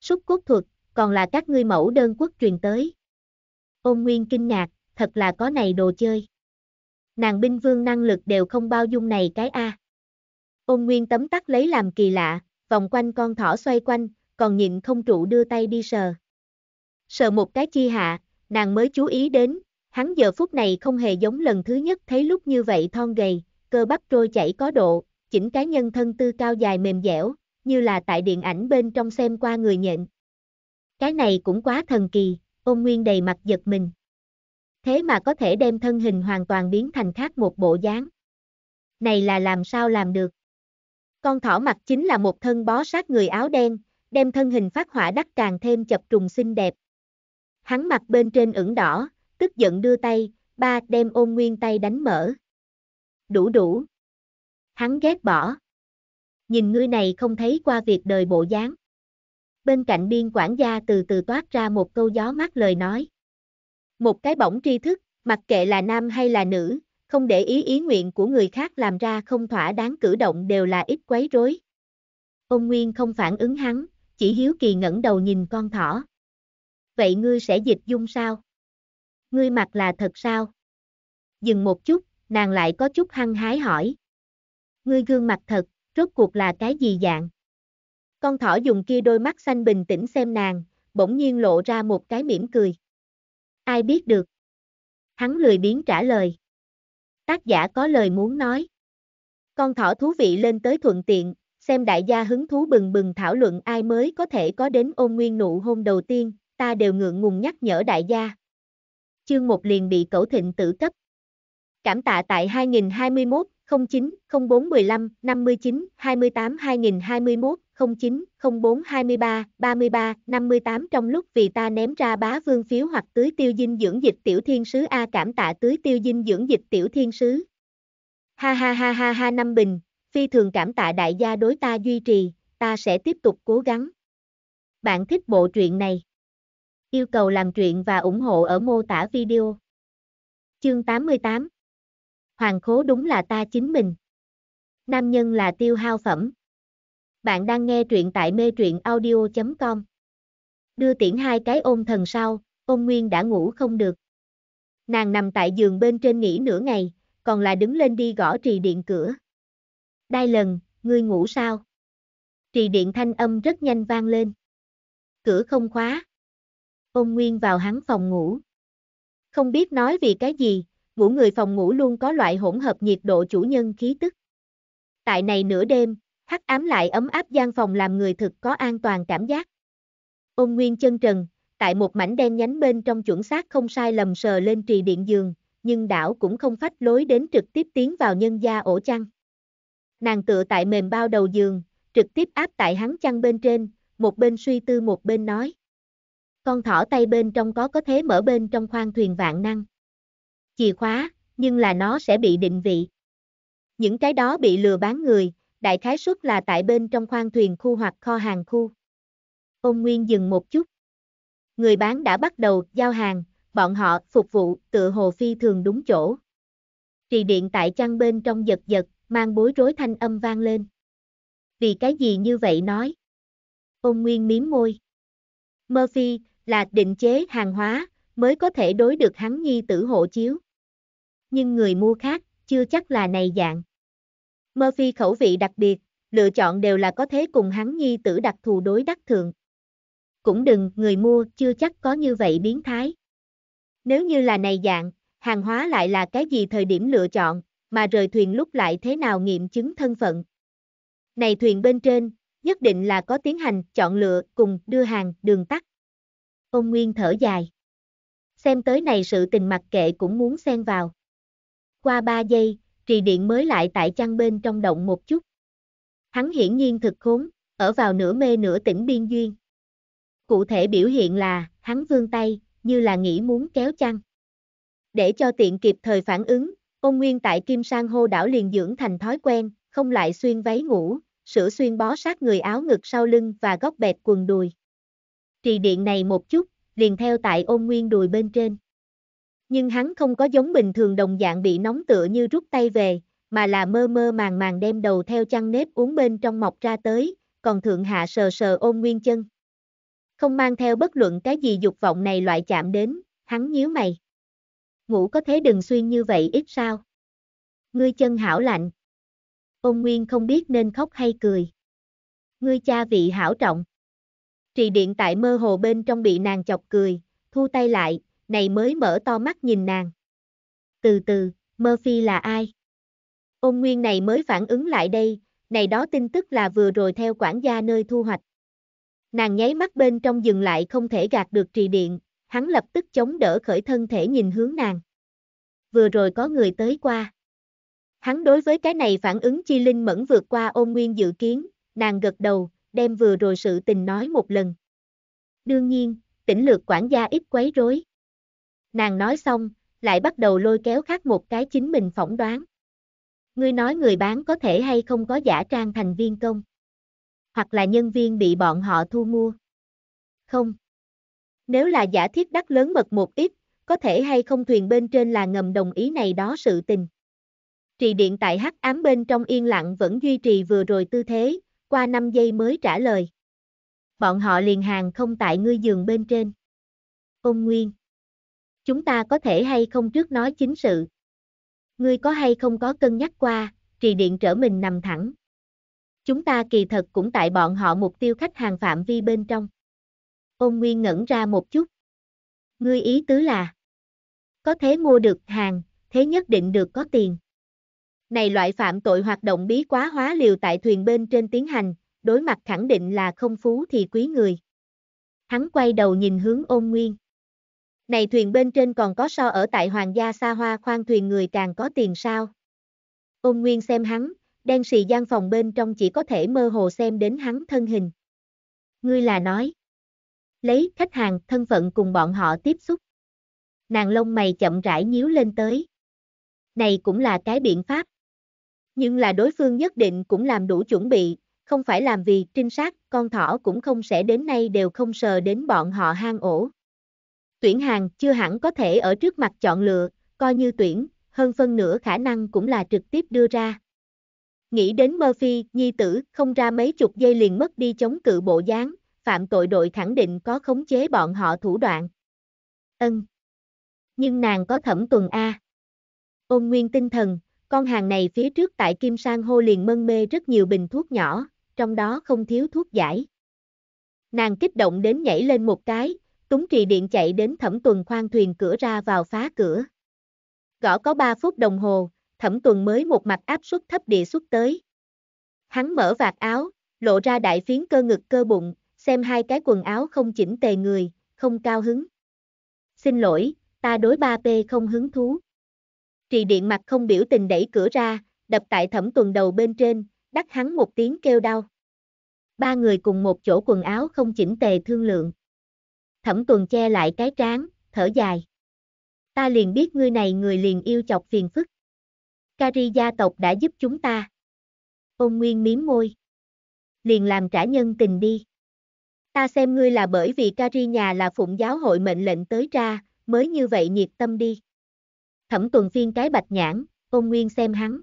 A: Súc cốt thuật, còn là các ngươi mẫu đơn quốc truyền tới. Ôn Nguyên kinh ngạc, thật là có này đồ chơi. Nàng binh vương năng lực đều không bao dung này cái A. Ôn Nguyên tấm tắc lấy làm kỳ lạ, vòng quanh con thỏ xoay quanh, còn nhịn không trụ đưa tay đi sờ. Sờ một cái chi hạ, nàng mới chú ý đến, hắn giờ phút này không hề giống lần thứ nhất thấy lúc như vậy thon gầy, cơ bắp trôi chảy có độ, chỉnh cá nhân thân tư cao dài mềm dẻo, như là tại điện ảnh bên trong xem qua người nhện. Cái này cũng quá thần kỳ, ôn nguyên đầy mặt giật mình. Thế mà có thể đem thân hình hoàn toàn biến thành khác một bộ dáng. Này là làm sao làm được? Con thỏ mặt chính là một thân bó sát người áo đen, đem thân hình phát hỏa đắt càng thêm chập trùng xinh đẹp. Hắn mặt bên trên ửng đỏ, tức giận đưa tay, ba đem ôn nguyên tay đánh mở. Đủ đủ. Hắn ghét bỏ. Nhìn ngươi này không thấy qua việc đời bộ dáng bên cạnh biên quản gia từ từ toát ra một câu gió mát lời nói. Một cái bổng tri thức, mặc kệ là nam hay là nữ, không để ý ý nguyện của người khác làm ra không thỏa đáng cử động đều là ít quấy rối. Ông Nguyên không phản ứng hắn, chỉ hiếu kỳ ngẩng đầu nhìn con thỏ. Vậy ngươi sẽ dịch dung sao? Ngươi mặc là thật sao? Dừng một chút, nàng lại có chút hăng hái hỏi. Ngươi gương mặt thật, rốt cuộc là cái gì dạng? Con thỏ dùng kia đôi mắt xanh bình tĩnh xem nàng, bỗng nhiên lộ ra một cái mỉm cười. Ai biết được? Hắn lười biến trả lời. Tác giả có lời muốn nói. Con thỏ thú vị lên tới thuận tiện, xem đại gia hứng thú bừng bừng thảo luận ai mới có thể có đến ôn nguyên nụ hôn đầu tiên, ta đều ngượng ngùng nhắc nhở đại gia. Chương một liền bị cẩu thịnh tử cấp. Cảm tạ tại 2021, 09, 04, 15, 59, 28, 2021, 09, 04 23, 33, 58 trong lúc vì ta ném ra bá vương phiếu hoặc tưới tiêu dinh dưỡng dịch tiểu thiên sứ A cảm tạ tưới tiêu dinh dưỡng dịch tiểu thiên sứ. Ha ha ha ha ha năm bình, phi thường cảm tạ đại gia đối ta duy trì, ta sẽ tiếp tục cố gắng. Bạn thích bộ truyện này? Yêu cầu làm truyện và ủng hộ ở mô tả video. Chương 88 Hoàng khố đúng là ta chính mình. Nam nhân là tiêu hao phẩm. Bạn đang nghe truyện tại mê truyện audio.com. Đưa tiễn hai cái ôn thần sau, ôn nguyên đã ngủ không được. Nàng nằm tại giường bên trên nghỉ nửa ngày, còn là đứng lên đi gõ trì điện cửa. Đai lần, ngươi ngủ sao? Trì điện thanh âm rất nhanh vang lên. Cửa không khóa. Ôn nguyên vào hắn phòng ngủ. Không biết nói vì cái gì, ngủ người phòng ngủ luôn có loại hỗn hợp nhiệt độ chủ nhân khí tức. Tại này nửa đêm, hắc ám lại ấm áp gian phòng làm người thực có an toàn cảm giác. Ôn Nguyên chân trần, tại một mảnh đen nhánh bên trong chuẩn xác không sai lầm sờ lên trì điện giường, nhưng đảo cũng không phách lối đến trực tiếp tiến vào nhân gia ổ chăn. Nàng tựa tại mềm bao đầu giường, trực tiếp áp tại hắn chăn bên trên, một bên suy tư một bên nói. Con thỏ tay bên trong có có thế mở bên trong khoang thuyền vạn năng. Chìa khóa, nhưng là nó sẽ bị định vị. Những cái đó bị lừa bán người, đại khái suất là tại bên trong khoang thuyền khu hoặc kho hàng khu. Ông Nguyên dừng một chút. Người bán đã bắt đầu giao hàng, bọn họ phục vụ tựa hồ phi thường đúng chỗ. Trì điện tại chăn bên trong giật giật, mang bối rối thanh âm vang lên. Vì cái gì như vậy nói? Ông Nguyên miếm môi. Murphy, là định chế hàng hóa, mới có thể đối được hắn nhi tử hộ chiếu. Nhưng người mua khác, chưa chắc là này dạng. Murphy khẩu vị đặc biệt, lựa chọn đều là có thế cùng hắn nhi tử đặc thù đối đắc thường. Cũng đừng, người mua chưa chắc có như vậy biến thái. Nếu như là này dạng, hàng hóa lại là cái gì thời điểm lựa chọn, mà rời thuyền lúc lại thế nào nghiệm chứng thân phận. Này thuyền bên trên, nhất định là có tiến hành chọn lựa cùng đưa hàng đường tắt. Ông Nguyên thở dài. Xem tới này sự tình mặc kệ cũng muốn xen vào. Qua 3 giây, trì điện mới lại tại chăn bên trong động một chút. Hắn hiển nhiên thực khốn, ở vào nửa mê nửa tỉnh biên duyên. Cụ thể biểu hiện là, hắn vươn tay, như là nghĩ muốn kéo chăn. Để cho tiện kịp thời phản ứng, Ông nguyên tại kim sang hô đảo liền dưỡng thành thói quen, không lại xuyên váy ngủ, sửa xuyên bó sát người áo ngực sau lưng và góc bẹt quần đùi. Trì điện này một chút, liền theo tại ôn nguyên đùi bên trên nhưng hắn không có giống bình thường đồng dạng bị nóng tựa như rút tay về, mà là mơ mơ màng màng đem đầu theo chăn nếp uống bên trong mọc ra tới, còn thượng hạ sờ sờ ôm nguyên chân. Không mang theo bất luận cái gì dục vọng này loại chạm đến, hắn nhíu mày. Ngủ có thế đừng xuyên như vậy ít sao. Ngươi chân hảo lạnh. Ôn Nguyên không biết nên khóc hay cười. Ngươi cha vị hảo trọng. Trì điện tại mơ hồ bên trong bị nàng chọc cười, thu tay lại, này mới mở to mắt nhìn nàng. Từ từ, Murphy là ai? Ôn nguyên này mới phản ứng lại đây, này đó tin tức là vừa rồi theo quản gia nơi thu hoạch. Nàng nháy mắt bên trong dừng lại không thể gạt được trì điện, hắn lập tức chống đỡ khởi thân thể nhìn hướng nàng. Vừa rồi có người tới qua. Hắn đối với cái này phản ứng chi linh mẫn vượt qua ôn nguyên dự kiến, nàng gật đầu, đem vừa rồi sự tình nói một lần. Đương nhiên, tỉnh lược quản gia ít quấy rối. Nàng nói xong, lại bắt đầu lôi kéo khác một cái chính mình phỏng đoán. Ngươi nói người bán có thể hay không có giả trang thành viên công. Hoặc là nhân viên bị bọn họ thu mua. Không. Nếu là giả thiết đắc lớn mật một ít, có thể hay không thuyền bên trên là ngầm đồng ý này đó sự tình. Trì điện tại hắc ám bên trong yên lặng vẫn duy trì vừa rồi tư thế, qua 5 giây mới trả lời. Bọn họ liền hàng không tại ngươi giường bên trên. Ôn Nguyên Chúng ta có thể hay không trước nói chính sự. Ngươi có hay không có cân nhắc qua, trì điện trở mình nằm thẳng. Chúng ta kỳ thật cũng tại bọn họ mục tiêu khách hàng phạm vi bên trong. Ôn Nguyên ngẩn ra một chút. Ngươi ý tứ là, có thế mua được hàng, thế nhất định được có tiền. Này loại phạm tội hoạt động bí quá hóa liều tại thuyền bên trên tiến hành, đối mặt khẳng định là không phú thì quý người. Hắn quay đầu nhìn hướng ôn nguyên. Này thuyền bên trên còn có so ở tại hoàng gia xa hoa khoan thuyền người càng có tiền sao. Ôn Nguyên xem hắn, đen xì gian phòng bên trong chỉ có thể mơ hồ xem đến hắn thân hình. Ngươi là nói. Lấy khách hàng thân phận cùng bọn họ tiếp xúc. Nàng lông mày chậm rãi nhíu lên tới. Này cũng là cái biện pháp. Nhưng là đối phương nhất định cũng làm đủ chuẩn bị, không phải làm vì trinh sát, con thỏ cũng không sẽ đến nay đều không sờ đến bọn họ hang ổ. Tuyển hàng chưa hẳn có thể ở trước mặt chọn lựa, coi như tuyển, hơn phân nửa khả năng cũng là trực tiếp đưa ra. Nghĩ đến Murphy, nhi tử, không ra mấy chục giây liền mất đi chống cự bộ dáng, phạm tội đội khẳng định có khống chế bọn họ thủ đoạn. Ân. Nhưng nàng có thẩm tuần A. Ôn nguyên tinh thần, con hàng này phía trước tại Kim Sang Hô liền mân mê rất nhiều bình thuốc nhỏ, trong đó không thiếu thuốc giải. Nàng kích động đến nhảy lên một cái, Túng trì điện chạy đến thẩm tuần khoan thuyền cửa ra vào phá cửa. Gõ có 3 phút đồng hồ, thẩm tuần mới một mặt áp suất thấp địa xuất tới. Hắn mở vạt áo, lộ ra đại phiến cơ ngực cơ bụng, xem hai cái quần áo không chỉnh tề người, không cao hứng. Xin lỗi, ta đối 3P không hứng thú. Trì điện mặt không biểu tình đẩy cửa ra, đập tại thẩm tuần đầu bên trên, đắc hắn một tiếng kêu đau. Ba người cùng một chỗ quần áo không chỉnh tề thương lượng. Thẩm tuần che lại cái trán, thở dài. Ta liền biết ngươi này người liền yêu chọc phiền phức. Kari gia tộc đã giúp chúng ta. Ôn Nguyên miếm môi. Liền làm trả nhân tình đi. Ta xem ngươi là bởi vì Kari nhà là phụng giáo hội mệnh lệnh tới ra, mới như vậy nhiệt tâm đi. Thẩm tuần phiên cái bạch nhãn, ôn Nguyên xem hắn.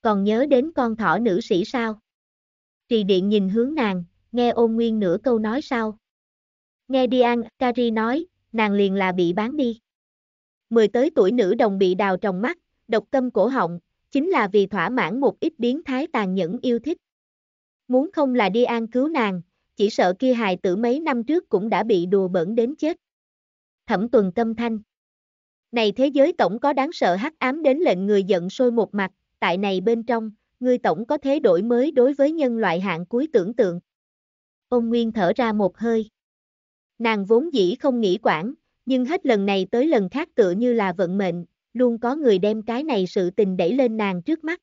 A: Còn nhớ đến con thỏ nữ sĩ sao? Trì điện nhìn hướng nàng, nghe ôn Nguyên nửa câu nói sau, Nghe Dian Kari nói, nàng liền là bị bán đi. Mười tới tuổi nữ đồng bị đào tròng mắt, độc tâm cổ họng, chính là vì thỏa mãn một ít biến thái tàn nhẫn yêu thích. Muốn không là Dian cứu nàng, chỉ sợ kia hài tử mấy năm trước cũng đã bị đùa bẩn đến chết. Thẩm tuần tâm thanh. Này thế giới tổng có đáng sợ hắc ám đến lệnh người giận sôi một mặt, tại này bên trong, ngươi tổng có thế đổi mới đối với nhân loại hạng cuối tưởng tượng. Ông Nguyên thở ra một hơi. Nàng vốn dĩ không nghĩ quản, nhưng hết lần này tới lần khác tựa như là vận mệnh, luôn có người đem cái này sự tình đẩy lên nàng trước mắt.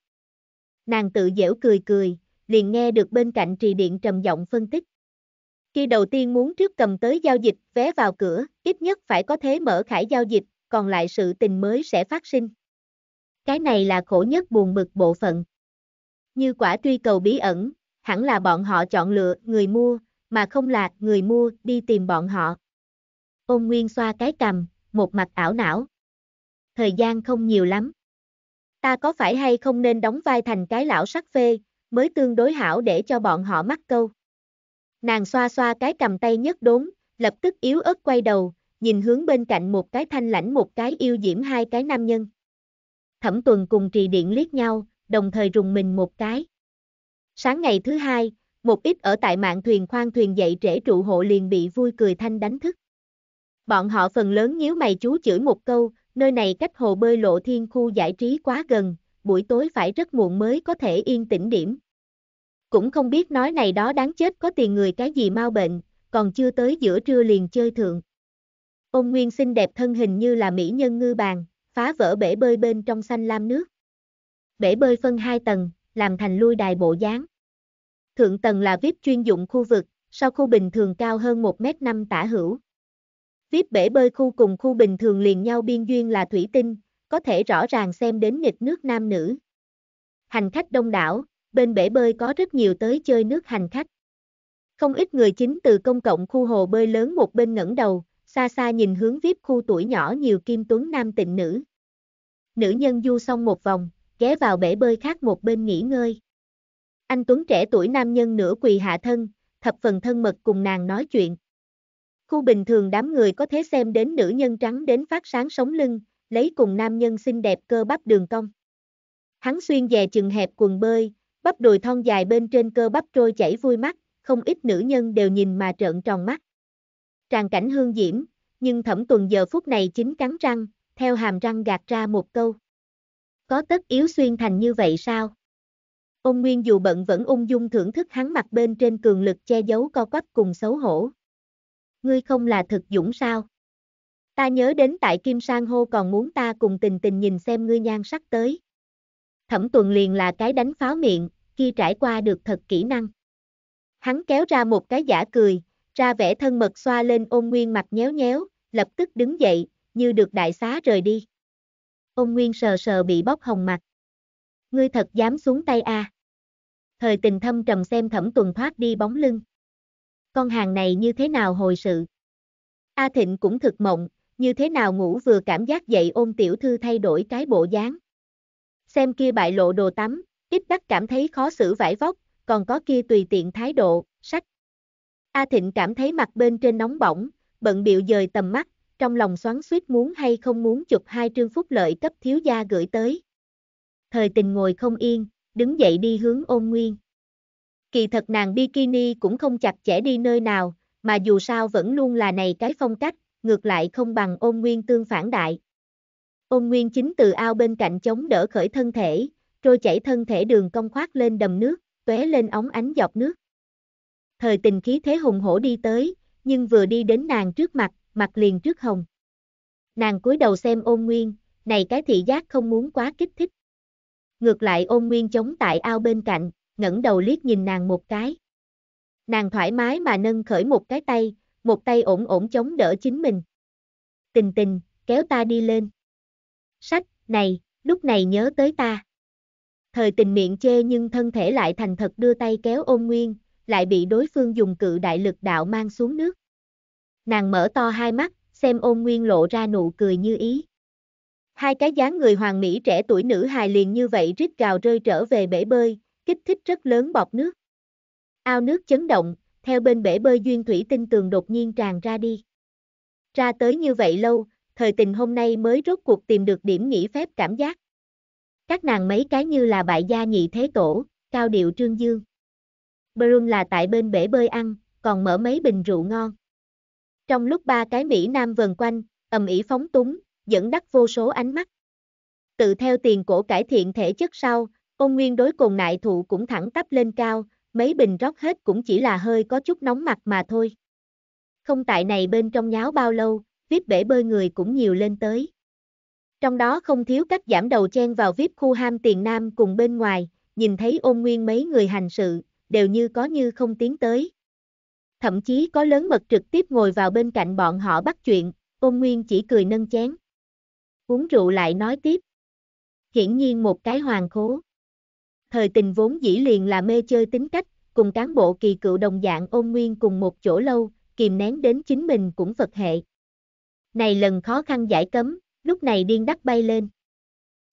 A: Nàng tự dễu cười cười, liền nghe được bên cạnh trì điện trầm giọng phân tích. Khi đầu tiên muốn trước cầm tới giao dịch, vé vào cửa, ít nhất phải có thế mở khải giao dịch, còn lại sự tình mới sẽ phát sinh. Cái này là khổ nhất buồn bực bộ phận. Như quả truy cầu bí ẩn, hẳn là bọn họ chọn lựa người mua, mà không là người mua đi tìm bọn họ. Ôn Nguyên xoa cái cầm, một mặt ảo não. Thời gian không nhiều lắm. Ta có phải hay không nên đóng vai thành cái lão sắc phê, mới tương đối hảo để cho bọn họ mắc câu. Nàng xoa xoa cái cầm tay nhất đốn, lập tức yếu ớt quay đầu, nhìn hướng bên cạnh một cái thanh lãnh một cái yêu diễm hai cái nam nhân. Thẩm tuần cùng trì điện liếc nhau, đồng thời rùng mình một cái. Sáng ngày thứ hai, một ít ở tại mạng thuyền khoang thuyền dậy trễ trụ hộ liền bị vui cười thanh đánh thức. Bọn họ phần lớn nhíu mày chú chửi một câu, nơi này cách hồ bơi lộ thiên khu giải trí quá gần, buổi tối phải rất muộn mới có thể yên tĩnh điểm. Cũng không biết nói này đó đáng chết có tiền người cái gì mau bệnh, còn chưa tới giữa trưa liền chơi thượng. ông Nguyên xinh đẹp thân hình như là mỹ nhân ngư bàn, phá vỡ bể bơi bên trong xanh lam nước. Bể bơi phân hai tầng, làm thành lui đài bộ dáng thượng tầng là VIP chuyên dụng khu vực, sau khu bình thường cao hơn 1m5 tả hữu. VIP bể bơi khu cùng khu bình thường liền nhau biên duyên là thủy tinh, có thể rõ ràng xem đến nghịch nước nam nữ. Hành khách đông đảo, bên bể bơi có rất nhiều tới chơi nước hành khách. Không ít người chính từ công cộng khu hồ bơi lớn một bên ngẩng đầu, xa xa nhìn hướng VIP khu tuổi nhỏ nhiều kim tuấn nam tịnh nữ. Nữ nhân du xong một vòng, ghé vào bể bơi khác một bên nghỉ ngơi. Anh Tuấn trẻ tuổi nam nhân nửa quỳ hạ thân, thập phần thân mật cùng nàng nói chuyện. Khu bình thường đám người có thể xem đến nữ nhân trắng đến phát sáng sống lưng, lấy cùng nam nhân xinh đẹp cơ bắp đường cong. Hắn xuyên dè chừng hẹp quần bơi, bắp đùi thon dài bên trên cơ bắp trôi chảy vui mắt, không ít nữ nhân đều nhìn mà trợn tròn mắt. Tràn cảnh hương diễm, nhưng thẩm tuần giờ phút này chính cắn răng, theo hàm răng gạt ra một câu. Có tất yếu xuyên thành như vậy sao? Ông Nguyên dù bận vẫn ung dung thưởng thức hắn mặt bên trên cường lực che giấu co quắp cùng xấu hổ. Ngươi không là thực dũng sao? Ta nhớ đến tại Kim Sang Hô còn muốn ta cùng tình tình nhìn xem ngươi nhan sắc tới. Thẩm tuần liền là cái đánh pháo miệng, kia trải qua được thật kỹ năng. Hắn kéo ra một cái giả cười, ra vẻ thân mật xoa lên ôn nguyên mặt nhéo nhéo, lập tức đứng dậy, như được đại xá rời đi. Ôn nguyên sờ sờ bị bóp hồng mặt. Ngươi thật dám xuống tay a. À. Thời tình thâm trầm xem thẩm tuần thoát đi bóng lưng. Con hàng này như thế nào hồi sự? A Thịnh cũng thực mộng, như thế nào ngủ vừa cảm giác dậy ôm tiểu thư thay đổi cái bộ dáng. Xem kia bại lộ đồ tắm, ít đắc cảm thấy khó xử vải vóc, còn có kia tùy tiện thái độ, sách. A Thịnh cảm thấy mặt bên trên nóng bỏng, bận biệu dời tầm mắt, trong lòng xoắn suýt muốn hay không muốn chụp hai trương phúc lợi cấp thiếu gia gửi tới thời tình ngồi không yên, đứng dậy đi hướng ôn nguyên. Kỳ thật nàng bikini cũng không chặt chẽ đi nơi nào, mà dù sao vẫn luôn là này cái phong cách, ngược lại không bằng ôn nguyên tương phản đại. Ôn nguyên chính từ ao bên cạnh chống đỡ khởi thân thể, trôi chảy thân thể đường cong khoát lên đầm nước, tóe lên ống ánh dọc nước. Thời tình khí thế hùng hổ đi tới, nhưng vừa đi đến nàng trước mặt, mặt liền trước hồng. Nàng cúi đầu xem ôn nguyên, này cái thị giác không muốn quá kích thích. Ngược lại ôn nguyên chống tại ao bên cạnh, ngẩng đầu liếc nhìn nàng một cái. Nàng thoải mái mà nâng khởi một cái tay, một tay ổn ổn chống đỡ chính mình. Tình tình, kéo ta đi lên. Sách, này, lúc này nhớ tới ta. Thời tình miệng chê nhưng thân thể lại thành thật đưa tay kéo ôn nguyên, lại bị đối phương dùng cự đại lực đạo mang xuống nước. Nàng mở to hai mắt, xem ôn nguyên lộ ra nụ cười như ý. Hai cái dáng người hoàng mỹ trẻ tuổi nữ hài liền như vậy rít gào rơi trở về bể bơi, kích thích rất lớn bọt nước. Ao nước chấn động, theo bên bể bơi duyên thủy tinh tường đột nhiên tràn ra đi. Ra tới như vậy lâu, thời tình hôm nay mới rốt cuộc tìm được điểm nghỉ phép cảm giác. Các nàng mấy cái như là bại gia nhị thế tổ, cao điệu trương dương. Brum là tại bên bể bơi ăn, còn mở mấy bình rượu ngon. Trong lúc ba cái Mỹ Nam vần quanh, ầm ĩ phóng túng, dẫn dắt vô số ánh mắt. Tự theo tiền cổ cải thiện thể chất sau, ôn nguyên đối cùng nại thụ cũng thẳng tắp lên cao, mấy bình rót hết cũng chỉ là hơi có chút nóng mặt mà thôi. Không tại này bên trong nháo bao lâu, vip bể bơi người cũng nhiều lên tới. Trong đó không thiếu cách giảm đầu chen vào vip khu ham tiền nam cùng bên ngoài, nhìn thấy ôn nguyên mấy người hành sự, đều như có như không tiến tới. Thậm chí có lớn mật trực tiếp ngồi vào bên cạnh bọn họ bắt chuyện, ôn nguyên chỉ cười nâng chén uống rượu lại nói tiếp. Hiển nhiên một cái hoàng khố. Thời tình vốn dĩ liền là mê chơi tính cách, cùng cán bộ kỳ cựu đồng dạng ôn nguyên cùng một chỗ lâu, kìm nén đến chính mình cũng vật hệ. Này lần khó khăn giải cấm, lúc này điên đắc bay lên.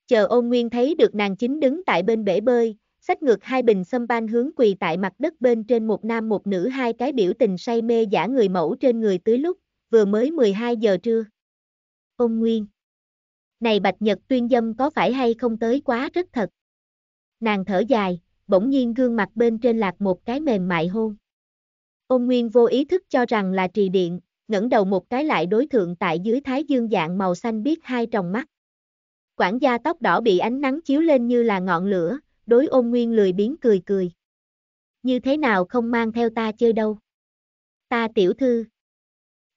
A: Chờ ôn nguyên thấy được nàng chính đứng tại bên bể bơi, sách ngược hai bình xâm ban hướng quỳ tại mặt đất bên trên một nam một nữ hai cái biểu tình say mê giả người mẫu trên người tưới lúc, vừa mới 12 giờ trưa. Ôn nguyên này bạch nhật tuyên dâm có phải hay không tới quá rất thật. Nàng thở dài, bỗng nhiên gương mặt bên trên lạc một cái mềm mại hôn. Ôn Nguyên vô ý thức cho rằng là trì điện, ngẩng đầu một cái lại đối thượng tại dưới thái dương dạng màu xanh biết hai tròng mắt. Quản gia tóc đỏ bị ánh nắng chiếu lên như là ngọn lửa, đối ôn Nguyên lười biến cười cười. Như thế nào không mang theo ta chơi đâu. Ta tiểu thư.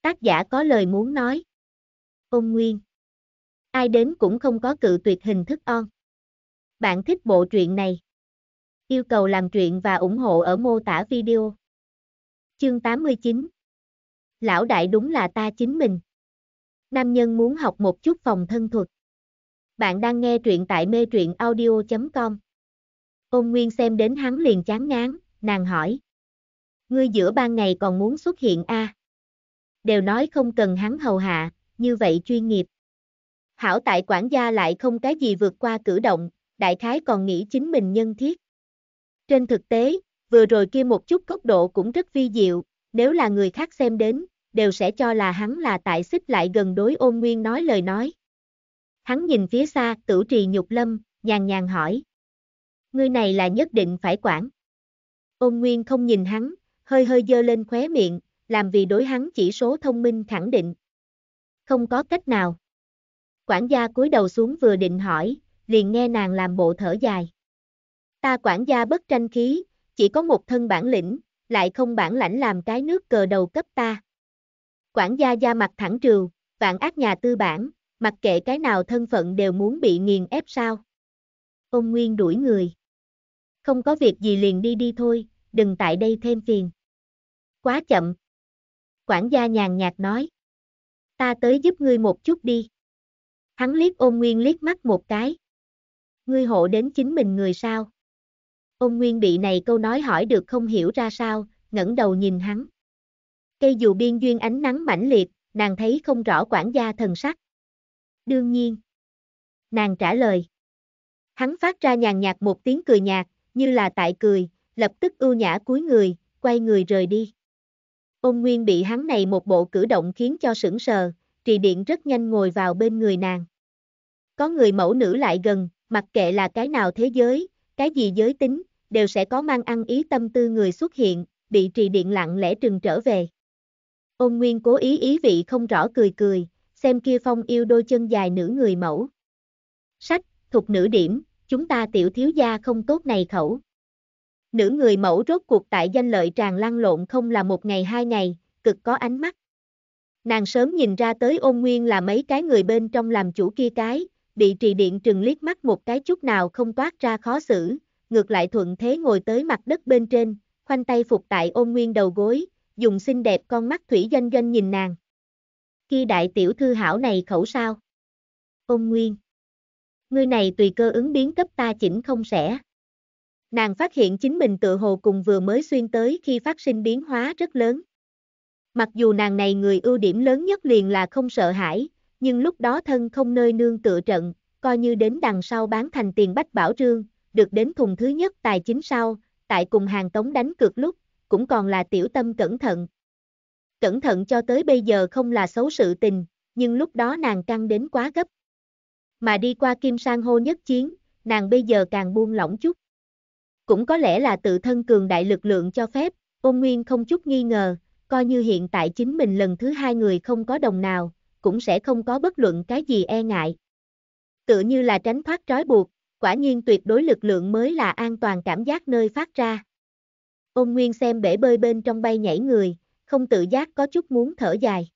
A: Tác giả có lời muốn nói. Ôn Nguyên ai đến cũng không có cự tuyệt hình thức on. Bạn thích bộ truyện này? Yêu cầu làm truyện và ủng hộ ở mô tả video. Chương 89 Lão đại đúng là ta chính mình. Nam nhân muốn học một chút phòng thân thuật. Bạn đang nghe truyện tại mê truyện audio.com. Ôn Nguyên xem đến hắn liền chán ngán, nàng hỏi. Ngươi giữa ban ngày còn muốn xuất hiện a à? Đều nói không cần hắn hầu hạ, như vậy chuyên nghiệp. Hảo tại quản gia lại không cái gì vượt qua cử động, đại khái còn nghĩ chính mình nhân thiết. Trên thực tế, vừa rồi kia một chút góc độ cũng rất vi diệu, nếu là người khác xem đến, đều sẽ cho là hắn là tại xích lại gần đối ôn nguyên nói lời nói. Hắn nhìn phía xa, tử trì nhục lâm, nhàn nhàn hỏi. Ngươi này là nhất định phải quản. Ôn nguyên không nhìn hắn, hơi hơi dơ lên khóe miệng, làm vì đối hắn chỉ số thông minh khẳng định. Không có cách nào. Quản gia cúi đầu xuống vừa định hỏi, liền nghe nàng làm bộ thở dài. Ta quản gia bất tranh khí, chỉ có một thân bản lĩnh, lại không bản lãnh làm cái nước cờ đầu cấp ta. Quản gia da mặt thẳng trừ, vạn ác nhà tư bản, mặc kệ cái nào thân phận đều muốn bị nghiền ép sao. Ông Nguyên đuổi người. Không có việc gì liền đi đi thôi, đừng tại đây thêm phiền. Quá chậm. Quản gia nhàn nhạt nói. Ta tới giúp ngươi một chút đi. Hắn liếc ôn nguyên liếc mắt một cái. Ngươi hộ đến chính mình người sao? Ôn nguyên bị này câu nói hỏi được không hiểu ra sao, ngẩng đầu nhìn hắn. Cây dù biên duyên ánh nắng mãnh liệt, nàng thấy không rõ quản gia thần sắc. Đương nhiên. Nàng trả lời. Hắn phát ra nhàn nhạt một tiếng cười nhạt, như là tại cười, lập tức ưu nhã cúi người, quay người rời đi. Ôn Nguyên bị hắn này một bộ cử động khiến cho sững sờ, trì điện rất nhanh ngồi vào bên người nàng. Có người mẫu nữ lại gần, mặc kệ là cái nào thế giới, cái gì giới tính, đều sẽ có mang ăn ý tâm tư người xuất hiện, bị trì điện lặng lẽ trừng trở về. Ôn Nguyên cố ý ý vị không rõ cười cười, xem kia phong yêu đôi chân dài nữ người mẫu. Sách, thuộc nữ điểm, chúng ta tiểu thiếu gia không tốt này khẩu. Nữ người mẫu rốt cuộc tại danh lợi tràn lăn lộn không là một ngày hai ngày, cực có ánh mắt. Nàng sớm nhìn ra tới ôn nguyên là mấy cái người bên trong làm chủ kia cái, bị trì điện trừng liếc mắt một cái chút nào không toát ra khó xử, ngược lại thuận thế ngồi tới mặt đất bên trên, khoanh tay phục tại ôn nguyên đầu gối, dùng xinh đẹp con mắt thủy doanh doanh nhìn nàng. Khi đại tiểu thư hảo này khẩu sao? Ôn nguyên. Ngươi này tùy cơ ứng biến cấp ta chỉnh không sẽ. Nàng phát hiện chính mình tự hồ cùng vừa mới xuyên tới khi phát sinh biến hóa rất lớn. Mặc dù nàng này người ưu điểm lớn nhất liền là không sợ hãi, nhưng lúc đó thân không nơi nương tựa trận, coi như đến đằng sau bán thành tiền bách bảo trương, được đến thùng thứ nhất tài chính sau, tại cùng hàng tống đánh cược lúc, cũng còn là tiểu tâm cẩn thận. Cẩn thận cho tới bây giờ không là xấu sự tình, nhưng lúc đó nàng căng đến quá gấp. Mà đi qua kim sang hô nhất chiến, nàng bây giờ càng buông lỏng chút. Cũng có lẽ là tự thân cường đại lực lượng cho phép, ôn nguyên không chút nghi ngờ, coi như hiện tại chính mình lần thứ hai người không có đồng nào, cũng sẽ không có bất luận cái gì e ngại. Tựa như là tránh thoát trói buộc, quả nhiên tuyệt đối lực lượng mới là an toàn cảm giác nơi phát ra. Ôn Nguyên xem bể bơi bên trong bay nhảy người, không tự giác có chút muốn thở dài.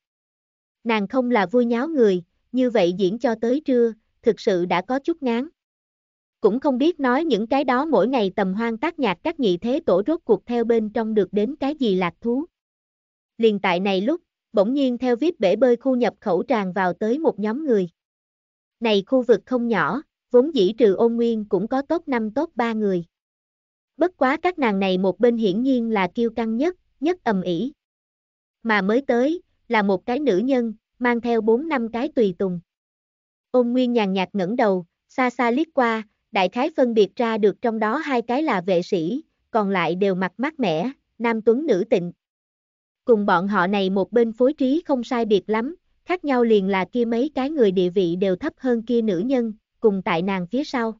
A: Nàng không là vui nháo người, như vậy diễn cho tới trưa, thực sự đã có chút ngán. Cũng không biết nói những cái đó mỗi ngày tầm hoang tác nhạc các nhị thế tổ rốt cuộc theo bên trong được đến cái gì lạc thú. Liền tại này lúc, bỗng nhiên theo vip bể bơi khu nhập khẩu tràn vào tới một nhóm người. Này khu vực không nhỏ, vốn dĩ trừ ôn nguyên cũng có tốt 5 tốt 3 người. Bất quá các nàng này một bên hiển nhiên là kiêu căng nhất, nhất ầm ĩ. Mà mới tới, là một cái nữ nhân, mang theo 4 năm cái tùy tùng. Ôn nguyên nhàn nhạt ngẩng đầu, xa xa liếc qua, đại khái phân biệt ra được trong đó hai cái là vệ sĩ, còn lại đều mặt mát mẻ, nam tuấn nữ tịnh, cùng bọn họ này một bên phối trí không sai biệt lắm, khác nhau liền là kia mấy cái người địa vị đều thấp hơn kia nữ nhân, cùng tại nàng phía sau.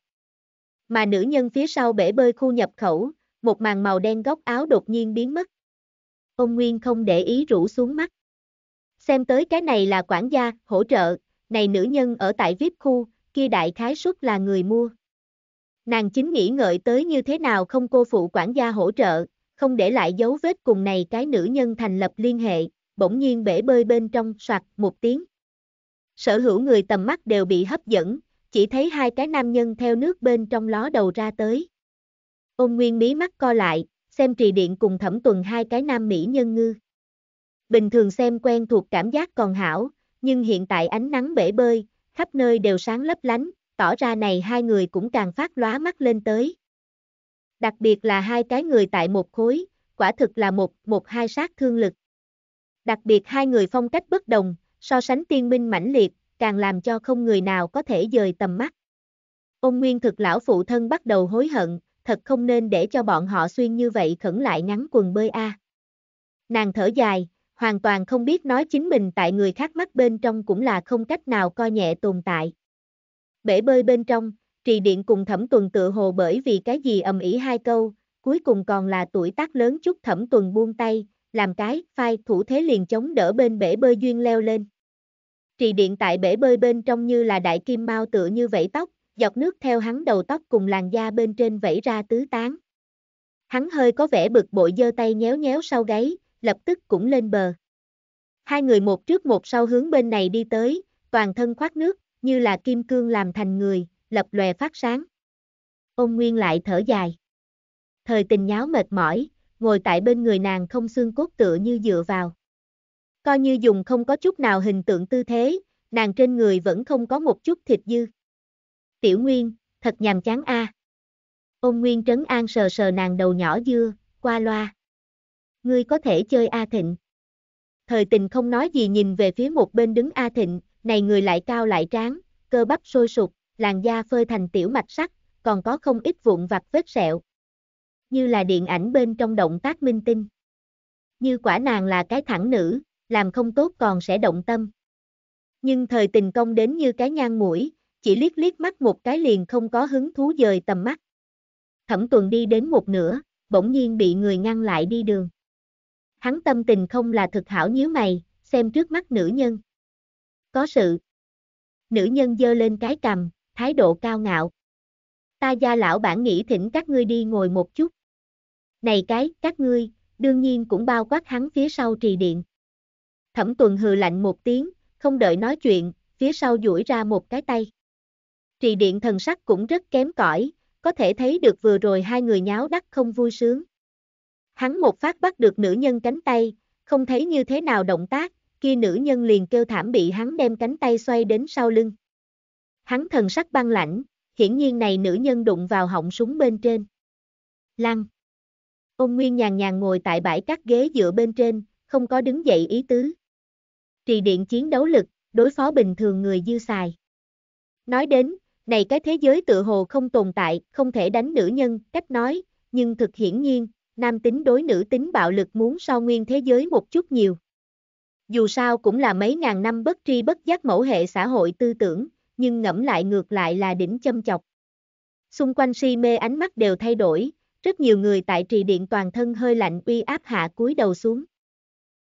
A: Mà nữ nhân phía sau bể bơi khu nhập khẩu, một màn màu đen góc áo đột nhiên biến mất. Ông Nguyên không để ý rủ xuống mắt. Xem tới cái này là quản gia, hỗ trợ, này nữ nhân ở tại VIP khu, kia đại khái suất là người mua. Nàng chính nghĩ ngợi tới như thế nào không cô phụ quản gia hỗ trợ, không để lại dấu vết cùng này cái nữ nhân thành lập liên hệ, bỗng nhiên bể bơi bên trong soạt một tiếng. Sở hữu người tầm mắt đều bị hấp dẫn, chỉ thấy hai cái nam nhân theo nước bên trong ló đầu ra tới. Ôn Nguyên mí mắt co lại, xem trì điện cùng thẩm tuần hai cái nam mỹ nhân ngư. Bình thường xem quen thuộc cảm giác còn hảo, nhưng hiện tại ánh nắng bể bơi, khắp nơi đều sáng lấp lánh, tỏ ra này hai người cũng càng phát lóa mắt lên tới đặc biệt là hai cái người tại một khối, quả thực là một, một hai sát thương lực. Đặc biệt hai người phong cách bất đồng, so sánh tiên minh mãnh liệt, càng làm cho không người nào có thể dời tầm mắt. Ông Nguyên thực lão phụ thân bắt đầu hối hận, thật không nên để cho bọn họ xuyên như vậy khẩn lại ngắn quần bơi a. Nàng thở dài, hoàn toàn không biết nói chính mình tại người khác mắt bên trong cũng là không cách nào coi nhẹ tồn tại. Bể bơi bên trong, trì điện cùng thẩm tuần tự hồ bởi vì cái gì ầm ĩ hai câu, cuối cùng còn là tuổi tác lớn chút thẩm tuần buông tay, làm cái, phai thủ thế liền chống đỡ bên bể bơi duyên leo lên. Trì điện tại bể bơi bên trong như là đại kim mao tựa như vẫy tóc, dọc nước theo hắn đầu tóc cùng làn da bên trên vẫy ra tứ tán. Hắn hơi có vẻ bực bội giơ tay nhéo nhéo sau gáy, lập tức cũng lên bờ. Hai người một trước một sau hướng bên này đi tới, toàn thân khoát nước, như là kim cương làm thành người, lập lòe phát sáng. Ông Nguyên lại thở dài. Thời tình nháo mệt mỏi, ngồi tại bên người nàng không xương cốt tựa như dựa vào. Coi như dùng không có chút nào hình tượng tư thế, nàng trên người vẫn không có một chút thịt dư. Tiểu Nguyên, thật nhàm chán a. Ông Nguyên trấn an sờ sờ nàng đầu nhỏ dưa, qua loa. Ngươi có thể chơi A Thịnh. Thời tình không nói gì nhìn về phía một bên đứng A Thịnh, này người lại cao lại tráng, cơ bắp sôi sụp làn da phơi thành tiểu mạch sắc, còn có không ít vụn vặt vết sẹo. Như là điện ảnh bên trong động tác minh tinh. Như quả nàng là cái thẳng nữ, làm không tốt còn sẽ động tâm. Nhưng thời tình công đến như cái nhang mũi, chỉ liếc liếc mắt một cái liền không có hứng thú dời tầm mắt. Thẩm tuần đi đến một nửa, bỗng nhiên bị người ngăn lại đi đường. Hắn tâm tình không là thực hảo nhíu mày, xem trước mắt nữ nhân. Có sự. Nữ nhân dơ lên cái cầm, thái độ cao ngạo. Ta gia lão bản nghĩ thỉnh các ngươi đi ngồi một chút. Này cái, các ngươi, đương nhiên cũng bao quát hắn phía sau trì điện. Thẩm tuần hừ lạnh một tiếng, không đợi nói chuyện, phía sau duỗi ra một cái tay. Trì điện thần sắc cũng rất kém cỏi, có thể thấy được vừa rồi hai người nháo đắc không vui sướng. Hắn một phát bắt được nữ nhân cánh tay, không thấy như thế nào động tác, kia nữ nhân liền kêu thảm bị hắn đem cánh tay xoay đến sau lưng. Hắn thần sắc băng lãnh, hiển nhiên này nữ nhân đụng vào họng súng bên trên. Lăng. Ôn Nguyên nhàn nhàn ngồi tại bãi các ghế dựa bên trên, không có đứng dậy ý tứ. Trì điện chiến đấu lực, đối phó bình thường người dư xài. Nói đến, này cái thế giới tự hồ không tồn tại, không thể đánh nữ nhân, cách nói, nhưng thực hiển nhiên, nam tính đối nữ tính bạo lực muốn so nguyên thế giới một chút nhiều. Dù sao cũng là mấy ngàn năm bất tri bất giác mẫu hệ xã hội tư tưởng, nhưng ngẫm lại ngược lại là đỉnh châm chọc. Xung quanh si mê ánh mắt đều thay đổi, rất nhiều người tại trì điện toàn thân hơi lạnh uy áp hạ cúi đầu xuống.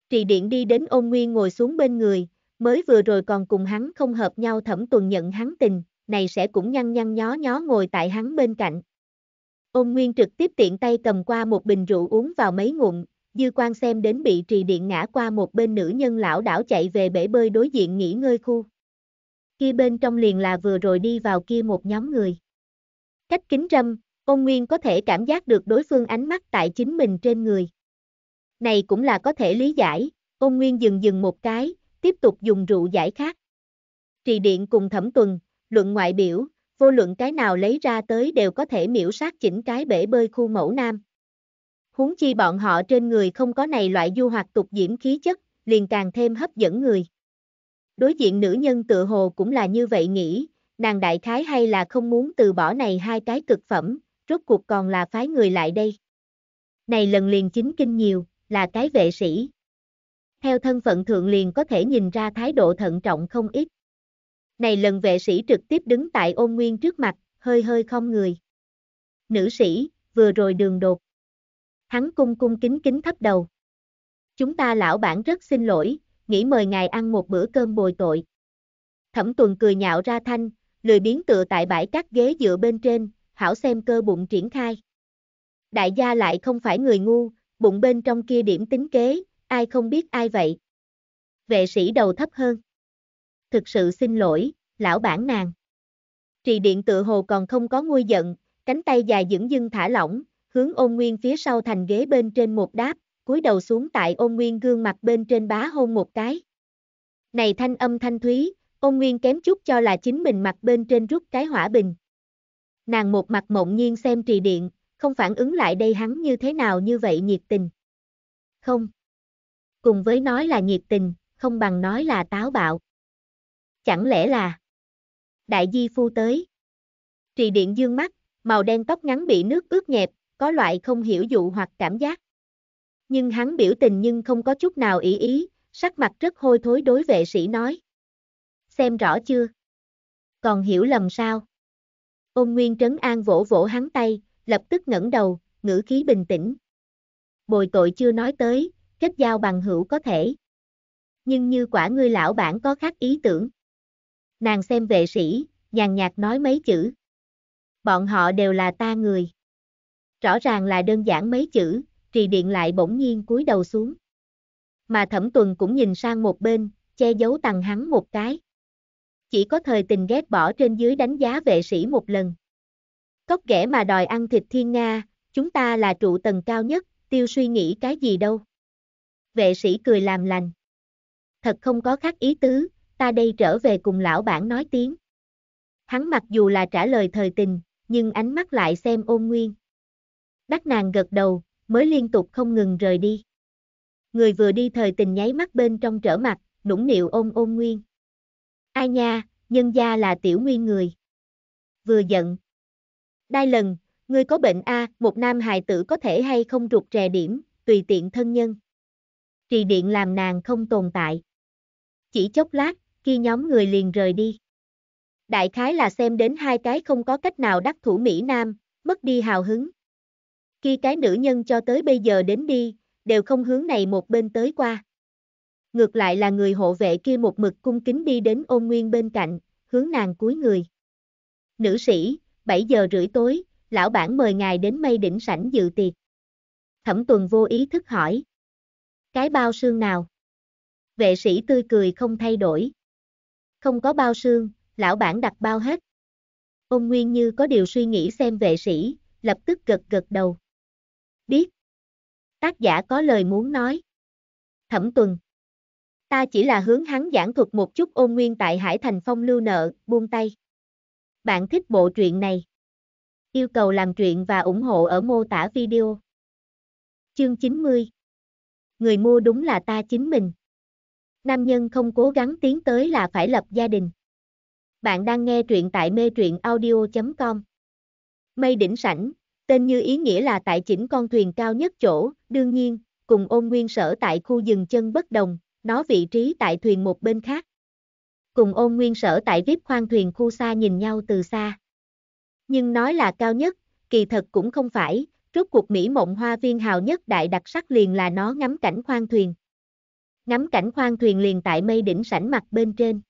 A: Trì điện đi đến ôn nguyên ngồi xuống bên người, mới vừa rồi còn cùng hắn không hợp nhau thẩm tuần nhận hắn tình, này sẽ cũng nhăn nhăn nhó nhó ngồi tại hắn bên cạnh. Ôn nguyên trực tiếp tiện tay cầm qua một bình rượu uống vào mấy ngụm, dư quan xem đến bị trì điện ngã qua một bên nữ nhân lão đảo chạy về bể bơi đối diện nghỉ ngơi khu kia bên trong liền là vừa rồi đi vào kia một nhóm người. Cách kính râm, ôn nguyên có thể cảm giác được đối phương ánh mắt tại chính mình trên người. Này cũng là có thể lý giải, ôn nguyên dừng dừng một cái, tiếp tục dùng rượu giải khác. Trì điện cùng thẩm tuần, luận ngoại biểu, vô luận cái nào lấy ra tới đều có thể miễu sát chỉnh cái bể bơi khu mẫu nam. Huống chi bọn họ trên người không có này loại du hoạt tục diễm khí chất, liền càng thêm hấp dẫn người. Đối diện nữ nhân tựa hồ cũng là như vậy nghĩ, nàng đại khái hay là không muốn từ bỏ này hai cái cực phẩm, rốt cuộc còn là phái người lại đây. Này lần liền chính kinh nhiều, là cái vệ sĩ. Theo thân phận thượng liền có thể nhìn ra thái độ thận trọng không ít. Này lần vệ sĩ trực tiếp đứng tại ôn nguyên trước mặt, hơi hơi không người. Nữ sĩ, vừa rồi đường đột. Hắn cung cung kính kính thấp đầu. Chúng ta lão bản rất xin lỗi, nghĩ mời ngài ăn một bữa cơm bồi tội. Thẩm tuần cười nhạo ra thanh, lười biến tựa tại bãi các ghế dựa bên trên, hảo xem cơ bụng triển khai. Đại gia lại không phải người ngu, bụng bên trong kia điểm tính kế, ai không biết ai vậy. Vệ sĩ đầu thấp hơn. Thực sự xin lỗi, lão bản nàng. Trì điện tự hồ còn không có nguôi giận, cánh tay dài dững dưng thả lỏng, hướng ôn nguyên phía sau thành ghế bên trên một đáp, cúi đầu xuống tại ôn nguyên gương mặt bên trên bá hôn một cái. Này thanh âm thanh thúy, ôn nguyên kém chút cho là chính mình mặt bên trên rút cái hỏa bình. Nàng một mặt mộng nhiên xem trì điện, không phản ứng lại đây hắn như thế nào như vậy nhiệt tình. Không. Cùng với nói là nhiệt tình, không bằng nói là táo bạo. Chẳng lẽ là Đại Di Phu tới. Trì điện dương mắt, màu đen tóc ngắn bị nước ướt nhẹp, có loại không hiểu dụ hoặc cảm giác nhưng hắn biểu tình nhưng không có chút nào ý ý, sắc mặt rất hôi thối đối vệ sĩ nói. Xem rõ chưa? Còn hiểu lầm sao? Ôn Nguyên Trấn An vỗ vỗ hắn tay, lập tức ngẩng đầu, ngữ khí bình tĩnh. Bồi tội chưa nói tới, kết giao bằng hữu có thể. Nhưng như quả ngươi lão bản có khác ý tưởng. Nàng xem vệ sĩ, nhàn nhạt nói mấy chữ. Bọn họ đều là ta người. Rõ ràng là đơn giản mấy chữ, trì điện lại bỗng nhiên cúi đầu xuống. Mà thẩm tuần cũng nhìn sang một bên, che giấu tằng hắn một cái. Chỉ có thời tình ghét bỏ trên dưới đánh giá vệ sĩ một lần. cốc ghẻ mà đòi ăn thịt thiên Nga, chúng ta là trụ tầng cao nhất, tiêu suy nghĩ cái gì đâu. Vệ sĩ cười làm lành. Thật không có khác ý tứ, ta đây trở về cùng lão bản nói tiếng. Hắn mặc dù là trả lời thời tình, nhưng ánh mắt lại xem ôn nguyên. Đắc nàng gật đầu, mới liên tục không ngừng rời đi. Người vừa đi thời tình nháy mắt bên trong trở mặt, nũng nịu ôm ôn nguyên. Ai nha, nhân gia là tiểu nguyên người. Vừa giận. Đai lần, ngươi có bệnh a một nam hài tử có thể hay không rụt rè điểm, tùy tiện thân nhân. Trì điện làm nàng không tồn tại. Chỉ chốc lát, khi nhóm người liền rời đi. Đại khái là xem đến hai cái không có cách nào đắc thủ Mỹ Nam, mất đi hào hứng khi cái nữ nhân cho tới bây giờ đến đi, đều không hướng này một bên tới qua. Ngược lại là người hộ vệ kia một mực cung kính đi đến ôn nguyên bên cạnh, hướng nàng cúi người. Nữ sĩ, 7 giờ rưỡi tối, lão bản mời ngài đến mây đỉnh sảnh dự tiệc. Thẩm tuần vô ý thức hỏi. Cái bao xương nào? Vệ sĩ tươi cười không thay đổi. Không có bao xương, lão bản đặt bao hết. Ôn Nguyên như có điều suy nghĩ xem vệ sĩ, lập tức gật gật đầu biết. Tác giả có lời muốn nói. Thẩm tuần. Ta chỉ là hướng hắn giảng thuật một chút ôn nguyên tại Hải Thành Phong lưu nợ, buông tay. Bạn thích bộ truyện này. Yêu cầu làm truyện và ủng hộ ở mô tả video. Chương 90 Người mua đúng là ta chính mình. Nam nhân không cố gắng tiến tới là phải lập gia đình. Bạn đang nghe truyện tại mê truyện audio.com Mây đỉnh sảnh, Tên như ý nghĩa là tại chỉnh con thuyền cao nhất chỗ, đương nhiên, cùng ôn nguyên sở tại khu dừng chân bất đồng, nó vị trí tại thuyền một bên khác. Cùng ôn nguyên sở tại VIP khoang thuyền khu xa nhìn nhau từ xa. Nhưng nói là cao nhất, kỳ thật cũng không phải, rốt cuộc Mỹ mộng hoa viên hào nhất đại đặc sắc liền là nó ngắm cảnh khoang thuyền. Ngắm cảnh khoang thuyền liền tại mây đỉnh sảnh mặt bên trên.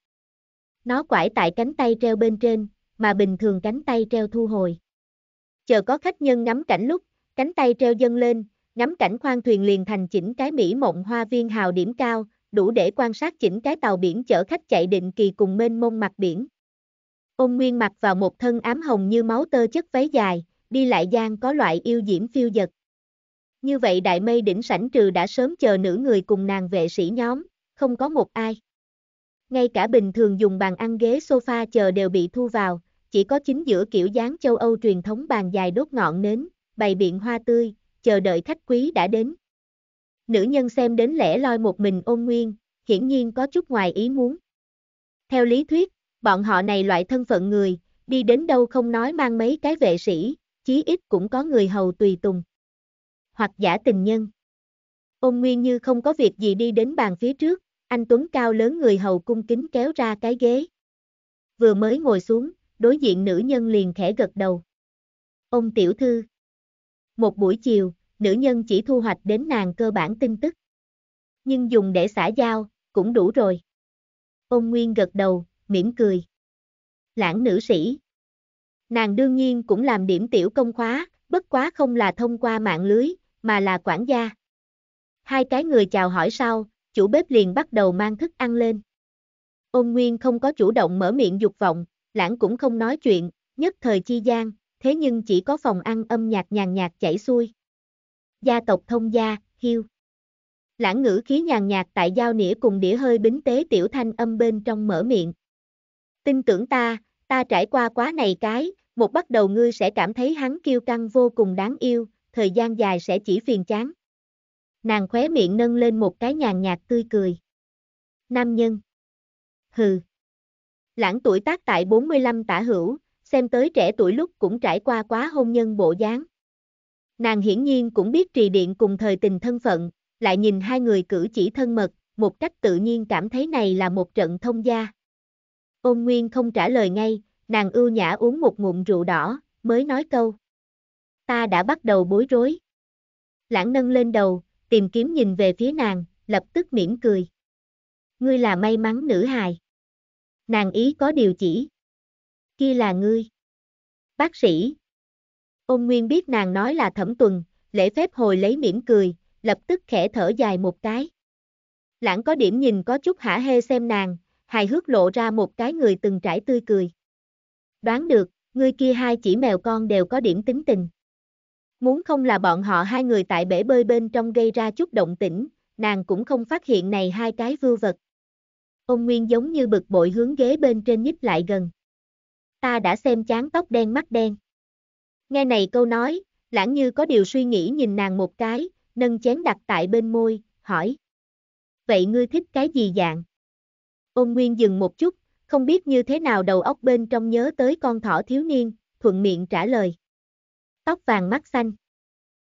A: Nó quải tại cánh tay treo bên trên, mà bình thường cánh tay treo thu hồi chờ có khách nhân ngắm cảnh lúc, cánh tay treo dâng lên, ngắm cảnh khoang thuyền liền thành chỉnh cái mỹ mộng hoa viên hào điểm cao, đủ để quan sát chỉnh cái tàu biển chở khách chạy định kỳ cùng mênh mông mặt biển. Ôn Nguyên mặc vào một thân ám hồng như máu tơ chất váy dài, đi lại gian có loại yêu diễm phiêu dật. Như vậy đại mây đỉnh sảnh trừ đã sớm chờ nữ người cùng nàng vệ sĩ nhóm, không có một ai. Ngay cả bình thường dùng bàn ăn ghế sofa chờ đều bị thu vào, chỉ có chính giữa kiểu dáng châu Âu truyền thống bàn dài đốt ngọn nến, bày biện hoa tươi, chờ đợi khách quý đã đến. Nữ nhân xem đến lẻ loi một mình ôn nguyên, hiển nhiên có chút ngoài ý muốn. Theo lý thuyết, bọn họ này loại thân phận người, đi đến đâu không nói mang mấy cái vệ sĩ, chí ít cũng có người hầu tùy tùng. Hoặc giả tình nhân. Ôn nguyên như không có việc gì đi đến bàn phía trước, anh Tuấn cao lớn người hầu cung kính kéo ra cái ghế. Vừa mới ngồi xuống, đối diện nữ nhân liền khẽ gật đầu. Ông tiểu thư. Một buổi chiều, nữ nhân chỉ thu hoạch đến nàng cơ bản tin tức. Nhưng dùng để xả dao, cũng đủ rồi. Ông Nguyên gật đầu, mỉm cười. Lãng nữ sĩ. Nàng đương nhiên cũng làm điểm tiểu công khóa, bất quá không là thông qua mạng lưới, mà là quản gia. Hai cái người chào hỏi sau, chủ bếp liền bắt đầu mang thức ăn lên. ông Nguyên không có chủ động mở miệng dục vọng, lãng cũng không nói chuyện, nhất thời chi gian, thế nhưng chỉ có phòng ăn âm nhạc nhàn nhạt chảy xuôi. Gia tộc thông gia, hiu. Lãng ngữ khí nhàn nhạt tại giao nĩa cùng đĩa hơi bính tế tiểu thanh âm bên trong mở miệng. Tin tưởng ta, ta trải qua quá này cái, một bắt đầu ngươi sẽ cảm thấy hắn kiêu căng vô cùng đáng yêu, thời gian dài sẽ chỉ phiền chán. Nàng khóe miệng nâng lên một cái nhàn nhạt tươi cười. Nam nhân. Hừ. Lãng tuổi tác tại 45 tả hữu, xem tới trẻ tuổi lúc cũng trải qua quá hôn nhân bộ dáng. Nàng hiển nhiên cũng biết trì điện cùng thời tình thân phận, lại nhìn hai người cử chỉ thân mật, một cách tự nhiên cảm thấy này là một trận thông gia. Ôn Nguyên không trả lời ngay, nàng ưu nhã uống một ngụm rượu đỏ, mới nói câu. Ta đã bắt đầu bối rối. Lãng nâng lên đầu, tìm kiếm nhìn về phía nàng, lập tức mỉm cười. Ngươi là may mắn nữ hài. Nàng ý có điều chỉ. Kia là ngươi. Bác sĩ. ông Nguyên biết nàng nói là thẩm tuần, lễ phép hồi lấy mỉm cười, lập tức khẽ thở dài một cái. Lãng có điểm nhìn có chút hả hê xem nàng, hài hước lộ ra một cái người từng trải tươi cười. Đoán được, người kia hai chỉ mèo con đều có điểm tính tình. Muốn không là bọn họ hai người tại bể bơi bên trong gây ra chút động tĩnh, nàng cũng không phát hiện này hai cái vưu vật. Ông Nguyên giống như bực bội hướng ghế bên trên nhích lại gần. Ta đã xem chán tóc đen mắt đen. Nghe này câu nói, lãng như có điều suy nghĩ nhìn nàng một cái, nâng chén đặt tại bên môi, hỏi. Vậy ngươi thích cái gì dạng? Ông Nguyên dừng một chút, không biết như thế nào đầu óc bên trong nhớ tới con thỏ thiếu niên, thuận miệng trả lời. Tóc vàng mắt xanh.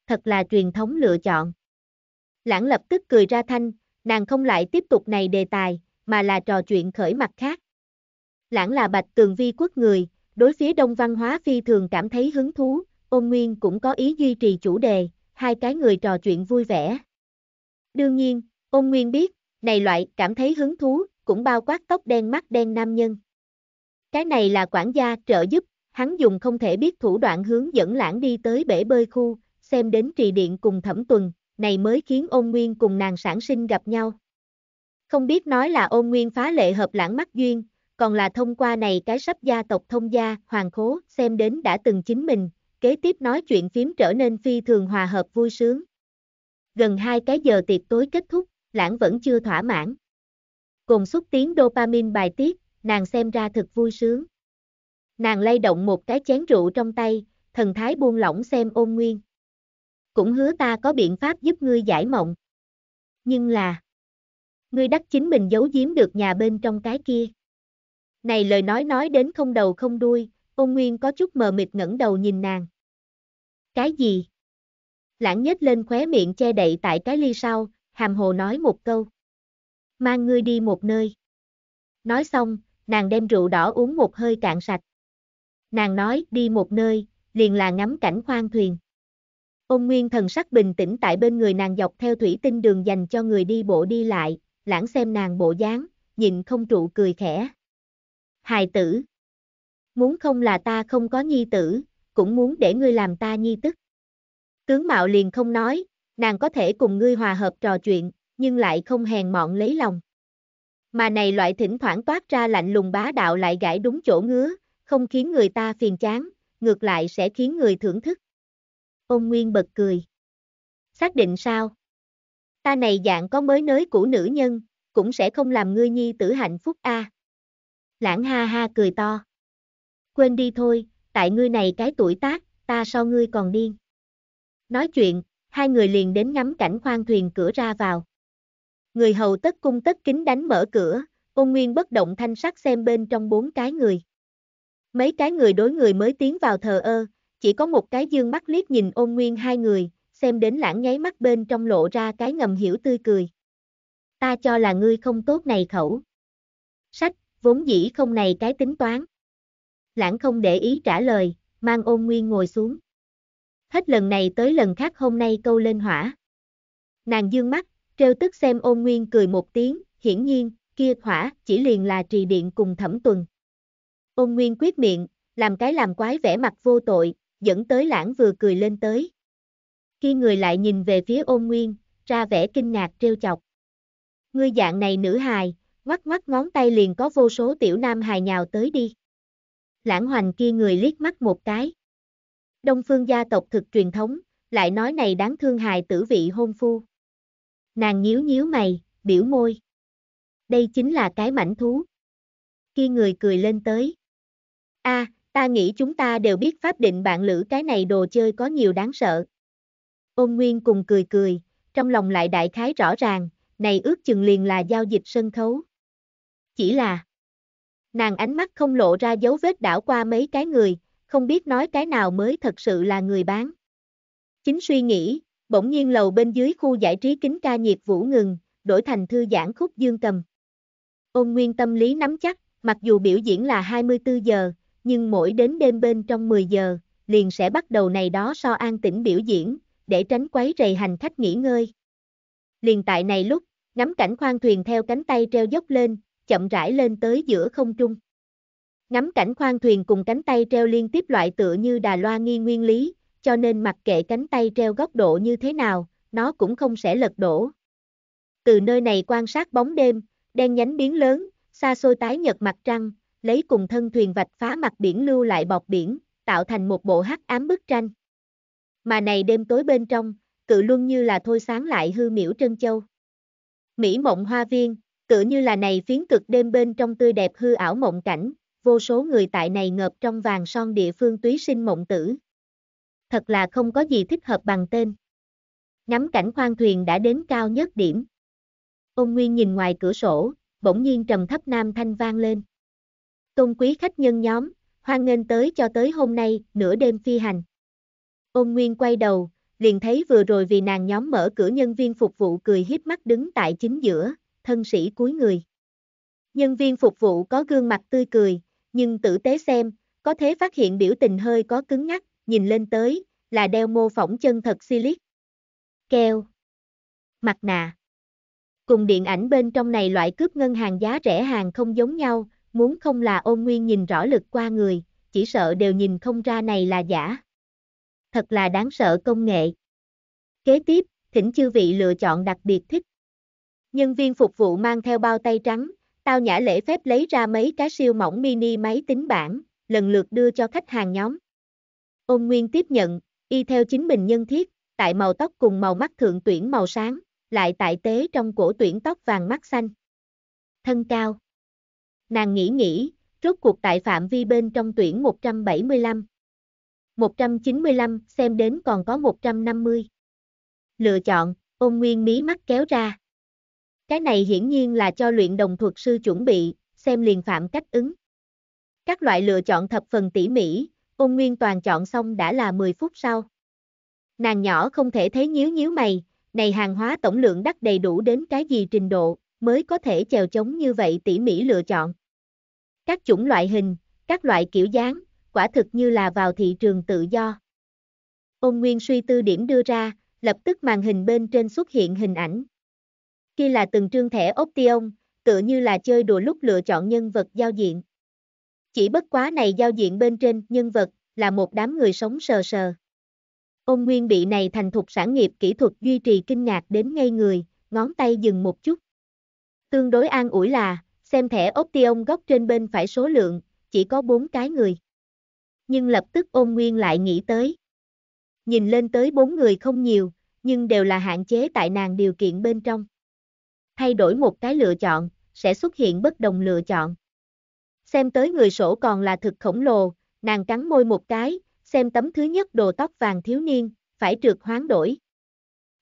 A: Thật là truyền thống lựa chọn. Lãng lập tức cười ra thanh, nàng không lại tiếp tục này đề tài, mà là trò chuyện khởi mặt khác. Lãng là bạch tường vi quốc người, đối phía đông văn hóa phi thường cảm thấy hứng thú, ôn nguyên cũng có ý duy trì chủ đề, hai cái người trò chuyện vui vẻ. Đương nhiên, ôn nguyên biết, này loại cảm thấy hứng thú, cũng bao quát tóc đen mắt đen nam nhân. Cái này là quản gia trợ giúp, hắn dùng không thể biết thủ đoạn hướng dẫn lãng đi tới bể bơi khu, xem đến trì điện cùng thẩm tuần, này mới khiến ôn nguyên cùng nàng sản sinh gặp nhau. Không biết nói là ôn nguyên phá lệ hợp lãng mắt duyên, còn là thông qua này cái sắp gia tộc thông gia, hoàng khố, xem đến đã từng chính mình, kế tiếp nói chuyện phím trở nên phi thường hòa hợp vui sướng. Gần hai cái giờ tiệc tối kết thúc, lãng vẫn chưa thỏa mãn. Cùng xúc tiến dopamine bài tiết, nàng xem ra thật vui sướng. Nàng lay động một cái chén rượu trong tay, thần thái buông lỏng xem ôn nguyên. Cũng hứa ta có biện pháp giúp ngươi giải mộng. Nhưng là, ngươi đắc chính mình giấu giếm được nhà bên trong cái kia. Này lời nói nói đến không đầu không đuôi, ôn nguyên có chút mờ mịt ngẩng đầu nhìn nàng. Cái gì? Lãng nhất lên khóe miệng che đậy tại cái ly sau, hàm hồ nói một câu. Mang ngươi đi một nơi. Nói xong, nàng đem rượu đỏ uống một hơi cạn sạch. Nàng nói đi một nơi, liền là ngắm cảnh khoang thuyền. Ôn Nguyên thần sắc bình tĩnh tại bên người nàng dọc theo thủy tinh đường dành cho người đi bộ đi lại, lãng xem nàng bộ dáng, nhìn không trụ cười khẽ. Hài tử. Muốn không là ta không có nhi tử, cũng muốn để ngươi làm ta nhi tức. Tướng mạo liền không nói, nàng có thể cùng ngươi hòa hợp trò chuyện, nhưng lại không hèn mọn lấy lòng. Mà này loại thỉnh thoảng toát ra lạnh lùng bá đạo lại gãi đúng chỗ ngứa, không khiến người ta phiền chán, ngược lại sẽ khiến người thưởng thức. Ôn Nguyên bật cười. Xác định sao? ta này dạng có mới nới của nữ nhân, cũng sẽ không làm ngươi nhi tử hạnh phúc a. Lãng ha ha cười to. Quên đi thôi, tại ngươi này cái tuổi tác, ta so ngươi còn điên. Nói chuyện, hai người liền đến ngắm cảnh khoang thuyền cửa ra vào. Người hầu tất cung tất kính đánh mở cửa, ôn nguyên bất động thanh sắc xem bên trong bốn cái người. Mấy cái người đối người mới tiến vào thờ ơ, chỉ có một cái dương mắt liếc nhìn ôn nguyên hai người, xem đến lãng nháy mắt bên trong lộ ra cái ngầm hiểu tươi cười. Ta cho là ngươi không tốt này khẩu. Sách, vốn dĩ không này cái tính toán. Lãng không để ý trả lời, mang ôn nguyên ngồi xuống. Hết lần này tới lần khác hôm nay câu lên hỏa. Nàng dương mắt, trêu tức xem ôn nguyên cười một tiếng, hiển nhiên, kia hỏa chỉ liền là trì điện cùng thẩm tuần. Ôn nguyên quyết miệng, làm cái làm quái vẻ mặt vô tội, dẫn tới lãng vừa cười lên tới. Khi người lại nhìn về phía ôn nguyên, ra vẻ kinh ngạc trêu chọc. Ngươi dạng này nữ hài, ngoắc ngoắc ngón tay liền có vô số tiểu nam hài nhào tới đi. Lãng hoành kia người liếc mắt một cái. Đông phương gia tộc thực truyền thống, lại nói này đáng thương hài tử vị hôn phu. Nàng nhíu nhíu mày, biểu môi. Đây chính là cái mảnh thú. Khi người cười lên tới. a ta nghĩ chúng ta đều biết pháp định bạn lữ cái này đồ chơi có nhiều đáng sợ. Ôn Nguyên cùng cười cười, trong lòng lại đại khái rõ ràng, này ước chừng liền là giao dịch sân khấu. Chỉ là, nàng ánh mắt không lộ ra dấu vết đảo qua mấy cái người, không biết nói cái nào mới thật sự là người bán. Chính suy nghĩ, bỗng nhiên lầu bên dưới khu giải trí kính ca nhiệt vũ ngừng, đổi thành thư giãn khúc dương cầm. Ôn nguyên tâm lý nắm chắc, mặc dù biểu diễn là 24 giờ, nhưng mỗi đến đêm bên trong 10 giờ, liền sẽ bắt đầu này đó so an tĩnh biểu diễn, để tránh quấy rầy hành khách nghỉ ngơi. Liền tại này lúc, ngắm cảnh khoang thuyền theo cánh tay treo dốc lên, chậm rãi lên tới giữa không trung. Ngắm cảnh khoang thuyền cùng cánh tay treo liên tiếp loại tựa như đà loa nghi nguyên lý, cho nên mặc kệ cánh tay treo góc độ như thế nào, nó cũng không sẽ lật đổ. Từ nơi này quan sát bóng đêm, đen nhánh biến lớn, xa xôi tái nhật mặt trăng, lấy cùng thân thuyền vạch phá mặt biển lưu lại bọc biển, tạo thành một bộ hắc ám bức tranh mà này đêm tối bên trong, cự luôn như là thôi sáng lại hư miễu trân châu. Mỹ mộng hoa viên, cự như là này phiến cực đêm bên trong tươi đẹp hư ảo mộng cảnh, vô số người tại này ngợp trong vàng son địa phương túy sinh mộng tử. Thật là không có gì thích hợp bằng tên. Ngắm cảnh khoang thuyền đã đến cao nhất điểm. Ông Nguyên nhìn ngoài cửa sổ, bỗng nhiên trầm thấp nam thanh vang lên. Tôn quý khách nhân nhóm, hoan nghênh tới cho tới hôm nay, nửa đêm phi hành ôn nguyên quay đầu, liền thấy vừa rồi vì nàng nhóm mở cửa nhân viên phục vụ cười hiếp mắt đứng tại chính giữa, thân sĩ cuối người. Nhân viên phục vụ có gương mặt tươi cười, nhưng tử tế xem, có thế phát hiện biểu tình hơi có cứng nhắc, nhìn lên tới, là đeo mô phỏng chân thật silic. Keo. Mặt nạ. Cùng điện ảnh bên trong này loại cướp ngân hàng giá rẻ hàng không giống nhau, muốn không là ôn nguyên nhìn rõ lực qua người, chỉ sợ đều nhìn không ra này là giả thật là đáng sợ công nghệ. Kế tiếp, thỉnh chư vị lựa chọn đặc biệt thích. Nhân viên phục vụ mang theo bao tay trắng, tao nhã lễ phép lấy ra mấy cái siêu mỏng mini máy tính bảng, lần lượt đưa cho khách hàng nhóm. Ôn Nguyên tiếp nhận, y theo chính mình nhân thiết, tại màu tóc cùng màu mắt thượng tuyển màu sáng, lại tại tế trong cổ tuyển tóc vàng mắt xanh. Thân cao. Nàng nghĩ nghĩ, rốt cuộc tại phạm vi bên trong tuyển 175. 195, xem đến còn có 150. Lựa chọn, ôn nguyên mí mắt kéo ra. Cái này hiển nhiên là cho luyện đồng thuật sư chuẩn bị, xem liền phạm cách ứng. Các loại lựa chọn thập phần tỉ mỉ, ôn nguyên toàn chọn xong đã là 10 phút sau. Nàng nhỏ không thể thấy nhíu nhíu mày, này hàng hóa tổng lượng đắt đầy đủ đến cái gì trình độ, mới có thể chèo chống như vậy tỉ mỉ lựa chọn. Các chủng loại hình, các loại kiểu dáng, quả thực như là vào thị trường tự do. Ôn Nguyên suy tư điểm đưa ra, lập tức màn hình bên trên xuất hiện hình ảnh. Kia là từng trương thẻ Option, tựa như là chơi đùa lúc lựa chọn nhân vật giao diện. Chỉ bất quá này giao diện bên trên nhân vật là một đám người sống sờ sờ. Ôn Nguyên bị này thành thục sản nghiệp kỹ thuật duy trì kinh ngạc đến ngây người, ngón tay dừng một chút. Tương đối an ủi là, xem thẻ Option góc trên bên phải số lượng, chỉ có 4 cái người nhưng lập tức ôn nguyên lại nghĩ tới. Nhìn lên tới bốn người không nhiều, nhưng đều là hạn chế tại nàng điều kiện bên trong. Thay đổi một cái lựa chọn, sẽ xuất hiện bất đồng lựa chọn. Xem tới người sổ còn là thực khổng lồ, nàng cắn môi một cái, xem tấm thứ nhất đồ tóc vàng thiếu niên, phải trượt hoán đổi.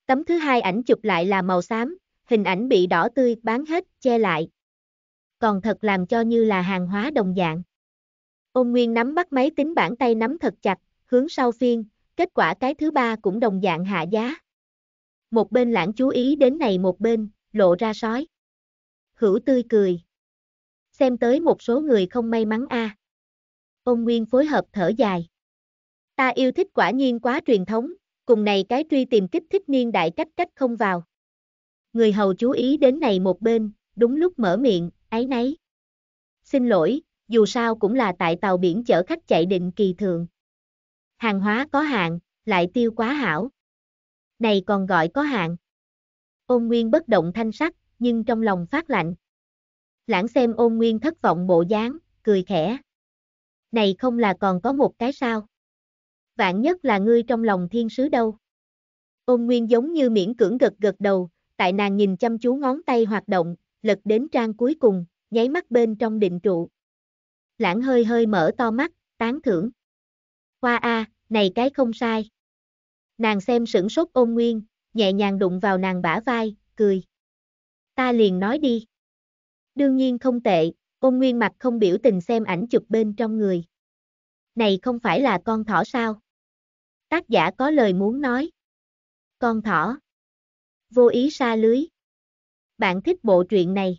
A: Tấm thứ hai ảnh chụp lại là màu xám, hình ảnh bị đỏ tươi bán hết, che lại. Còn thật làm cho như là hàng hóa đồng dạng. Ông Nguyên nắm bắt máy tính bản tay nắm thật chặt, hướng sau phiên, kết quả cái thứ ba cũng đồng dạng hạ giá. Một bên lãng chú ý đến này một bên, lộ ra sói. Hữu tươi cười. Xem tới một số người không may mắn a. Ông Nguyên phối hợp thở dài. Ta yêu thích quả nhiên quá truyền thống, cùng này cái truy tìm kích thích niên đại cách cách không vào. Người hầu chú ý đến này một bên, đúng lúc mở miệng, ấy nấy. Xin lỗi, dù sao cũng là tại tàu biển chở khách chạy định kỳ thường. Hàng hóa có hạn, lại tiêu quá hảo. Này còn gọi có hạn. Ôn Nguyên bất động thanh sắc, nhưng trong lòng phát lạnh. Lãng xem ôn Nguyên thất vọng bộ dáng, cười khẽ. Này không là còn có một cái sao. Vạn nhất là ngươi trong lòng thiên sứ đâu. Ôn Nguyên giống như miễn cưỡng gật gật đầu, tại nàng nhìn chăm chú ngón tay hoạt động, lật đến trang cuối cùng, nháy mắt bên trong định trụ lãng hơi hơi mở to mắt, tán thưởng. Hoa A, này cái không sai. Nàng xem sửng sốt ôn nguyên, nhẹ nhàng đụng vào nàng bả vai, cười. Ta liền nói đi. Đương nhiên không tệ, ôn nguyên mặt không biểu tình xem ảnh chụp bên trong người. Này không phải là con thỏ sao? Tác giả có lời muốn nói. Con thỏ. Vô ý xa lưới. Bạn thích bộ truyện này.